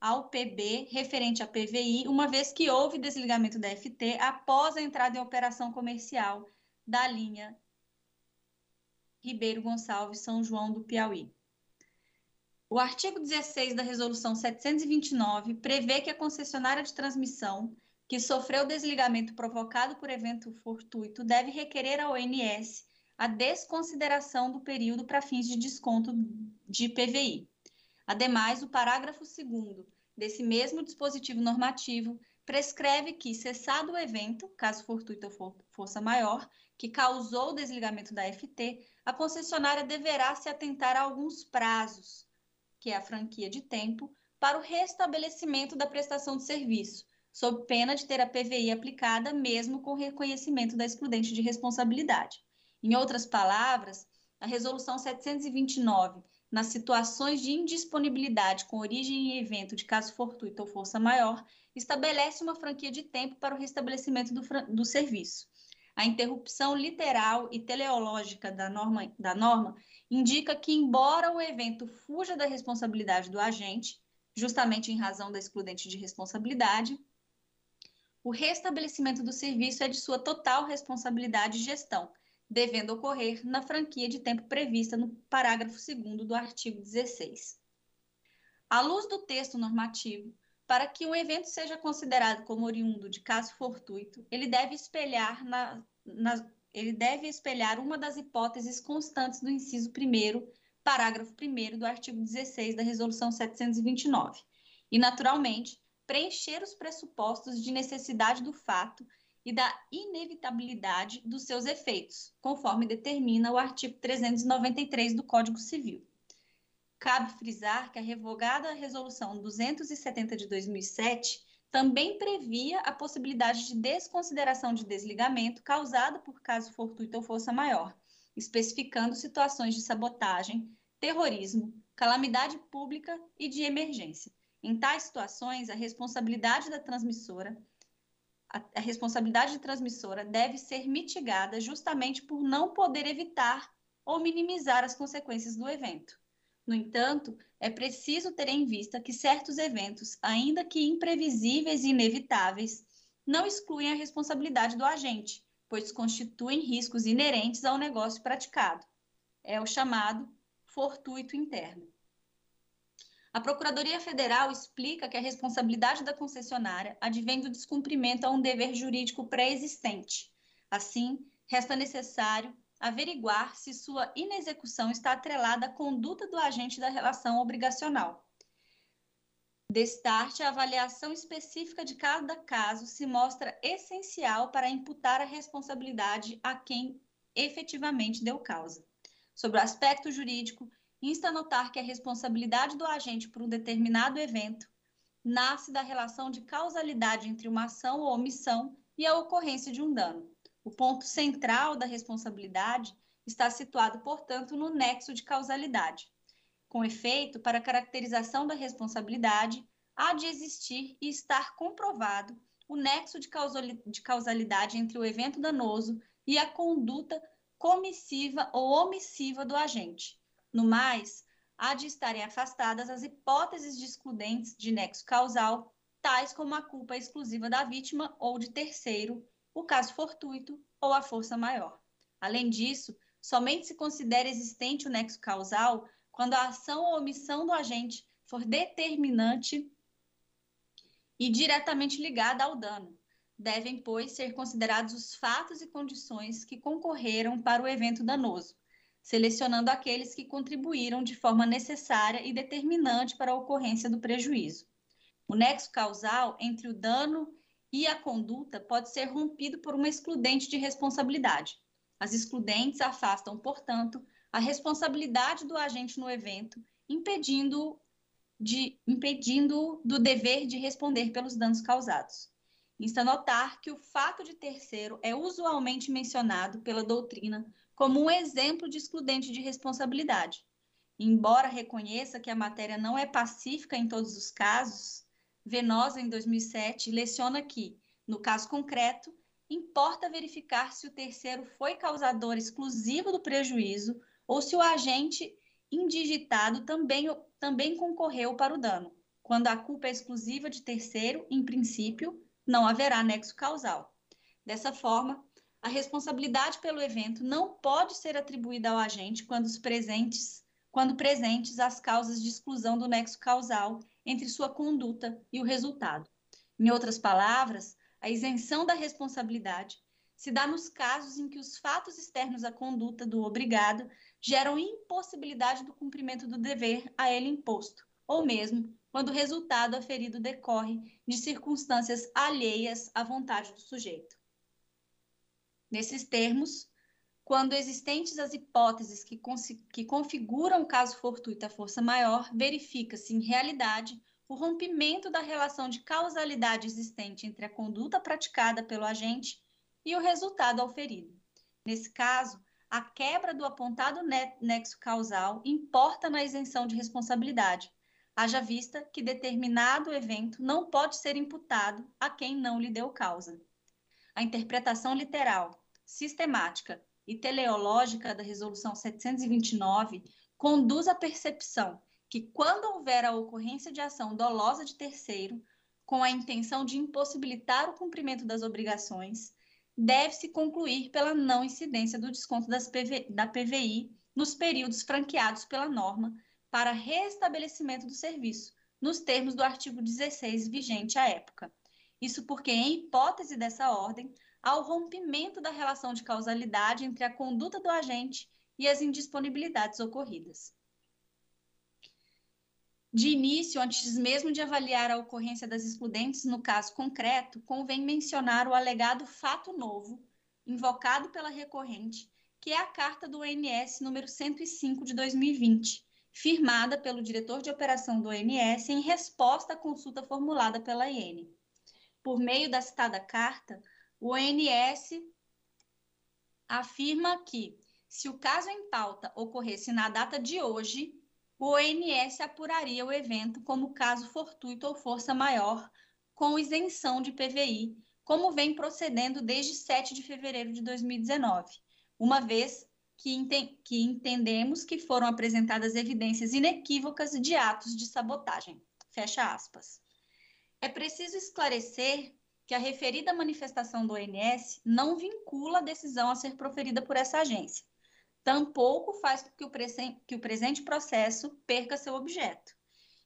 ao PB referente à PVI, uma vez que houve desligamento da FT após a entrada em operação comercial da linha Ribeiro Gonçalves São João do Piauí. O artigo 16 da Resolução 729 prevê que a concessionária de transmissão que sofreu desligamento provocado por evento fortuito deve requerer ao ONS a desconsideração do período para fins de desconto de PVI. Ademais, o parágrafo 2 desse mesmo dispositivo normativo prescreve que, cessado o evento, caso fortuito ou for força maior, que causou o desligamento da FT, a concessionária deverá se atentar a alguns prazos que é a franquia de tempo, para o restabelecimento da prestação de serviço, sob pena de ter a PVI aplicada mesmo com reconhecimento da excludente de responsabilidade. Em outras palavras, a Resolução 729, nas situações de indisponibilidade com origem em evento de caso fortuito ou força maior, estabelece uma franquia de tempo para o restabelecimento do, do serviço. A interrupção literal e teleológica da norma, da norma indica que, embora o evento fuja da responsabilidade do agente, justamente em razão da excludente de responsabilidade, o restabelecimento do serviço é de sua total responsabilidade e gestão, devendo ocorrer na franquia de tempo prevista no parágrafo 2 do artigo 16. À luz do texto normativo, para que um evento seja considerado como oriundo de caso fortuito, ele deve espelhar na, na ele deve espelhar uma das hipóteses constantes do inciso 1 parágrafo 1 do artigo 16 da Resolução 729. E, naturalmente, preencher os pressupostos de necessidade do fato e da inevitabilidade dos seus efeitos, conforme determina o artigo 393 do Código Civil. Cabe frisar que a revogada Resolução 270 de 2007 também previa a possibilidade de desconsideração de desligamento causada por caso fortuito ou força maior, especificando situações de sabotagem, terrorismo, calamidade pública e de emergência. Em tais situações, a responsabilidade da transmissora a responsabilidade de transmissora deve ser mitigada justamente por não poder evitar ou minimizar as consequências do evento. No entanto, é preciso ter em vista que certos eventos, ainda que imprevisíveis e inevitáveis, não excluem a responsabilidade do agente, pois constituem riscos inerentes ao negócio praticado. É o chamado fortuito interno. A Procuradoria Federal explica que a responsabilidade da concessionária advém do descumprimento a um dever jurídico pré-existente. Assim, resta necessário averiguar se sua inexecução está atrelada à conduta do agente da relação obrigacional. Destarte, a avaliação específica de cada caso se mostra essencial para imputar a responsabilidade a quem efetivamente deu causa. Sobre o aspecto jurídico, insta a notar que a responsabilidade do agente por um determinado evento nasce da relação de causalidade entre uma ação ou omissão e a ocorrência de um dano. O ponto central da responsabilidade está situado, portanto, no nexo de causalidade. Com efeito, para a caracterização da responsabilidade, há de existir e estar comprovado o nexo de causalidade entre o evento danoso e a conduta comissiva ou omissiva do agente. No mais, há de estarem afastadas as hipóteses de excludentes de nexo causal, tais como a culpa exclusiva da vítima ou de terceiro, o caso fortuito ou a força maior. Além disso, somente se considera existente o nexo causal quando a ação ou omissão do agente for determinante e diretamente ligada ao dano. Devem, pois, ser considerados os fatos e condições que concorreram para o evento danoso, selecionando aqueles que contribuíram de forma necessária e determinante para a ocorrência do prejuízo. O nexo causal entre o dano e a conduta pode ser rompido por uma excludente de responsabilidade. As excludentes afastam, portanto, a responsabilidade do agente no evento, impedindo de impedindo do dever de responder pelos danos causados. Insta notar que o fato de terceiro é usualmente mencionado pela doutrina como um exemplo de excludente de responsabilidade. Embora reconheça que a matéria não é pacífica em todos os casos, Venosa, em 2007, leciona que, no caso concreto, importa verificar se o terceiro foi causador exclusivo do prejuízo ou se o agente indigitado também, também concorreu para o dano. Quando a culpa é exclusiva de terceiro, em princípio, não haverá nexo causal. Dessa forma, a responsabilidade pelo evento não pode ser atribuída ao agente quando os presentes, quando presentes as causas de exclusão do nexo causal entre sua conduta e o resultado. Em outras palavras, a isenção da responsabilidade se dá nos casos em que os fatos externos à conduta do obrigado geram impossibilidade do cumprimento do dever a ele imposto, ou mesmo quando o resultado aferido decorre de circunstâncias alheias à vontade do sujeito. Nesses termos, quando existentes as hipóteses que, que configuram o caso fortuito à força maior, verifica-se, em realidade, o rompimento da relação de causalidade existente entre a conduta praticada pelo agente e o resultado auferido. Nesse caso, a quebra do apontado nexo causal importa na isenção de responsabilidade, haja vista que determinado evento não pode ser imputado a quem não lhe deu causa. A interpretação literal, sistemática e teleológica da Resolução 729 conduz à percepção que, quando houver a ocorrência de ação dolosa de terceiro, com a intenção de impossibilitar o cumprimento das obrigações, deve-se concluir pela não incidência do desconto PV, da PVI nos períodos franqueados pela norma para restabelecimento do serviço, nos termos do artigo 16 vigente à época. Isso porque, em hipótese dessa ordem, ao rompimento da relação de causalidade entre a conduta do agente e as indisponibilidades ocorridas. De início, antes mesmo de avaliar a ocorrência das excludentes no caso concreto, convém mencionar o alegado fato novo, invocado pela recorrente, que é a carta do ONS número 105 de 2020, firmada pelo diretor de operação do ONS em resposta à consulta formulada pela IN. Por meio da citada carta, o ONS afirma que, se o caso em pauta ocorresse na data de hoje, o ONS apuraria o evento como caso fortuito ou força maior, com isenção de PVI, como vem procedendo desde 7 de fevereiro de 2019, uma vez que, ente que entendemos que foram apresentadas evidências inequívocas de atos de sabotagem. Fecha aspas. É preciso esclarecer que a referida manifestação do ONS não vincula a decisão a ser proferida por essa agência. Tampouco faz que o, que o presente processo perca seu objeto.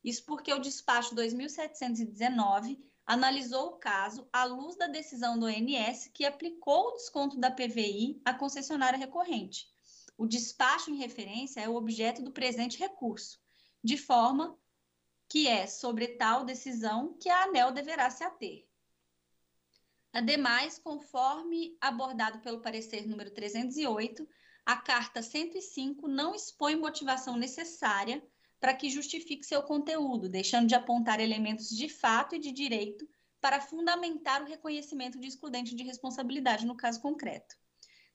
Isso porque o despacho 2719 analisou o caso à luz da decisão do ONS que aplicou o desconto da PVI à concessionária recorrente. O despacho em referência é o objeto do presente recurso, de forma que é sobre tal decisão que a ANEL deverá se ater. Ademais, conforme abordado pelo parecer número 308, a carta 105 não expõe motivação necessária para que justifique seu conteúdo, deixando de apontar elementos de fato e de direito para fundamentar o reconhecimento de excludente de responsabilidade no caso concreto.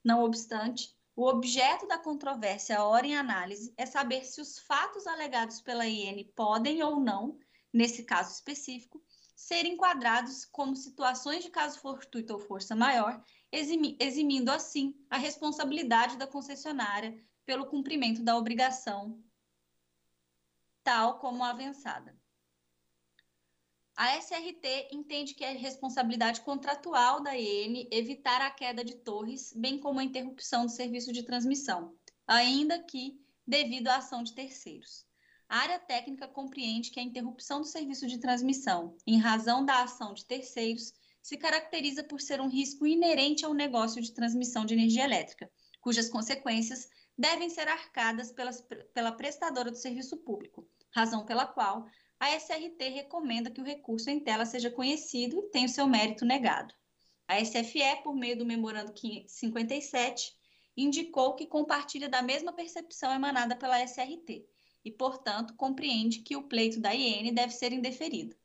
Não obstante, o objeto da controvérsia, ora em análise, é saber se os fatos alegados pela IN podem ou não, nesse caso específico, ser enquadrados como situações de caso fortuito ou força maior, eximindo assim a responsabilidade da concessionária pelo cumprimento da obrigação, tal como avançada. A SRT entende que é responsabilidade contratual da EN evitar a queda de torres, bem como a interrupção do serviço de transmissão, ainda que devido à ação de terceiros. A área técnica compreende que a interrupção do serviço de transmissão, em razão da ação de terceiros, se caracteriza por ser um risco inerente ao negócio de transmissão de energia elétrica, cujas consequências devem ser arcadas pela prestadora do serviço público, razão pela qual a SRT recomenda que o recurso em tela seja conhecido e tenha o seu mérito negado. A SFE, por meio do Memorando 57, indicou que compartilha da mesma percepção emanada pela SRT e, portanto, compreende que o pleito da IN deve ser indeferido.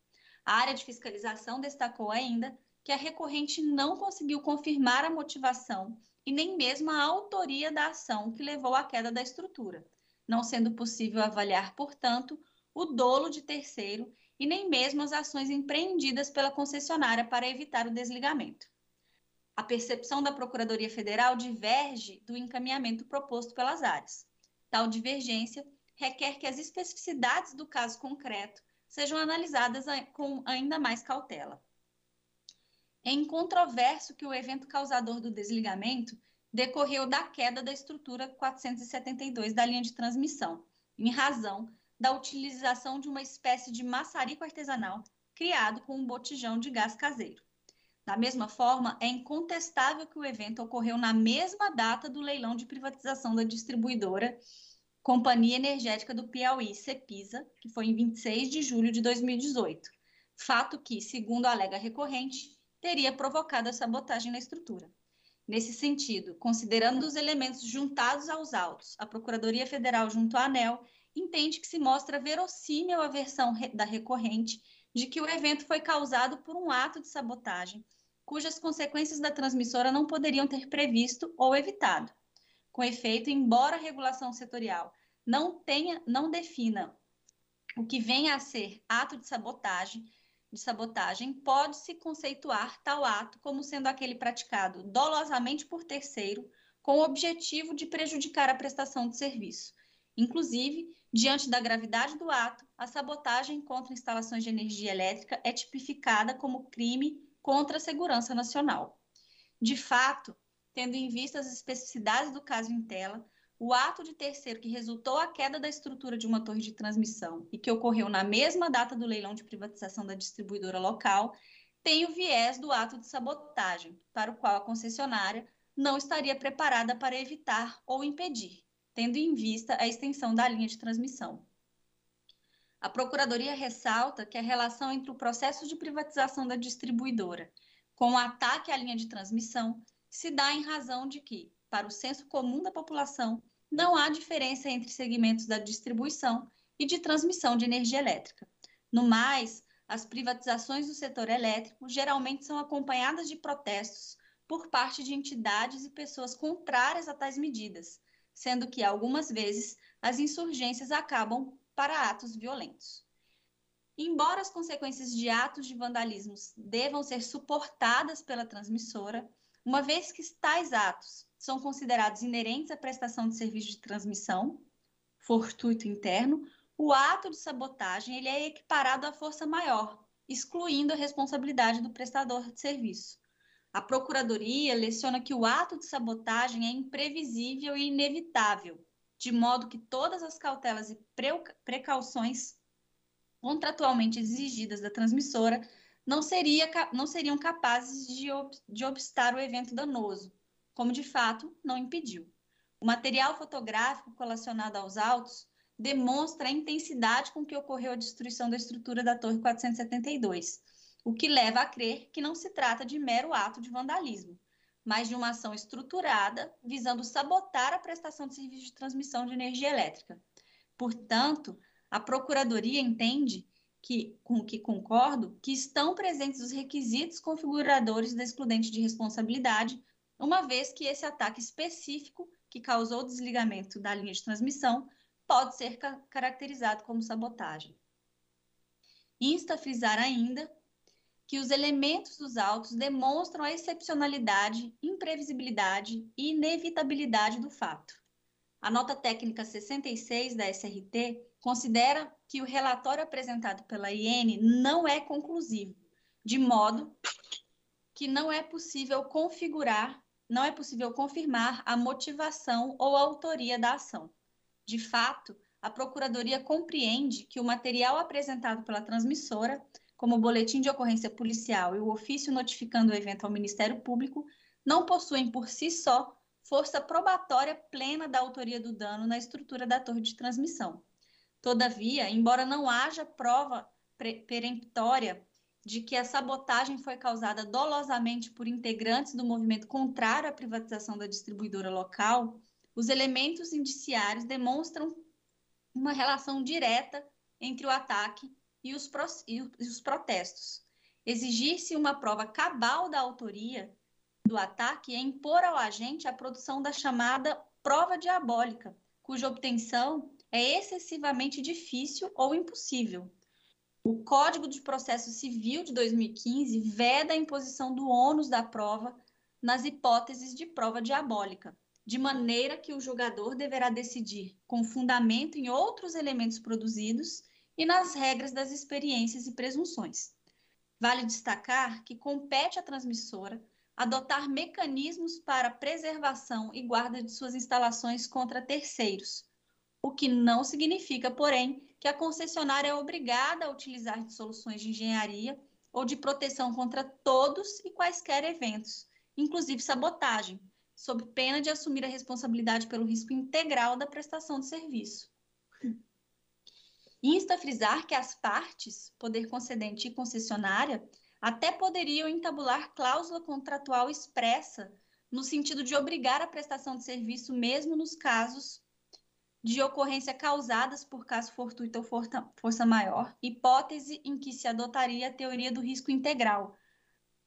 A área de fiscalização destacou ainda que a recorrente não conseguiu confirmar a motivação e nem mesmo a autoria da ação que levou à queda da estrutura, não sendo possível avaliar, portanto, o dolo de terceiro e nem mesmo as ações empreendidas pela concessionária para evitar o desligamento. A percepção da Procuradoria Federal diverge do encaminhamento proposto pelas áreas. Tal divergência requer que as especificidades do caso concreto sejam analisadas com ainda mais cautela. É incontroverso que o evento causador do desligamento decorreu da queda da estrutura 472 da linha de transmissão, em razão da utilização de uma espécie de maçarico artesanal criado com um botijão de gás caseiro. Da mesma forma, é incontestável que o evento ocorreu na mesma data do leilão de privatização da distribuidora Companhia Energética do Piauí, CEPISA, que foi em 26 de julho de 2018. Fato que, segundo alega recorrente, teria provocado a sabotagem na estrutura. Nesse sentido, considerando os elementos juntados aos autos, a Procuradoria Federal, junto à ANEL, entende que se mostra verossímil a versão da recorrente de que o evento foi causado por um ato de sabotagem, cujas consequências da transmissora não poderiam ter previsto ou evitado, com efeito, embora a regulação setorial não tenha, não defina o que venha a ser ato de sabotagem, de sabotagem, pode-se conceituar tal ato como sendo aquele praticado dolosamente por terceiro com o objetivo de prejudicar a prestação de serviço. Inclusive, diante da gravidade do ato, a sabotagem contra instalações de energia elétrica é tipificada como crime contra a segurança nacional. De fato, tendo em vista as especificidades do caso em tela, o ato de terceiro que resultou a queda da estrutura de uma torre de transmissão e que ocorreu na mesma data do leilão de privatização da distribuidora local, tem o viés do ato de sabotagem, para o qual a concessionária não estaria preparada para evitar ou impedir, tendo em vista a extensão da linha de transmissão. A Procuradoria ressalta que a relação entre o processo de privatização da distribuidora com o ataque à linha de transmissão se dá em razão de que, para o senso comum da população, não há diferença entre segmentos da distribuição e de transmissão de energia elétrica. No mais, as privatizações do setor elétrico geralmente são acompanhadas de protestos por parte de entidades e pessoas contrárias a tais medidas, sendo que, algumas vezes, as insurgências acabam para atos violentos. Embora as consequências de atos de vandalismo devam ser suportadas pela transmissora, uma vez que tais atos são considerados inerentes à prestação de serviço de transmissão, fortuito interno, o ato de sabotagem ele é equiparado à força maior, excluindo a responsabilidade do prestador de serviço. A Procuradoria leciona que o ato de sabotagem é imprevisível e inevitável, de modo que todas as cautelas e precauções contratualmente exigidas da transmissora não, seria, não seriam capazes de, de obstar o evento danoso, como de fato não impediu. O material fotográfico colacionado aos autos demonstra a intensidade com que ocorreu a destruição da estrutura da Torre 472, o que leva a crer que não se trata de mero ato de vandalismo, mas de uma ação estruturada visando sabotar a prestação de serviço de transmissão de energia elétrica. Portanto, a Procuradoria entende que, com que concordo, que estão presentes os requisitos configuradores da excludente de responsabilidade, uma vez que esse ataque específico que causou o desligamento da linha de transmissão pode ser ca caracterizado como sabotagem. Insta a frisar ainda que os elementos dos autos demonstram a excepcionalidade, imprevisibilidade e inevitabilidade do fato. A nota técnica 66 da SRT considera que o relatório apresentado pela IN não é conclusivo, de modo que não é possível configurar, não é possível confirmar a motivação ou a autoria da ação. De fato, a Procuradoria compreende que o material apresentado pela transmissora, como o boletim de ocorrência policial e o ofício notificando o evento ao Ministério Público, não possuem por si só força probatória plena da autoria do dano na estrutura da torre de transmissão. Todavia, embora não haja prova peremptória de que a sabotagem foi causada dolosamente por integrantes do movimento contrário à privatização da distribuidora local, os elementos indiciários demonstram uma relação direta entre o ataque e os, pro e os protestos. Exigir-se uma prova cabal da autoria do ataque é impor ao agente a produção da chamada prova diabólica, cuja obtenção é excessivamente difícil ou impossível. O Código de Processo Civil de 2015 veda a imposição do ônus da prova nas hipóteses de prova diabólica, de maneira que o julgador deverá decidir com fundamento em outros elementos produzidos e nas regras das experiências e presunções. Vale destacar que compete à transmissora adotar mecanismos para preservação e guarda de suas instalações contra terceiros, o que não significa, porém, que a concessionária é obrigada a utilizar de soluções de engenharia ou de proteção contra todos e quaisquer eventos, inclusive sabotagem, sob pena de assumir a responsabilidade pelo risco integral da prestação de serviço. Insta frisar que as partes, poder concedente e concessionária, até poderiam entabular cláusula contratual expressa no sentido de obrigar a prestação de serviço mesmo nos casos de ocorrência causadas por caso fortuito ou força maior, hipótese em que se adotaria a teoria do risco integral,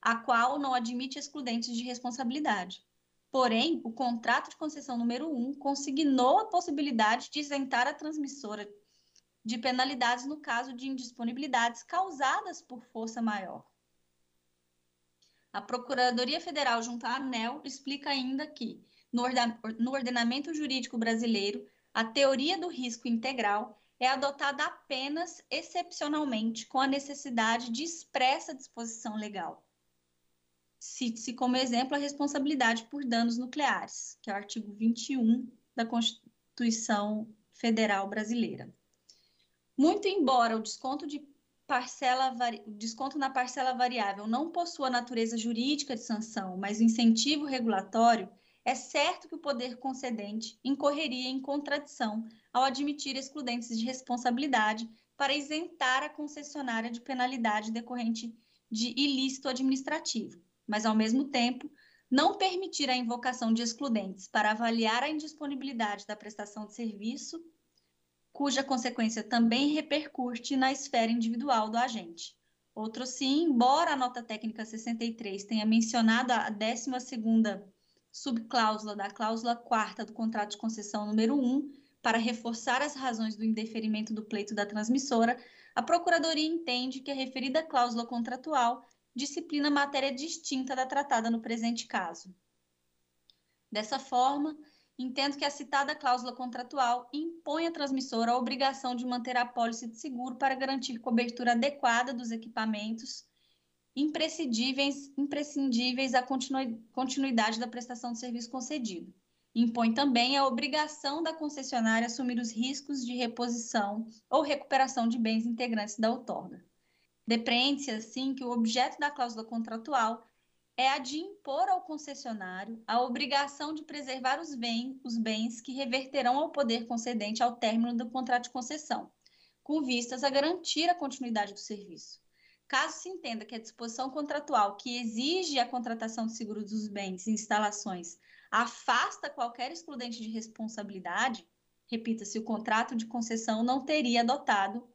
a qual não admite excludentes de responsabilidade. Porém, o contrato de concessão número 1 consignou a possibilidade de isentar a transmissora de penalidades no caso de indisponibilidades causadas por força maior. A Procuradoria Federal, junto à ANEL, explica ainda que, no ordenamento jurídico brasileiro, a teoria do risco integral é adotada apenas excepcionalmente com a necessidade de expressa disposição legal. Cite-se como exemplo a responsabilidade por danos nucleares, que é o artigo 21 da Constituição Federal Brasileira. Muito embora o desconto, de parcela, desconto na parcela variável não possua natureza jurídica de sanção, mas incentivo regulatório, é certo que o poder concedente incorreria em contradição ao admitir excludentes de responsabilidade para isentar a concessionária de penalidade decorrente de ilícito administrativo, mas, ao mesmo tempo, não permitir a invocação de excludentes para avaliar a indisponibilidade da prestação de serviço, cuja consequência também repercute na esfera individual do agente. Outro sim, embora a nota técnica 63 tenha mencionado a 12 subcláusula da cláusula quarta do contrato de concessão número 1, para reforçar as razões do indeferimento do pleito da transmissora, a Procuradoria entende que a referida cláusula contratual disciplina matéria distinta da tratada no presente caso. Dessa forma, entendo que a citada cláusula contratual impõe à transmissora a obrigação de manter a pólice de seguro para garantir cobertura adequada dos equipamentos imprescindíveis, imprescindíveis à continuidade da prestação de serviço concedido. Impõe também a obrigação da concessionária assumir os riscos de reposição ou recuperação de bens integrantes da outorga. Depreende-se, assim, que o objeto da cláusula contratual é a de impor ao concessionário a obrigação de preservar os bens, os bens que reverterão ao poder concedente ao término do contrato de concessão, com vistas a garantir a continuidade do serviço. Caso se entenda que a disposição contratual que exige a contratação de seguro dos bens e instalações afasta qualquer excludente de responsabilidade, repita-se, o contrato de concessão não teria adotado,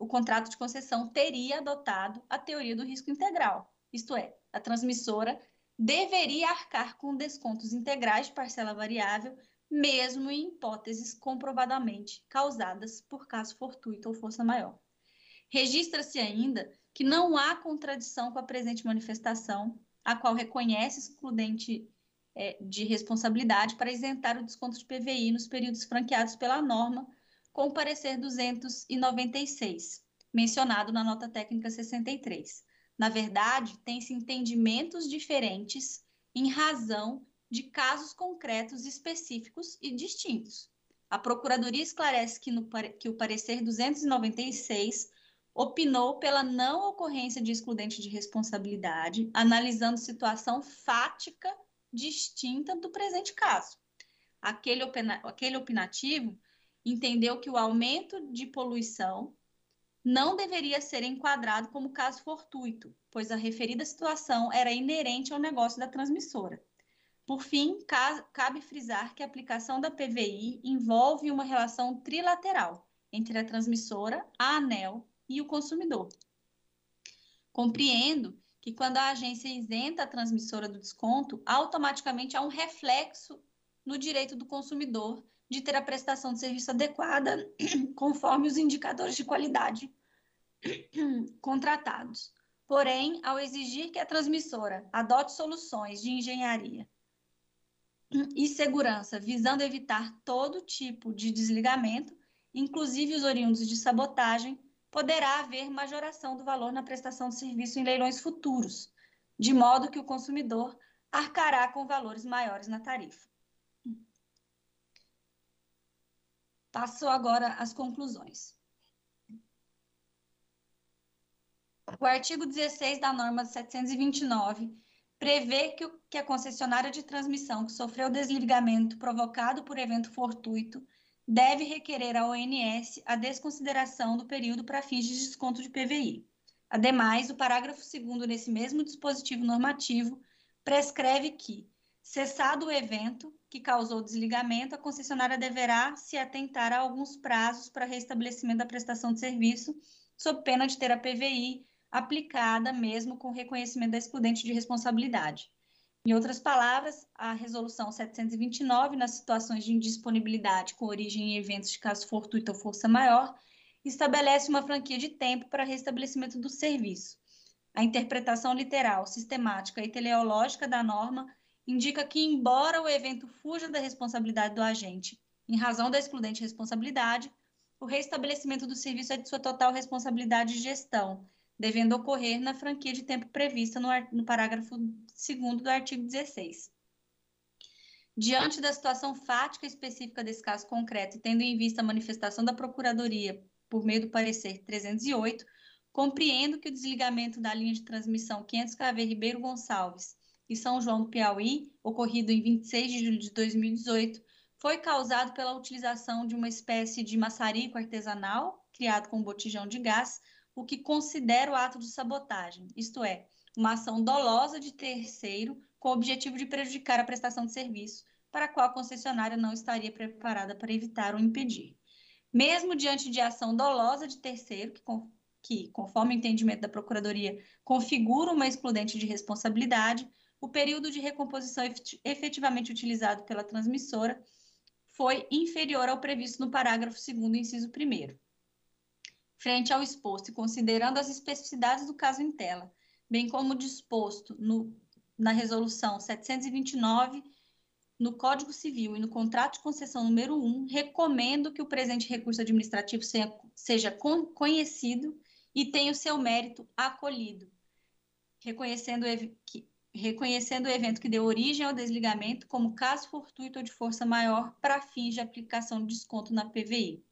o contrato de concessão teria adotado a teoria do risco integral, isto é, a transmissora deveria arcar com descontos integrais de parcela variável, mesmo em hipóteses comprovadamente causadas por caso fortuito ou força maior. Registra-se ainda que não há contradição com a presente manifestação, a qual reconhece excludente é, de responsabilidade para isentar o desconto de PVI nos períodos franqueados pela norma, com o parecer 296, mencionado na nota técnica 63. Na verdade, tem-se entendimentos diferentes em razão de casos concretos específicos e distintos. A Procuradoria esclarece que, no, que o parecer 296 opinou pela não ocorrência de excludente de responsabilidade, analisando situação fática distinta do presente caso. Aquele, opina, aquele opinativo entendeu que o aumento de poluição não deveria ser enquadrado como caso fortuito, pois a referida situação era inerente ao negócio da transmissora. Por fim, cabe frisar que a aplicação da PVI envolve uma relação trilateral entre a transmissora, a ANEL e o consumidor. Compreendo que quando a agência isenta a transmissora do desconto, automaticamente há um reflexo no direito do consumidor de ter a prestação de serviço adequada conforme os indicadores de qualidade contratados. Porém, ao exigir que a transmissora adote soluções de engenharia e segurança visando evitar todo tipo de desligamento, inclusive os oriundos de sabotagem, poderá haver majoração do valor na prestação de serviço em leilões futuros, de modo que o consumidor arcará com valores maiores na tarifa. Passo agora às conclusões. O artigo 16 da norma 729 prevê que, que a concessionária de transmissão que sofreu desligamento provocado por evento fortuito deve requerer à ONS a desconsideração do período para fins de desconto de PVI. Ademais, o parágrafo 2 desse mesmo dispositivo normativo prescreve que, cessado o evento que causou o desligamento, a concessionária deverá se atentar a alguns prazos para restabelecimento da prestação de serviço, sob pena de ter a PVI aplicada mesmo com reconhecimento da excludente de responsabilidade. Em outras palavras, a Resolução 729, nas situações de indisponibilidade com origem em eventos de caso fortuito ou força maior, estabelece uma franquia de tempo para restabelecimento do serviço. A interpretação literal, sistemática e teleológica da norma indica que, embora o evento fuja da responsabilidade do agente em razão da excludente responsabilidade, o restabelecimento do serviço é de sua total responsabilidade de gestão, devendo ocorrer na franquia de tempo prevista no, no parágrafo 2 do artigo 16. Diante da situação fática específica desse caso concreto, e tendo em vista a manifestação da Procuradoria por meio do parecer 308, compreendo que o desligamento da linha de transmissão 500 KV Ribeiro Gonçalves e São João do Piauí, ocorrido em 26 de julho de 2018, foi causado pela utilização de uma espécie de maçarico artesanal, criado com botijão de gás, o que considera o ato de sabotagem, isto é, uma ação dolosa de terceiro com o objetivo de prejudicar a prestação de serviço para a qual a concessionária não estaria preparada para evitar ou impedir. Mesmo diante de ação dolosa de terceiro, que, que conforme o entendimento da Procuradoria configura uma excludente de responsabilidade, o período de recomposição efetivamente utilizado pela transmissora foi inferior ao previsto no parágrafo 2 inciso 1 frente ao exposto e considerando as especificidades do caso em tela, bem como disposto no, na resolução 729 no Código Civil e no contrato de concessão número 1, recomendo que o presente recurso administrativo seja, conhecido e tenha o seu mérito acolhido, reconhecendo que, reconhecendo o evento que deu origem ao desligamento como caso fortuito ou de força maior para fins de aplicação de desconto na PVI.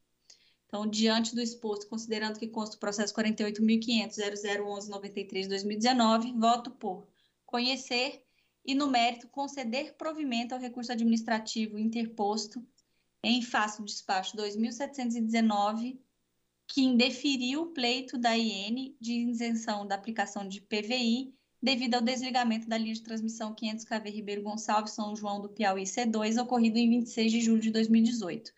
Então, diante do exposto, considerando que consta o processo 48.500.001193-2019, voto por conhecer e, no mérito, conceder provimento ao recurso administrativo interposto em face do despacho 2719, que indeferiu o pleito da IN de isenção da aplicação de PVI devido ao desligamento da linha de transmissão 500 KV Ribeiro Gonçalves São João do Piauí C2, ocorrido em 26 de julho de 2018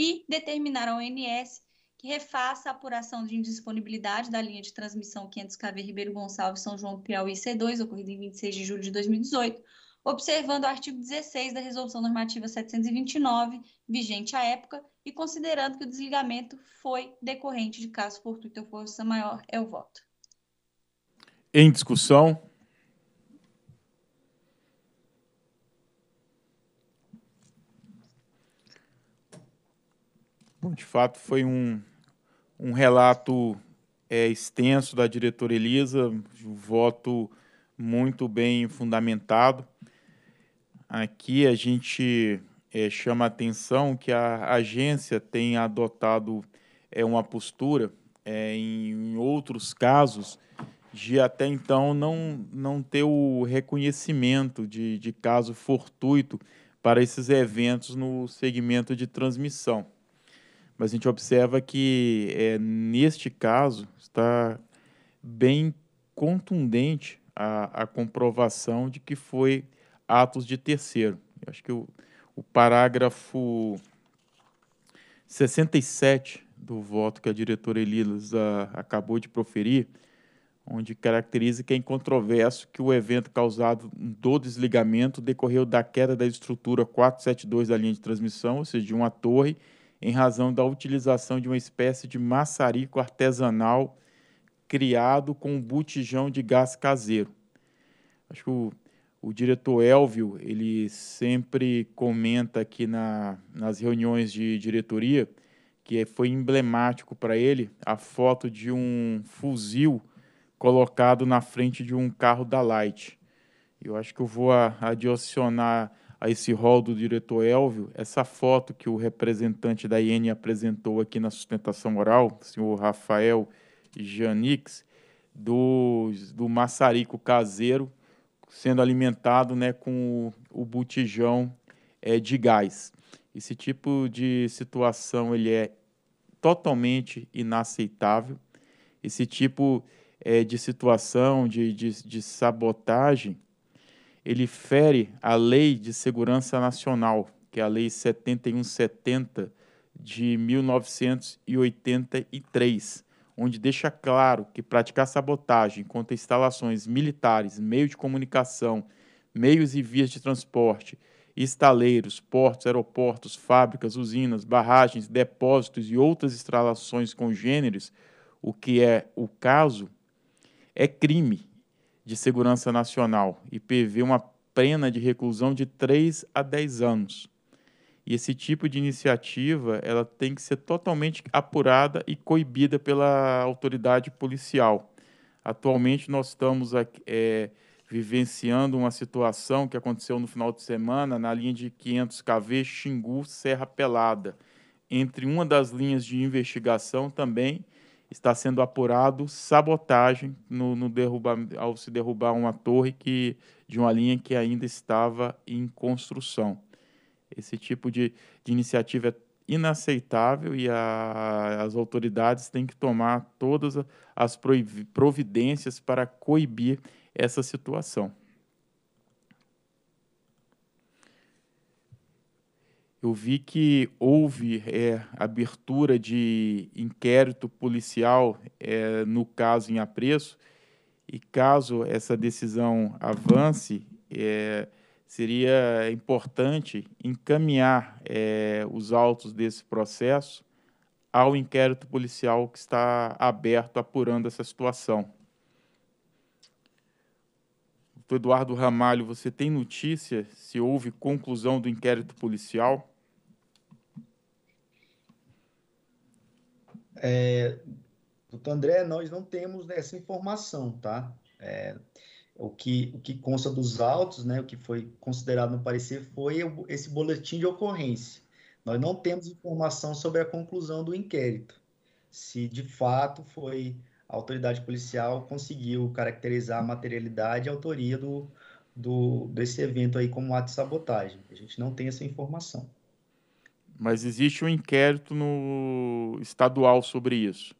e determinar ao ONS que refaça a apuração de indisponibilidade da linha de transmissão 500 KV Ribeiro Gonçalves São João Piauí C2, ocorrida em 26 de julho de 2018, observando o artigo 16 da Resolução Normativa 729, vigente à época, e considerando que o desligamento foi decorrente de caso fortuito ou força maior, é o voto. Em discussão. Bom, de fato, foi um, um relato é, extenso da diretora Elisa, um voto muito bem fundamentado. Aqui a gente é, chama a atenção que a agência tem adotado é, uma postura é, em, em outros casos de até então não, não ter o reconhecimento de, de caso fortuito para esses eventos no segmento de transmissão. Mas a gente observa que, é, neste caso, está bem contundente a, a comprovação de que foi atos de terceiro. Eu acho que o, o parágrafo 67 do voto que a diretora Elilas acabou de proferir, onde caracteriza que é incontroverso que o evento causado do desligamento decorreu da queda da estrutura 472 da linha de transmissão, ou seja, de uma torre, em razão da utilização de uma espécie de maçarico artesanal criado com um botijão de gás caseiro. Acho que o, o diretor Elvio, ele sempre comenta aqui na, nas reuniões de diretoria que é, foi emblemático para ele a foto de um fuzil colocado na frente de um carro da Light. Eu acho que eu vou adicionar a esse rol do diretor Elvio, essa foto que o representante da IN apresentou aqui na sustentação oral, o senhor Rafael Janix, do, do maçarico caseiro sendo alimentado né, com o, o botijão é, de gás. Esse tipo de situação ele é totalmente inaceitável. Esse tipo é, de situação de, de, de sabotagem ele fere a Lei de Segurança Nacional, que é a Lei 7170 de 1983, onde deixa claro que praticar sabotagem contra instalações militares, meios de comunicação, meios e vias de transporte, estaleiros, portos, aeroportos, fábricas, usinas, barragens, depósitos e outras instalações congêneres, o que é o caso, é crime de Segurança Nacional e prevê uma pena de reclusão de 3 a 10 anos. E esse tipo de iniciativa ela tem que ser totalmente apurada e coibida pela autoridade policial. Atualmente nós estamos é, vivenciando uma situação que aconteceu no final de semana na linha de 500 KV Xingu Serra Pelada, entre uma das linhas de investigação também está sendo apurado sabotagem no, no derrubar, ao se derrubar uma torre que, de uma linha que ainda estava em construção. Esse tipo de, de iniciativa é inaceitável e a, as autoridades têm que tomar todas as providências para coibir essa situação. eu vi que houve é, abertura de inquérito policial é, no caso em apreço, e caso essa decisão avance, é, seria importante encaminhar é, os autos desse processo ao inquérito policial que está aberto apurando essa situação. Eduardo Ramalho, você tem notícia se houve conclusão do inquérito policial? É, doutor André, nós não temos essa informação, tá? É, o, que, o que consta dos autos, né, o que foi considerado no parecer, foi esse boletim de ocorrência. Nós não temos informação sobre a conclusão do inquérito, se de fato foi a autoridade policial conseguiu caracterizar a materialidade e a autoria do, do, desse evento aí como ato de sabotagem. A gente não tem essa informação. Mas existe um inquérito no estadual sobre isso.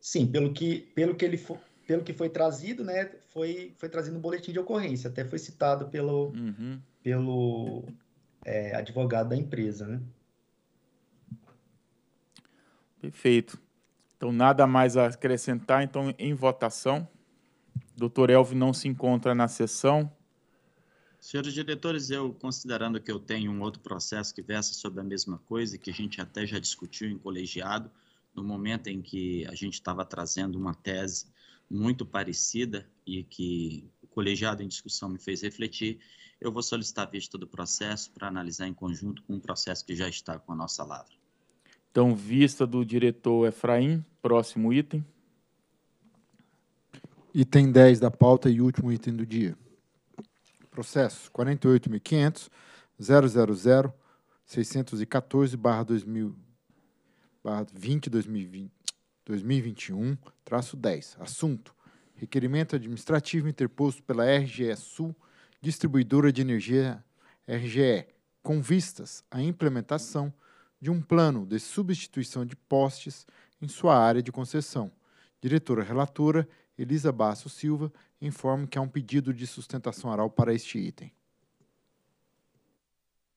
Sim, pelo que, pelo que ele foi, pelo que foi trazido, né, foi, foi trazido no boletim de ocorrência, até foi citado pelo, uhum. pelo é, advogado da empresa, né? Perfeito. Então, nada mais a acrescentar. Então, em votação, doutor Elvio não se encontra na sessão. Senhores diretores, eu considerando que eu tenho um outro processo que versa sobre a mesma coisa, que a gente até já discutiu em colegiado, no momento em que a gente estava trazendo uma tese muito parecida e que o colegiado em discussão me fez refletir, eu vou solicitar a vista do processo para analisar em conjunto com um processo que já está com a nossa lavra. Então, vista do diretor Efraim, próximo item. Item 10 da pauta e último item do dia. Processo 48500000614 2020, 2021, traço 10. Assunto, requerimento administrativo interposto pela RGE Sul, distribuidora de energia RGE, com vistas à implementação de um plano de substituição de postes em sua área de concessão. Diretora relatora Elisa Basso Silva Informo que há um pedido de sustentação oral para este item.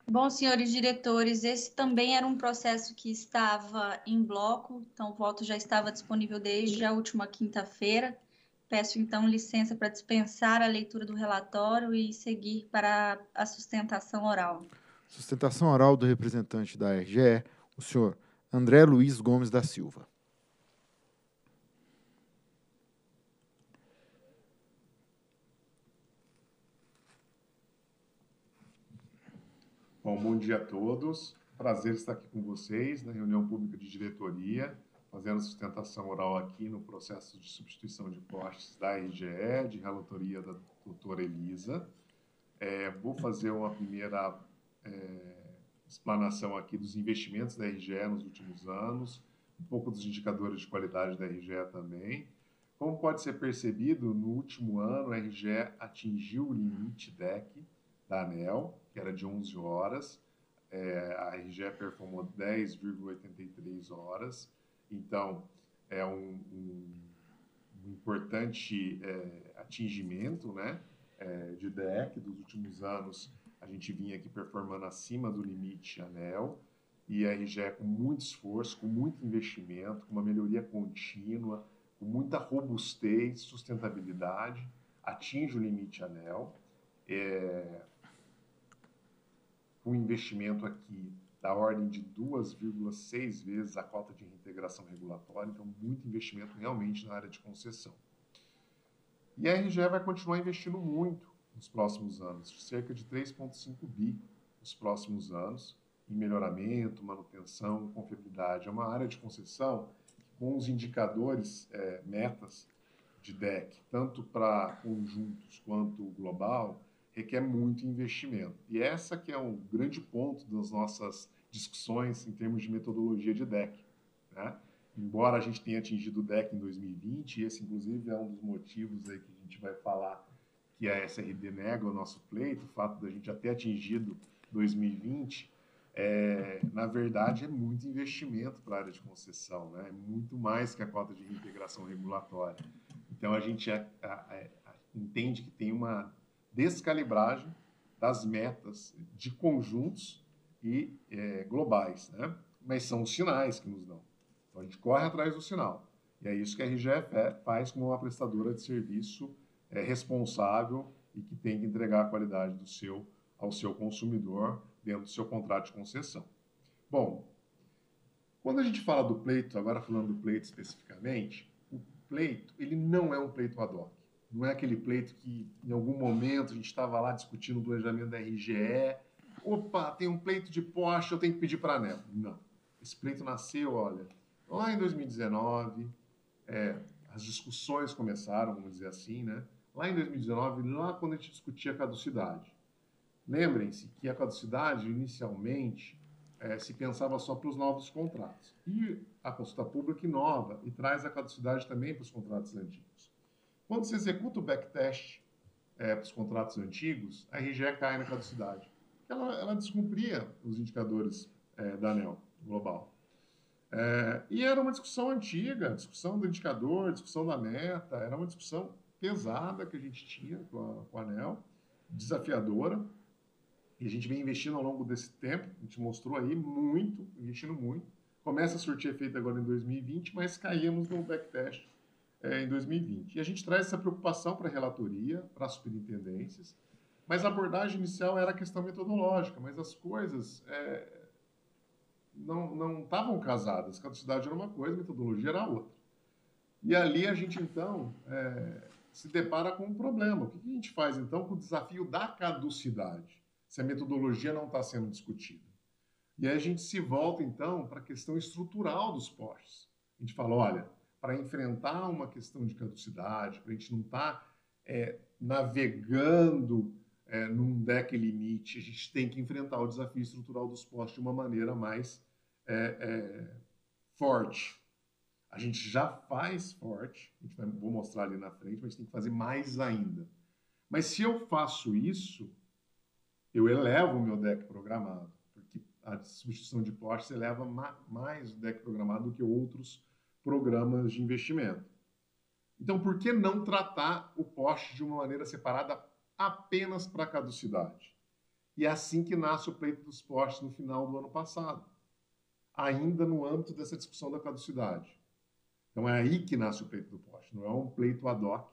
Bom, senhores diretores, esse também era um processo que estava em bloco, então o voto já estava disponível desde a última quinta-feira. Peço então licença para dispensar a leitura do relatório e seguir para a sustentação oral. Sustentação oral do representante da RGE, o senhor André Luiz Gomes da Silva. Bom, bom dia a todos. Prazer estar aqui com vocês na reunião pública de diretoria, fazendo sustentação oral aqui no processo de substituição de postes da RGE, de relatoria da doutora Elisa. É, vou fazer uma primeira é, explanação aqui dos investimentos da RGE nos últimos anos, um pouco dos indicadores de qualidade da RGE também. Como pode ser percebido, no último ano a RGE atingiu o limite DEC, da ANEL, que era de 11 horas, é, a RGE performou 10,83 horas, então é um, um, um importante é, atingimento né, é, de DEC. Dos últimos anos, a gente vinha aqui performando acima do limite ANEL, e a RGE com muito esforço, com muito investimento, com uma melhoria contínua, com muita robustez, sustentabilidade, atinge o limite ANEL. É, um investimento aqui da ordem de 2,6 vezes a cota de reintegração regulatória, então muito investimento realmente na área de concessão. E a RGE vai continuar investindo muito nos próximos anos, cerca de 3,5 bi nos próximos anos, em melhoramento, manutenção, confiabilidade. É uma área de concessão com os indicadores, é, metas de DEC, tanto para conjuntos quanto global, requer é muito investimento. E essa que é o grande ponto das nossas discussões em termos de metodologia de DEC. Né? Embora a gente tenha atingido o DEC em 2020, esse inclusive é um dos motivos aí que a gente vai falar que a SRB nega o nosso pleito, o fato da gente já ter atingido 2020, é, na verdade é muito investimento para a área de concessão, né? é muito mais que a cota de reintegração regulatória. Então a gente é, entende que tem uma descalibragem das metas de conjuntos e é, globais, né? Mas são os sinais que nos dão. Então a gente corre atrás do sinal. E é isso que a RGF é, faz como uma prestadora de serviço é, responsável e que tem que entregar a qualidade do seu ao seu consumidor dentro do seu contrato de concessão. Bom, quando a gente fala do pleito, agora falando do pleito especificamente, o pleito ele não é um pleito ad hoc não é aquele pleito que em algum momento a gente estava lá discutindo o planejamento da RGE. Opa, tem um pleito de Porsche, eu tenho que pedir para a ANEL. Não. Esse pleito nasceu, olha, lá em 2019, é, as discussões começaram, vamos dizer assim, né? Lá em 2019, lá quando a gente discutia a caducidade. Lembrem-se que a caducidade, inicialmente, é, se pensava só para os novos contratos. E a consulta pública inova e traz a caducidade também para os contratos antigos. Quando se executa o backtest é, para os contratos antigos, a RGE cai na caducidade. Ela, ela descumpria os indicadores é, da ANEL global. É, e era uma discussão antiga, discussão do indicador, discussão da meta, era uma discussão pesada que a gente tinha com a, com a ANEL, desafiadora, e a gente vem investindo ao longo desse tempo, a gente mostrou aí muito, investindo muito. Começa a surtir efeito agora em 2020, mas caímos no backtest é, em 2020. E a gente traz essa preocupação para a relatoria, para as superintendências, mas a abordagem inicial era a questão metodológica, mas as coisas é, não estavam casadas. Cada cidade era uma coisa, a metodologia era outra. E ali a gente, então, é, se depara com um problema. O que a gente faz, então, com o desafio da caducidade, se a metodologia não está sendo discutida? E aí a gente se volta, então, para a questão estrutural dos postes. A gente fala, olha, para enfrentar uma questão de caducidade, para a gente não estar tá, é, navegando é, num deck limite, a gente tem que enfrentar o desafio estrutural dos postes de uma maneira mais é, é, forte. A gente já faz forte, a gente vai, vou mostrar ali na frente, mas tem que fazer mais ainda. Mas se eu faço isso, eu elevo o meu deck programado, porque a substituição de postes eleva ma mais o deck programado do que outros programas de investimento. Então, por que não tratar o poste de uma maneira separada apenas para a caducidade? E é assim que nasce o pleito dos postes no final do ano passado, ainda no âmbito dessa discussão da caducidade. Então, é aí que nasce o pleito do poste, não é um pleito ad hoc,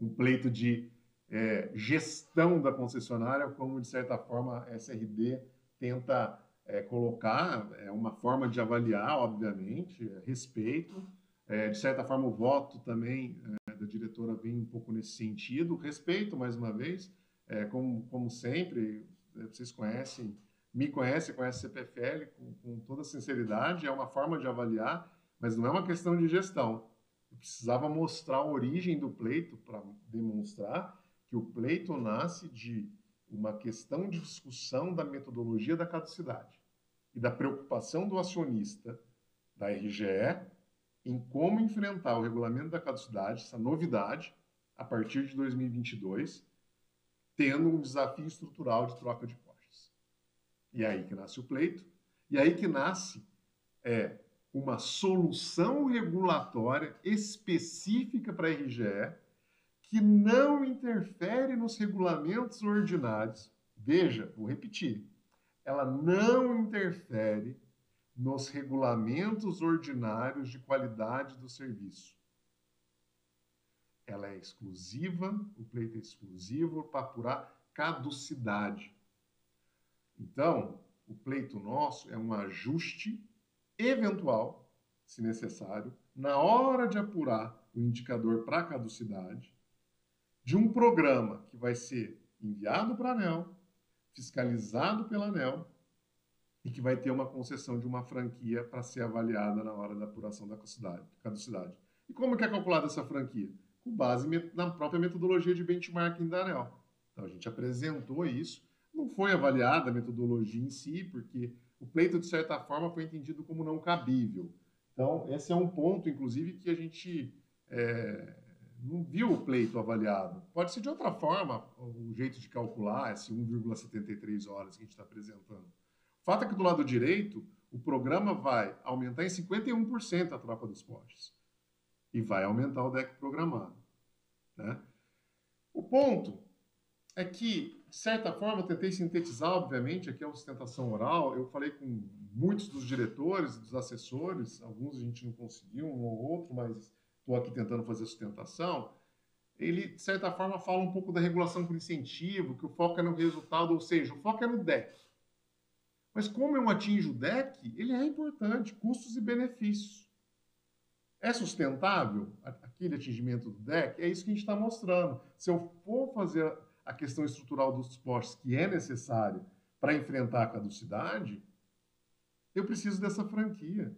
um pleito de é, gestão da concessionária, como de certa forma a SRD tenta é, colocar, é uma forma de avaliar, obviamente, é, respeito. É, de certa forma, o voto também é, da diretora vem um pouco nesse sentido. Respeito, mais uma vez, é, como, como sempre, é, vocês conhecem, me conhecem, conhecem CPFL com, com toda sinceridade, é uma forma de avaliar, mas não é uma questão de gestão. Eu precisava mostrar a origem do pleito para demonstrar que o pleito nasce de uma questão de discussão da metodologia da caducidade e da preocupação do acionista da RGE em como enfrentar o regulamento da caducidade, essa novidade, a partir de 2022, tendo um desafio estrutural de troca de postes. E é aí que nasce o pleito, e é aí que nasce é uma solução regulatória específica para a RGE que não interfere nos regulamentos ordinários. Veja, vou repetir, ela não interfere nos regulamentos ordinários de qualidade do serviço. Ela é exclusiva, o pleito é exclusivo para apurar caducidade. Então, o pleito nosso é um ajuste eventual, se necessário, na hora de apurar o indicador para caducidade de um programa que vai ser enviado para a ANEL, fiscalizado pela ANEL e que vai ter uma concessão de uma franquia para ser avaliada na hora da apuração da caducidade. E como que é calculada essa franquia? Com base na própria metodologia de benchmarking da ANEL. Então a gente apresentou isso, não foi avaliada a metodologia em si, porque o pleito, de certa forma, foi entendido como não cabível. Então, esse é um ponto, inclusive, que a gente é, não viu o pleito avaliado. Pode ser de outra forma o jeito de calcular esse 1,73 horas que a gente está apresentando. O fato é que do lado direito, o programa vai aumentar em 51% a tropa dos postes e vai aumentar o deck programado. Né? O ponto é que, de certa forma, eu tentei sintetizar, obviamente, aqui é a sustentação oral. Eu falei com muitos dos diretores, dos assessores, alguns a gente não conseguiu, um ou outro, mas estou aqui tentando fazer sustentação, ele, de certa forma, fala um pouco da regulação por incentivo, que o foco é no resultado, ou seja, o foco é no DEC. Mas como eu atinjo o DEC, ele é importante, custos e benefícios. É sustentável aquele atingimento do DEC? É isso que a gente está mostrando. Se eu for fazer a questão estrutural dos postes, que é necessária para enfrentar a caducidade, eu preciso dessa franquia.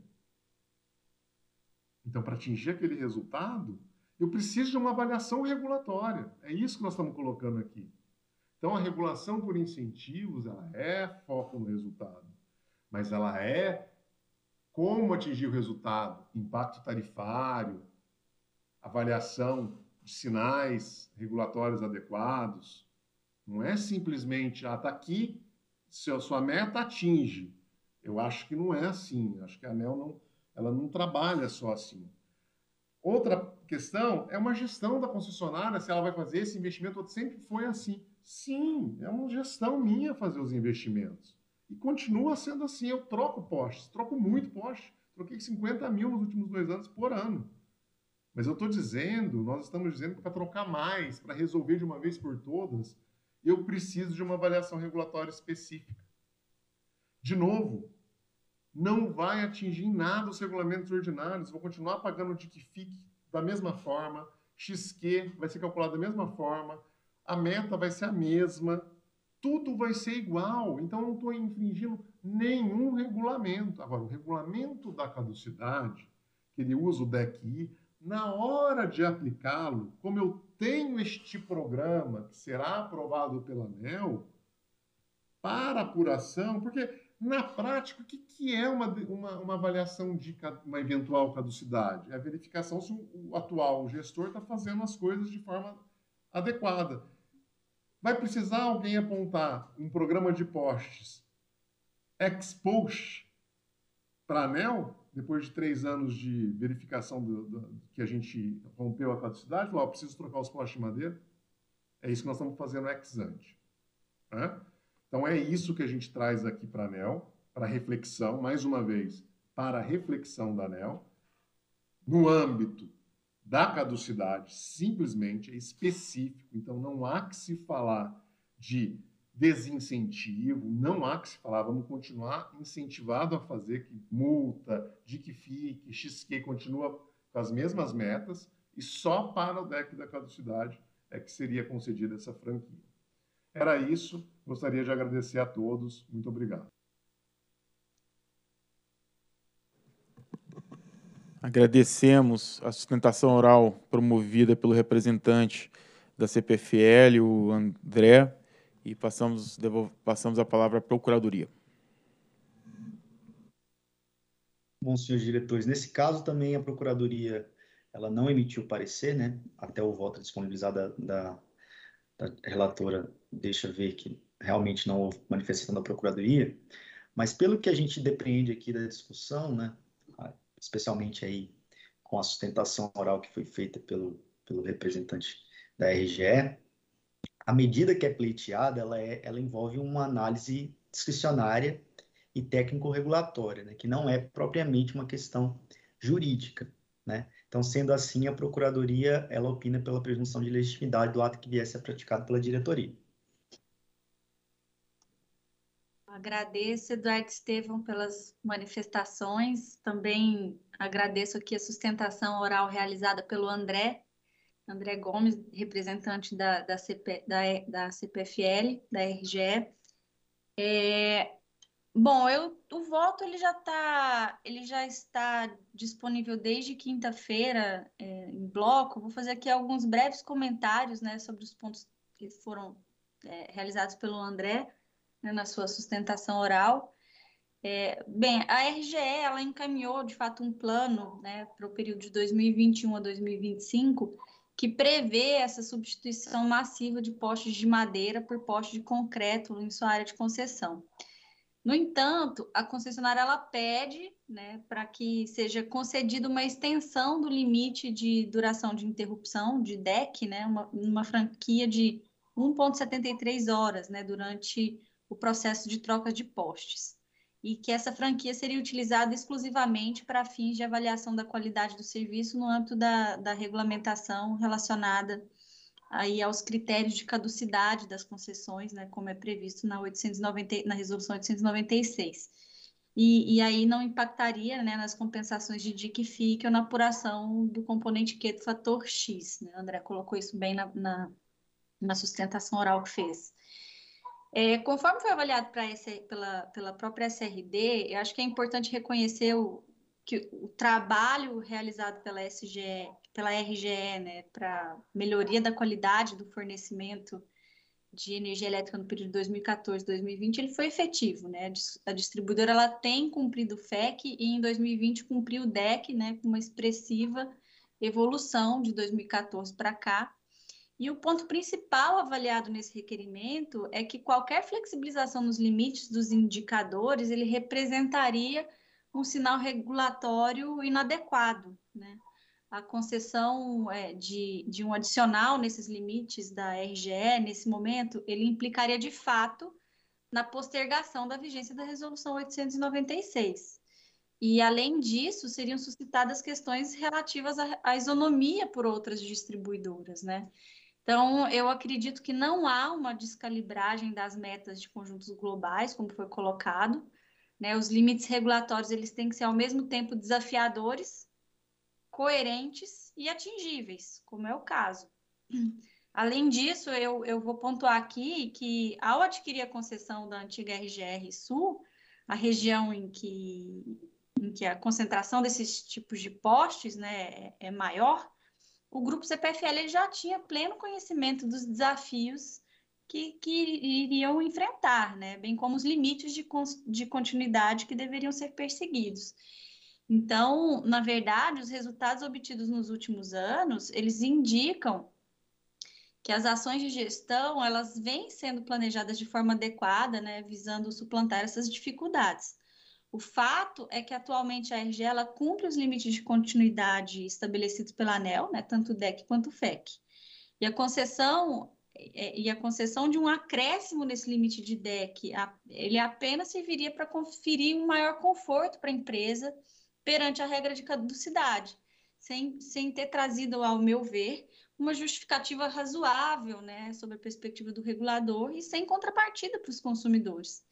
Então, para atingir aquele resultado, eu preciso de uma avaliação regulatória. É isso que nós estamos colocando aqui. Então, a regulação por incentivos, ela é foco no resultado, mas ela é como atingir o resultado, impacto tarifário, avaliação de sinais regulatórios adequados. Não é simplesmente, ah, está aqui, sua meta atinge. Eu acho que não é assim. Acho que a ANEL não, ela não trabalha só assim. Outra questão é uma gestão da concessionária, se ela vai fazer esse investimento, sempre foi assim. Sim, é uma gestão minha fazer os investimentos. E continua sendo assim, eu troco postes, troco muito poste, troquei 50 mil nos últimos dois anos por ano. Mas eu estou dizendo, nós estamos dizendo que para trocar mais, para resolver de uma vez por todas, eu preciso de uma avaliação regulatória específica. De novo, não vai atingir em nada os regulamentos ordinários, vou continuar pagando o DICFIC da mesma forma, XQ vai ser calculado da mesma forma, a meta vai ser a mesma, tudo vai ser igual, então não estou infringindo nenhum regulamento. Agora, o regulamento da caducidade, que ele usa o DECI, na hora de aplicá-lo, como eu tenho este programa que será aprovado pela ANEL, para apuração, porque na prática, o que, que é uma, uma, uma, avaliação de uma eventual caducidade? É a verificação se o atual gestor está fazendo as coisas de forma adequada. Vai precisar alguém apontar um programa de postes ex-post para ANEL, depois de três anos de verificação do, do, que a gente rompeu a caducidade, falou, oh, preciso trocar os postes de madeira. É isso que nós estamos fazendo ex-ante. Né? Então é isso que a gente traz aqui para a ANEL, para reflexão, mais uma vez, para reflexão da ANEL, no âmbito da caducidade, simplesmente é específico, então não há que se falar de desincentivo, não há que se falar, vamos continuar incentivado a fazer que multa, de que fique, XQ continua com as mesmas metas e só para o deck da caducidade é que seria concedida essa franquia. Era isso. Gostaria de agradecer a todos. Muito obrigado. Agradecemos a sustentação oral promovida pelo representante da CPFL, o André, e passamos, passamos a palavra à Procuradoria. Bom, senhores diretores, nesse caso também a Procuradoria ela não emitiu parecer, né? Até o voto disponibilizado da, da relatora deixa ver que realmente não houve manifestação da Procuradoria, mas pelo que a gente depreende aqui da discussão, né, especialmente aí com a sustentação oral que foi feita pelo, pelo representante da RGE, a medida que é pleiteada, ela, é, ela envolve uma análise discricionária e técnico-regulatória, né, que não é propriamente uma questão jurídica. Né? Então, sendo assim, a Procuradoria ela opina pela presunção de legitimidade do ato que viesse a praticado pela diretoria. Agradeço, Eduardo Estevam, pelas manifestações. Também agradeço aqui a sustentação oral realizada pelo André, André Gomes, representante da, da, CP, da, da CPFL, da RGE. É, bom, eu, o voto ele já, tá, ele já está disponível desde quinta-feira é, em bloco. Vou fazer aqui alguns breves comentários né, sobre os pontos que foram é, realizados pelo André né, na sua sustentação oral. É, bem, a RGE ela encaminhou de fato um plano né, para o período de 2021 a 2025 que prevê essa substituição massiva de postes de madeira por postes de concreto em sua área de concessão. No entanto, a concessionária ela pede né, para que seja concedida uma extensão do limite de duração de interrupção, de DEC, né, uma, uma franquia de 1,73 horas né, durante o processo de troca de postes e que essa franquia seria utilizada exclusivamente para fins de avaliação da qualidade do serviço no âmbito da, da regulamentação relacionada aí aos critérios de caducidade das concessões, né, como é previsto na, 890, na resolução 896. E, e aí não impactaria né, nas compensações de DIC e FIC ou na apuração do componente Q do fator X. Né? André colocou isso bem na, na, na sustentação oral que fez. É, conforme foi avaliado essa, pela, pela própria SRD, eu acho que é importante reconhecer o, que, o trabalho realizado pela, SGE, pela RGE né, para melhoria da qualidade do fornecimento de energia elétrica no período 2014-2020, ele foi efetivo, né? A distribuidora ela tem cumprido o FEC e em 2020 cumpriu o DEC, né, com uma expressiva evolução de 2014 para cá, e o ponto principal avaliado nesse requerimento é que qualquer flexibilização nos limites dos indicadores ele representaria um sinal regulatório inadequado, né? A concessão é, de, de um adicional nesses limites da RGE, nesse momento, ele implicaria de fato na postergação da vigência da Resolução 896. E, além disso, seriam suscitadas questões relativas à, à isonomia por outras distribuidoras, né? Então, eu acredito que não há uma descalibragem das metas de conjuntos globais, como foi colocado. Né? Os limites regulatórios eles têm que ser ao mesmo tempo desafiadores, coerentes e atingíveis, como é o caso. Além disso, eu, eu vou pontuar aqui que, ao adquirir a concessão da antiga RGR Sul, a região em que, em que a concentração desses tipos de postes né, é, é maior, o grupo CPFL já tinha pleno conhecimento dos desafios que, que iriam enfrentar, né? bem como os limites de, de continuidade que deveriam ser perseguidos. Então, na verdade, os resultados obtidos nos últimos anos, eles indicam que as ações de gestão, elas vêm sendo planejadas de forma adequada, né, visando suplantar essas dificuldades. O fato é que atualmente a ela cumpre os limites de continuidade estabelecidos pela ANEL, né, tanto o DEC quanto o FEC. E a concessão é, e a concessão de um acréscimo nesse limite de DEC, ele apenas serviria para conferir um maior conforto para a empresa perante a regra de caducidade, sem, sem ter trazido, ao meu ver, uma justificativa razoável né, sobre a perspectiva do regulador e sem contrapartida para os consumidores.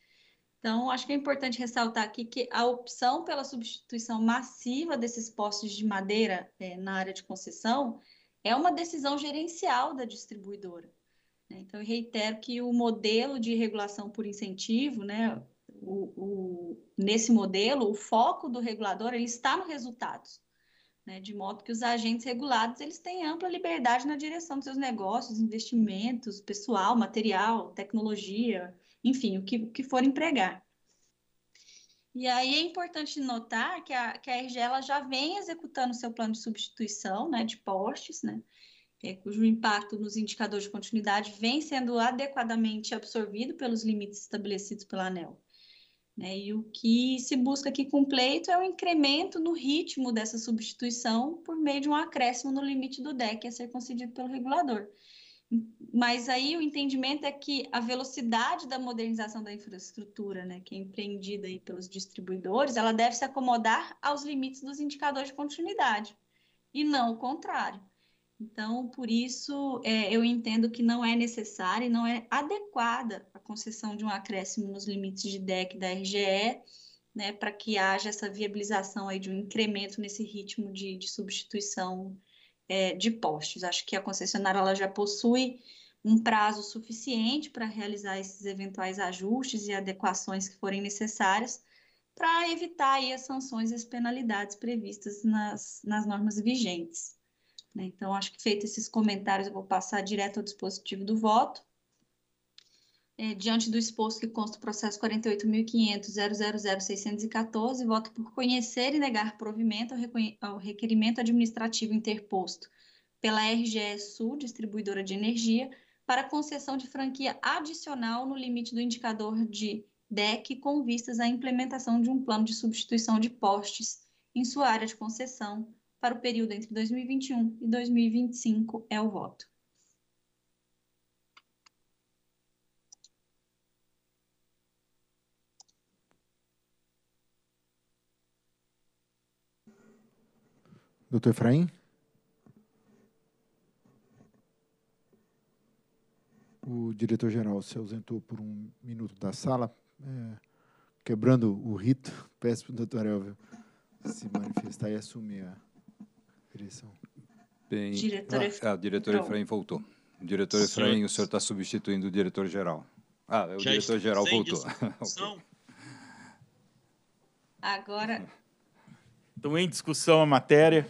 Então, acho que é importante ressaltar aqui que a opção pela substituição massiva desses postos de madeira é, na área de concessão é uma decisão gerencial da distribuidora. Né? Então, eu reitero que o modelo de regulação por incentivo, né, o, o, nesse modelo, o foco do regulador ele está nos resultados, né, de modo que os agentes regulados eles têm ampla liberdade na direção dos seus negócios, investimentos, pessoal, material, tecnologia, enfim, o que, que for empregar. E aí é importante notar que a, que a RG ela já vem executando seu plano de substituição né, de postes, né, é, cujo impacto nos indicadores de continuidade vem sendo adequadamente absorvido pelos limites estabelecidos pela ANEL. Né, e o que se busca aqui com pleito é o um incremento no ritmo dessa substituição por meio de um acréscimo no limite do DEC a ser concedido pelo regulador. Mas aí o entendimento é que a velocidade da modernização da infraestrutura, né, que é empreendida aí pelos distribuidores, ela deve se acomodar aos limites dos indicadores de continuidade, e não o contrário. Então, por isso, é, eu entendo que não é necessária e não é adequada a concessão de um acréscimo nos limites de DEC da RGE, né, para que haja essa viabilização aí de um incremento nesse ritmo de, de substituição é, de postes. Acho que a concessionária ela já possui um prazo suficiente para realizar esses eventuais ajustes e adequações que forem necessárias para evitar aí, as sanções e as penalidades previstas nas, nas normas vigentes. Né? Então, acho que feito esses comentários, eu vou passar direto ao dispositivo do voto. É, diante do exposto que consta o processo 48.500.000.614, voto por conhecer e negar provimento ao, ao, requerimento administrativo interposto pela RGE Sul, distribuidora de energia, para concessão de franquia adicional no limite do indicador de DEC, com vistas à implementação de um plano de substituição de postes em sua área de concessão para o período entre 2021 e 2025. É o voto. Doutor Efraim? O diretor-geral se ausentou por um minuto da sala, é, quebrando o rito. Peço para o doutor Elvio se manifestar e assumir a direção. Bem, diretor ah, ah, diretor então, Efraim voltou. Diretor senhor, Efraim, o senhor está substituindo o diretor-geral. Ah, o diretor-geral voltou. okay. Agora, então, em discussão a matéria.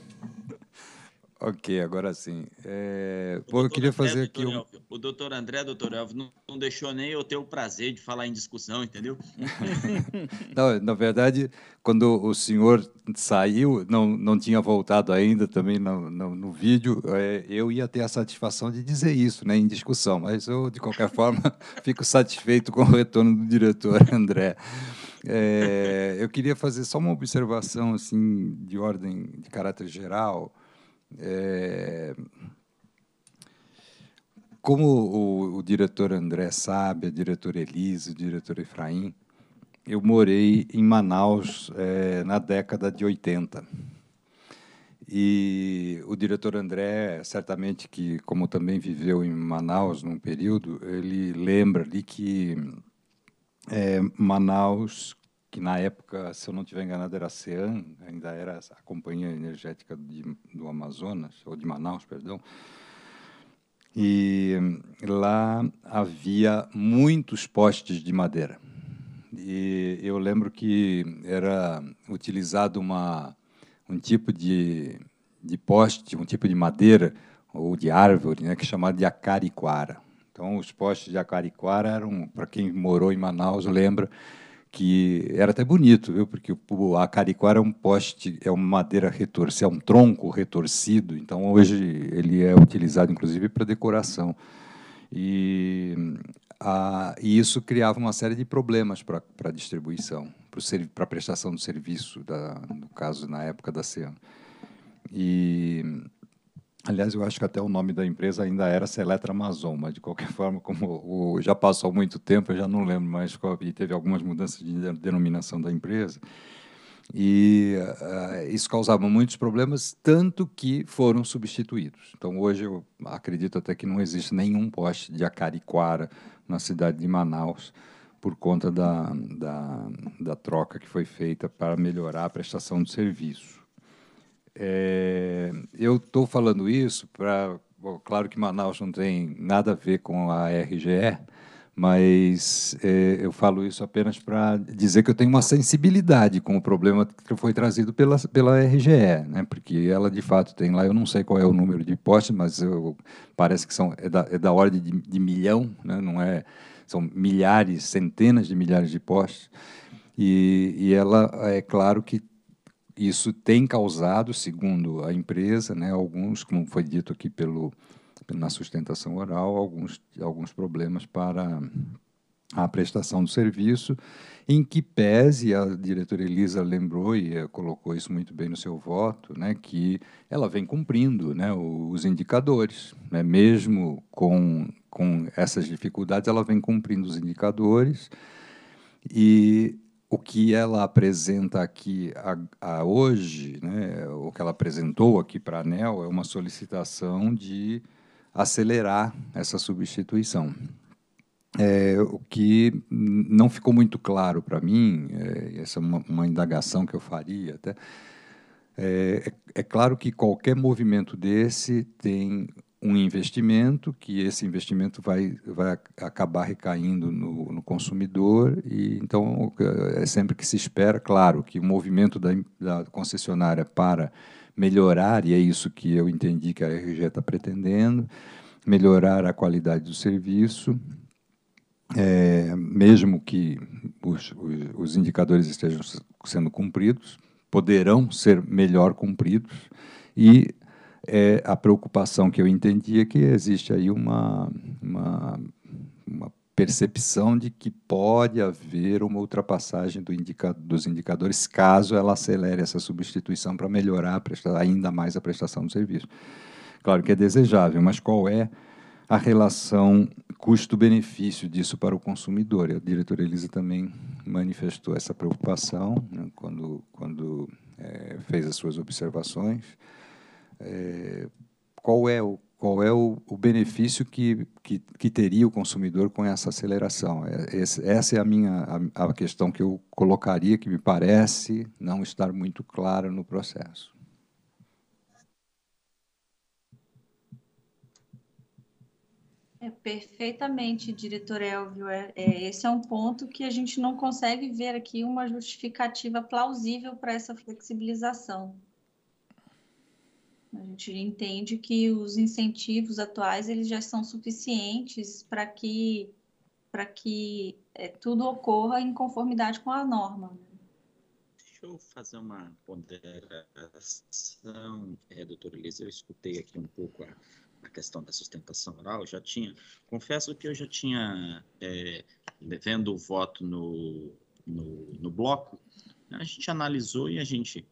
Ok, agora sim. É... Pô, eu queria fazer aqui um... O doutor André, doutor Elvio, não, não, deixou nem eu ter o prazer de falar em discussão, entendeu? não, na verdade, quando o senhor saiu, não, não tinha voltado ainda também no, no, no vídeo, é, eu ia ter a satisfação de dizer isso, né, em discussão, mas eu, de qualquer forma, fico satisfeito com o retorno do diretor André. É, eu queria fazer só uma observação assim de ordem de caráter geral. É, como o, o, diretor André sabe, a diretora Elise, o diretor Efraim, eu morei em Manaus é, na década de 80. E o diretor André, certamente que, como também viveu em Manaus num período, ele lembra ali que é, Manaus, que na época, se eu não estiver enganado, era a CEAN, ainda era a Companhia Energética de, do Amazonas, ou de Manaus, perdão, e lá havia muitos postes de madeira. E eu lembro que era utilizado uma, um tipo de, de poste, um tipo de madeira ou de árvore, né, que é chamava de acariquara. Então, os postes de Acariquara eram, para quem morou em Manaus, lembra que era até bonito, viu? Porque o Acariquara é um poste, é uma madeira retorcida, é um tronco retorcido. Então, hoje ele é utilizado, inclusive, para decoração. E, a, e, isso criava uma série de problemas para a distribuição, para a prestação do serviço, da, no caso, na época da CEAN. E Aliás, eu acho que até o nome da empresa ainda era Seletra Amazon, mas de qualquer forma, como o, já passou muito tempo, eu já não lembro mais qual, e teve algumas mudanças de denominação da empresa. E uh, isso causava muitos problemas, tanto que foram substituídos. Então, hoje, eu acredito até que não existe nenhum poste de Acariquara na cidade de Manaus, por conta da, da, da troca que foi feita para melhorar a prestação de serviço. É, eu estou falando isso para. Claro que Manaus não tem nada a ver com a RGE, mas é, eu falo isso apenas para dizer que eu tenho uma sensibilidade com o problema que foi trazido pela, pela RGE, né? porque ela de fato tem lá, eu não sei qual é o número de postes, mas eu, parece que são, é, da, é da ordem de, de milhão, né? não é, são milhares, centenas de milhares de postes, e, e ela é claro que isso tem causado, segundo a empresa, né, alguns, como foi dito aqui pelo, na sustentação oral, alguns, alguns problemas para a prestação do serviço, em que pese a diretora Elisa lembrou e eh, colocou isso muito bem no seu voto, né, que ela vem cumprindo né, os indicadores, né, mesmo com, com essas dificuldades, ela vem cumprindo os indicadores e o que ela apresenta aqui a, a hoje, né, o que ela apresentou aqui para a ANEL, é uma solicitação de acelerar essa substituição. É, o que não ficou muito claro para mim, é, essa é uma, uma, indagação que eu faria até, é, é, claro que qualquer movimento desse tem um investimento, que esse investimento vai, vai acabar recaindo no, no consumidor, e então é sempre que se espera, claro, que o movimento da, da concessionária para melhorar, e é isso que eu entendi que a RG está pretendendo, melhorar a qualidade do serviço, é, mesmo que os, os, os indicadores estejam sendo cumpridos, poderão ser melhor cumpridos, e é a preocupação que eu entendia é que existe aí uma, uma, uma, percepção de que pode haver uma ultrapassagem do indica, dos indicadores caso ela acelere essa substituição para melhorar presta, ainda mais a prestação do serviço. Claro que é desejável, mas qual é a relação custo-benefício disso para o consumidor? A diretora Elisa também manifestou essa preocupação né, quando, quando é, fez as suas observações. É, qual é o qual é o, o benefício que, que, que, teria o consumidor com essa aceleração. É, esse, essa é a minha a, a, questão que eu colocaria, que me parece não estar muito clara no processo. É, perfeitamente, diretor Elvio. É, é, esse é um ponto que a gente não consegue ver aqui uma justificativa plausível para essa flexibilização. A gente entende que os incentivos atuais eles já são suficientes para que, para que é, tudo ocorra em conformidade com a norma. Deixa eu fazer uma ponderação, é, doutora Elisa. Eu escutei aqui um pouco a, a questão da sustentação oral, já tinha. Confesso que eu já tinha, é, vendo o voto no, no, no bloco, né, a gente analisou e a gente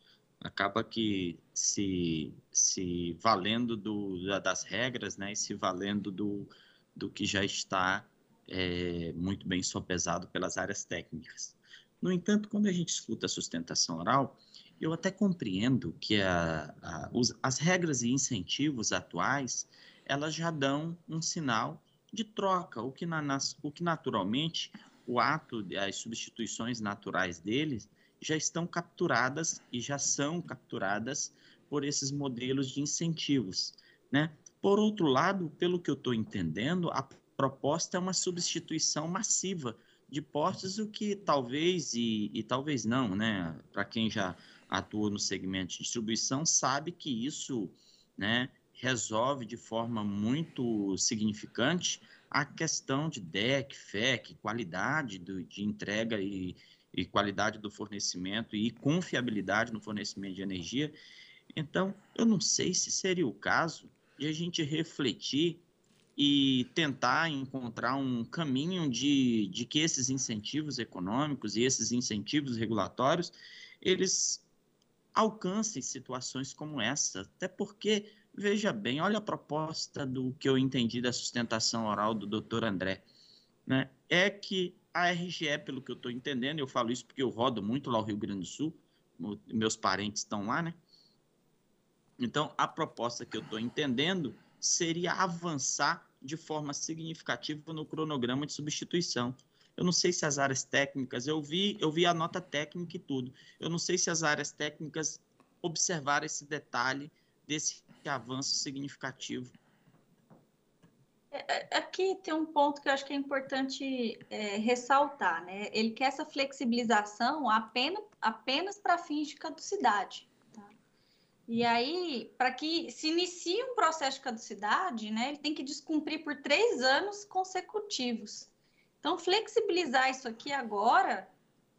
acaba que se, se valendo do, das regras né, e se valendo do, do que já está é, muito bem sopesado pelas áreas técnicas. No entanto, quando a gente escuta a sustentação oral, eu até compreendo que a, a, os, as regras e incentivos atuais elas já dão um sinal de troca, o que, na, o que naturalmente o ato, as substituições naturais deles já estão capturadas e já são capturadas por esses modelos de incentivos. Né? Por outro lado, pelo que eu estou entendendo, a proposta é uma substituição massiva de postos, o que talvez e, e talvez não, né? Para quem já atua no segmento de distribuição, sabe que isso né, resolve de forma muito significante a questão de DEC, FEC, qualidade do, de entrega e, e qualidade do fornecimento e confiabilidade no fornecimento de energia. Então, eu não sei se seria o caso de a gente refletir e tentar encontrar um caminho de, de que esses incentivos econômicos e esses incentivos regulatórios eles alcancem situações como essa, até porque veja bem, olha a proposta do que eu entendi da sustentação oral do doutor André, né? É que a RGE, pelo que eu estou entendendo, eu falo isso porque eu rodo muito lá no Rio Grande do Sul, meus parentes estão lá, né? Então, a proposta que eu estou entendendo seria avançar de forma significativa no cronograma de substituição. Eu não sei se as áreas técnicas, eu vi, eu vi a nota técnica e tudo. Eu não sei se as áreas técnicas observaram esse detalhe desse avanço significativo é, é, aqui tem um ponto que eu acho que é importante é, ressaltar, né? Ele quer essa flexibilização apenas, apenas para fins de caducidade. Tá? E aí, para que se inicie um processo de caducidade, né, ele tem que descumprir por três anos consecutivos. Então, flexibilizar isso aqui agora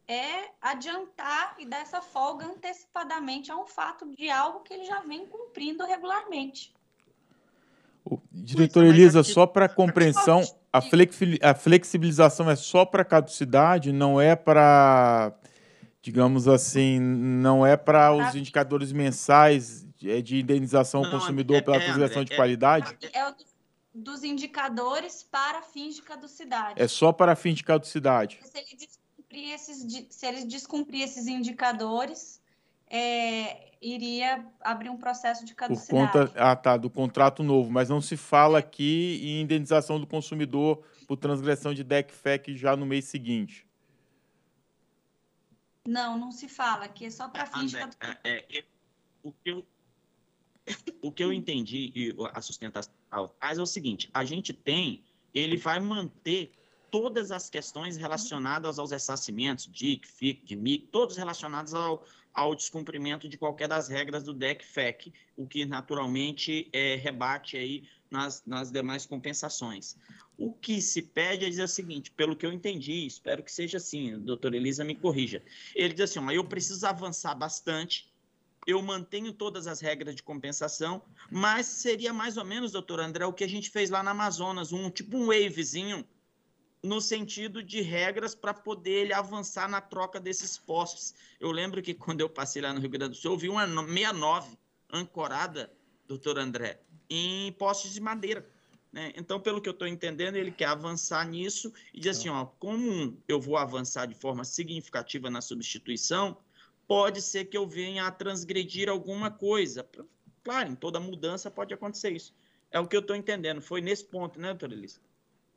é adiantar e dar essa folga antecipadamente a um fato de algo que ele já vem cumprindo regularmente. O é diretor Isso, Elisa, aqui... só para compreensão, a, flexi... a flexibilização é só para caducidade, não é para, digamos assim, não é para tá. os indicadores mensais é de indenização ao consumidor é, pela consideração é, de é, qualidade? É, dos indicadores para fins de caducidade. É só para fins de caducidade. Se ele descumprir esses, se ele descumprir esses indicadores, é, iria abrir um processo de caducidade. Por conta, ah, tá, do contrato novo, mas não se fala aqui em indenização do consumidor por transgressão de DECFEC já no mês seguinte. Não, não se fala, aqui é só para ah, fins de né, caducidade. Ah, é, é, o, que eu, o que eu entendi e a sustentação faz é o seguinte, a gente tem, ele vai manter todas as questões relacionadas aos ressarcimentos, DIC, FIC, MIC, todos relacionados ao, ao descumprimento de qualquer das regras do DEC-FEC, o que naturalmente é, rebate aí nas, nas demais compensações. O que se pede é dizer o seguinte, pelo que eu entendi, espero que seja assim, doutora Elisa me corrija. Ele diz assim, ó, eu preciso avançar bastante, eu mantenho todas as regras de compensação, mas seria mais ou menos, doutor André, o que a gente fez lá na Amazonas, um tipo um wavezinho, no sentido de regras para poder ele avançar na troca desses postes. Eu lembro que quando eu passei lá no Rio Grande do Sul, eu vi uma 69 ancorada, doutor André, em postes de madeira. Né? Então, pelo que eu estou entendendo, ele quer avançar nisso e diz assim: ó, como eu vou avançar de forma significativa na substituição, pode ser que eu venha a transgredir alguma coisa. Claro, em toda mudança pode acontecer isso. É o que eu estou entendendo. Foi nesse ponto, né, doutor Elisa?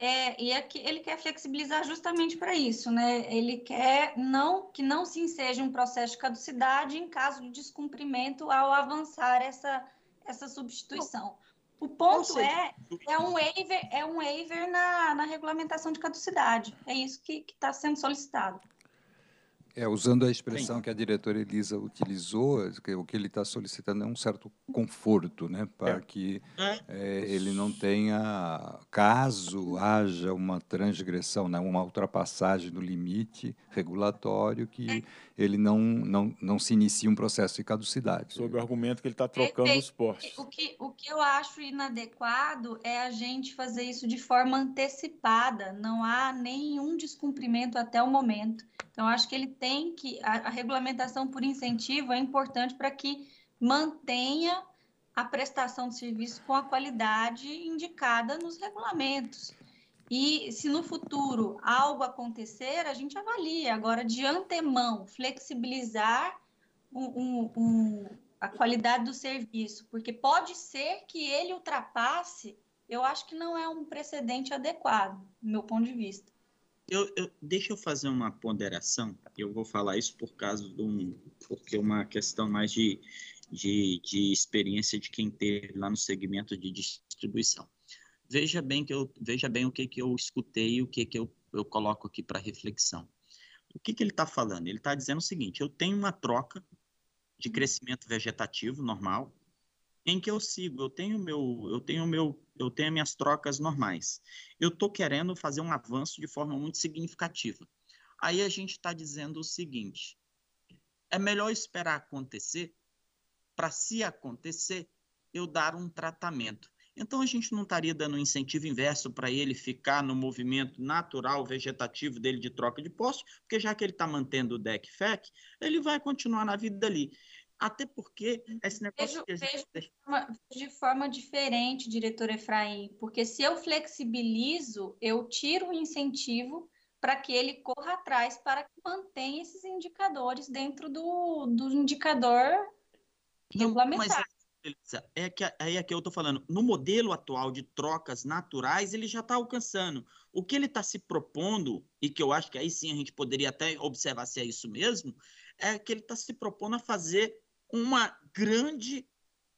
É, e aqui é ele quer flexibilizar justamente para isso, né? Ele quer não que não se enseje um processo de caducidade em caso de descumprimento ao avançar essa, essa substituição. O ponto é, é um waiver, é um waiver na, na regulamentação de caducidade. É isso que está sendo solicitado. É, usando a expressão Sim. que a diretora Elisa utilizou, o que ele está solicitando é um certo conforto, né, para é. que é. é, ele não tenha, caso haja uma transgressão, né, uma ultrapassagem do limite regulatório, que é. ele não, não, não se inicie um processo de caducidade. sobre o argumento que ele está trocando os postos. O que, o que eu acho inadequado é a gente fazer isso de forma antecipada, não há nenhum descumprimento até o momento. Então, acho que ele tem que. A, a regulamentação por incentivo é importante para que mantenha a prestação de serviço com a qualidade indicada nos regulamentos. E se no futuro algo acontecer, a gente avalia. Agora, de antemão, flexibilizar a qualidade do serviço, porque pode ser que ele ultrapasse, eu acho que não é um precedente adequado, do meu ponto de vista eu, eu, deixa eu fazer uma ponderação. Eu vou falar isso por causa de um, porque é uma questão mais de, de, de experiência de quem teve lá no segmento de distribuição. Veja bem que eu veja bem o que que eu escutei e o que que eu, eu coloco aqui para reflexão. O que que ele está falando? Ele está dizendo o seguinte: eu tenho uma troca de crescimento vegetativo normal em que eu sigo? Eu tenho meu, eu tenho meu, eu tenho minhas trocas normais. Eu estou querendo fazer um avanço de forma muito significativa. Aí a gente está dizendo o seguinte: é melhor esperar acontecer para se acontecer eu dar um tratamento. Então a gente não estaria dando um incentivo inverso para ele ficar no movimento natural vegetativo dele de troca de posse, porque já que ele está mantendo o deck FEC, ele vai continuar na vida dali. Até porque esse negócio vejo, que a gente... vejo de, forma, de forma diferente, diretor Efraim, porque se eu flexibilizo, eu tiro o incentivo para que ele corra atrás, para que mantenha esses indicadores dentro do, do indicador regulamentar. Mas é, é que aí é que eu estou falando. No modelo atual de trocas naturais, ele já está alcançando. O que ele está se propondo, e que eu acho que aí sim a gente poderia até observar se é isso mesmo, é que ele está se propondo a fazer uma grande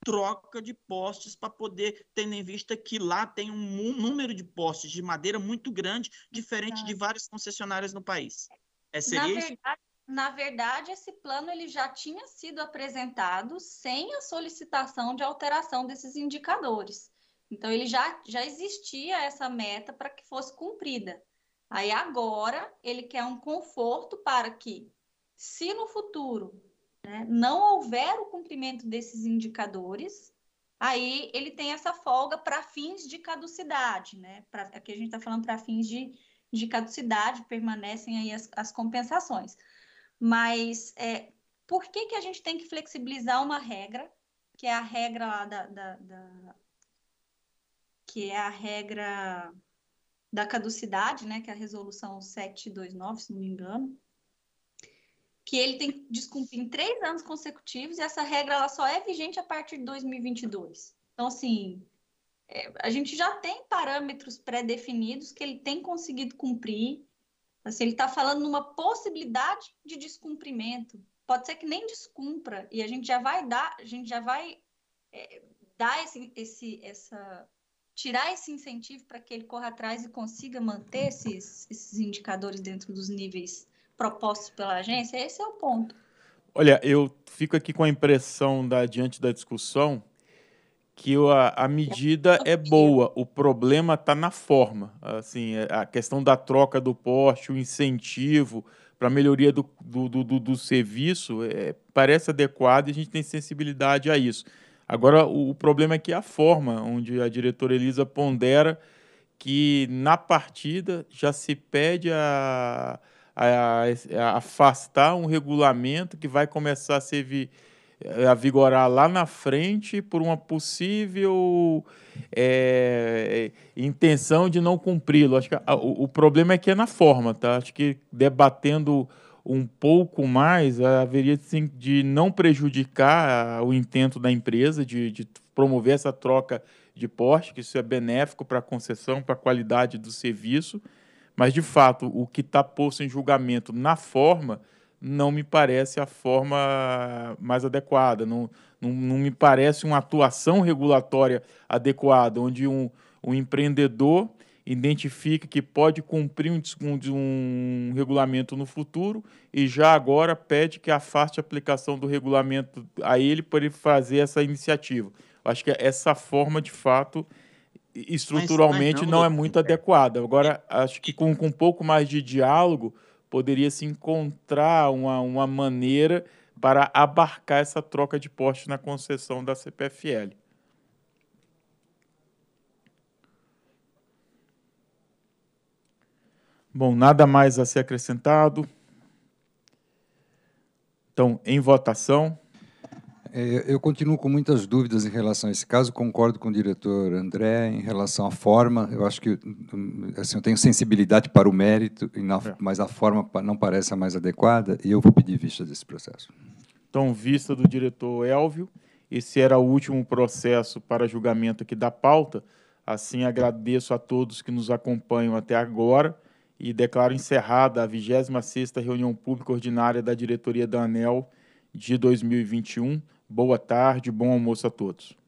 troca de postes para poder, tendo em vista que lá tem um número de postes de madeira muito grande, diferente de várias concessionárias no país. É, seria na, verdade, na verdade, esse plano ele já tinha sido apresentado sem a solicitação de alteração desses indicadores. Então, ele já, já existia essa meta para que fosse cumprida. Aí, agora, ele quer um conforto para que, se no futuro né, não houver o cumprimento desses indicadores, aí ele tem essa folga para fins de caducidade, né? Pra, aqui a gente está falando para fins de, de caducidade, permanecem aí as, as compensações. Mas é, por que, que a gente tem que flexibilizar uma regra, que é a regra lá da, da, da que é a regra da caducidade, né, que é a resolução 729, se não me engano, que ele tem que descumprir em três anos consecutivos e essa regra ela só é vigente a partir de 2022. Então, assim, é, a gente já tem parâmetros pré-definidos que ele tem conseguido cumprir. Assim, ele está falando numa possibilidade de descumprimento. Pode ser que nem descumpra e a gente já vai dar, a gente já vai é, dar esse, esse, essa tirar esse incentivo para que ele corra atrás e consiga manter esses, esses indicadores dentro dos níveis propostos pela agência? Esse é o ponto. Olha, eu fico aqui com a impressão da diante da discussão que a, a medida é boa, o problema está na forma. Assim, é, a questão da troca do porte, o incentivo para a melhoria do, do, do, do serviço é, parece adequado e a gente tem sensibilidade a isso. Agora, o, o problema é que a forma, onde a diretora Elisa pondera que na partida já se pede a a, a afastar um regulamento que vai começar a ser vi, eh, a vigorar lá na frente por uma possível é, intenção de não cumpri-lo. Acho que a, o, o problema é que é na forma, tá? Acho que debatendo um pouco mais, eh, haveria sim, de não prejudicar ah, o intento da empresa de, de promover essa troca de porte, que isso é benéfico para a concessão, para a qualidade do serviço. Mas, de fato, o que está posto em julgamento na forma não me parece a forma mais adequada, não, não, não me parece uma atuação regulatória adequada, onde um, um empreendedor identifica que pode cumprir um, um, um, regulamento no futuro e já agora pede que afaste a aplicação do regulamento a ele para ele fazer essa iniciativa. Acho que essa forma, de fato, estruturalmente não, não, é muito é. adequada. Agora, é. acho que com, com um pouco mais de diálogo, poderia se encontrar uma, uma maneira para abarcar essa troca de poste na concessão da CPFL. Bom, nada mais a ser acrescentado. Então, em votação. É, eu continuo com muitas dúvidas em relação a esse caso. Concordo com o diretor André em relação à forma. Eu acho que assim, eu tenho sensibilidade para o mérito, é. mas a forma não parece a mais adequada. E eu vou pedir vista desse processo. Então, vista do diretor Elvio. Esse era o último processo para julgamento aqui da pauta. Assim, agradeço a todos que nos acompanham até agora e declaro encerrada a 26ª reunião pública ordinária da diretoria da ANEL de 2021 boa tarde, bom almoço a todos.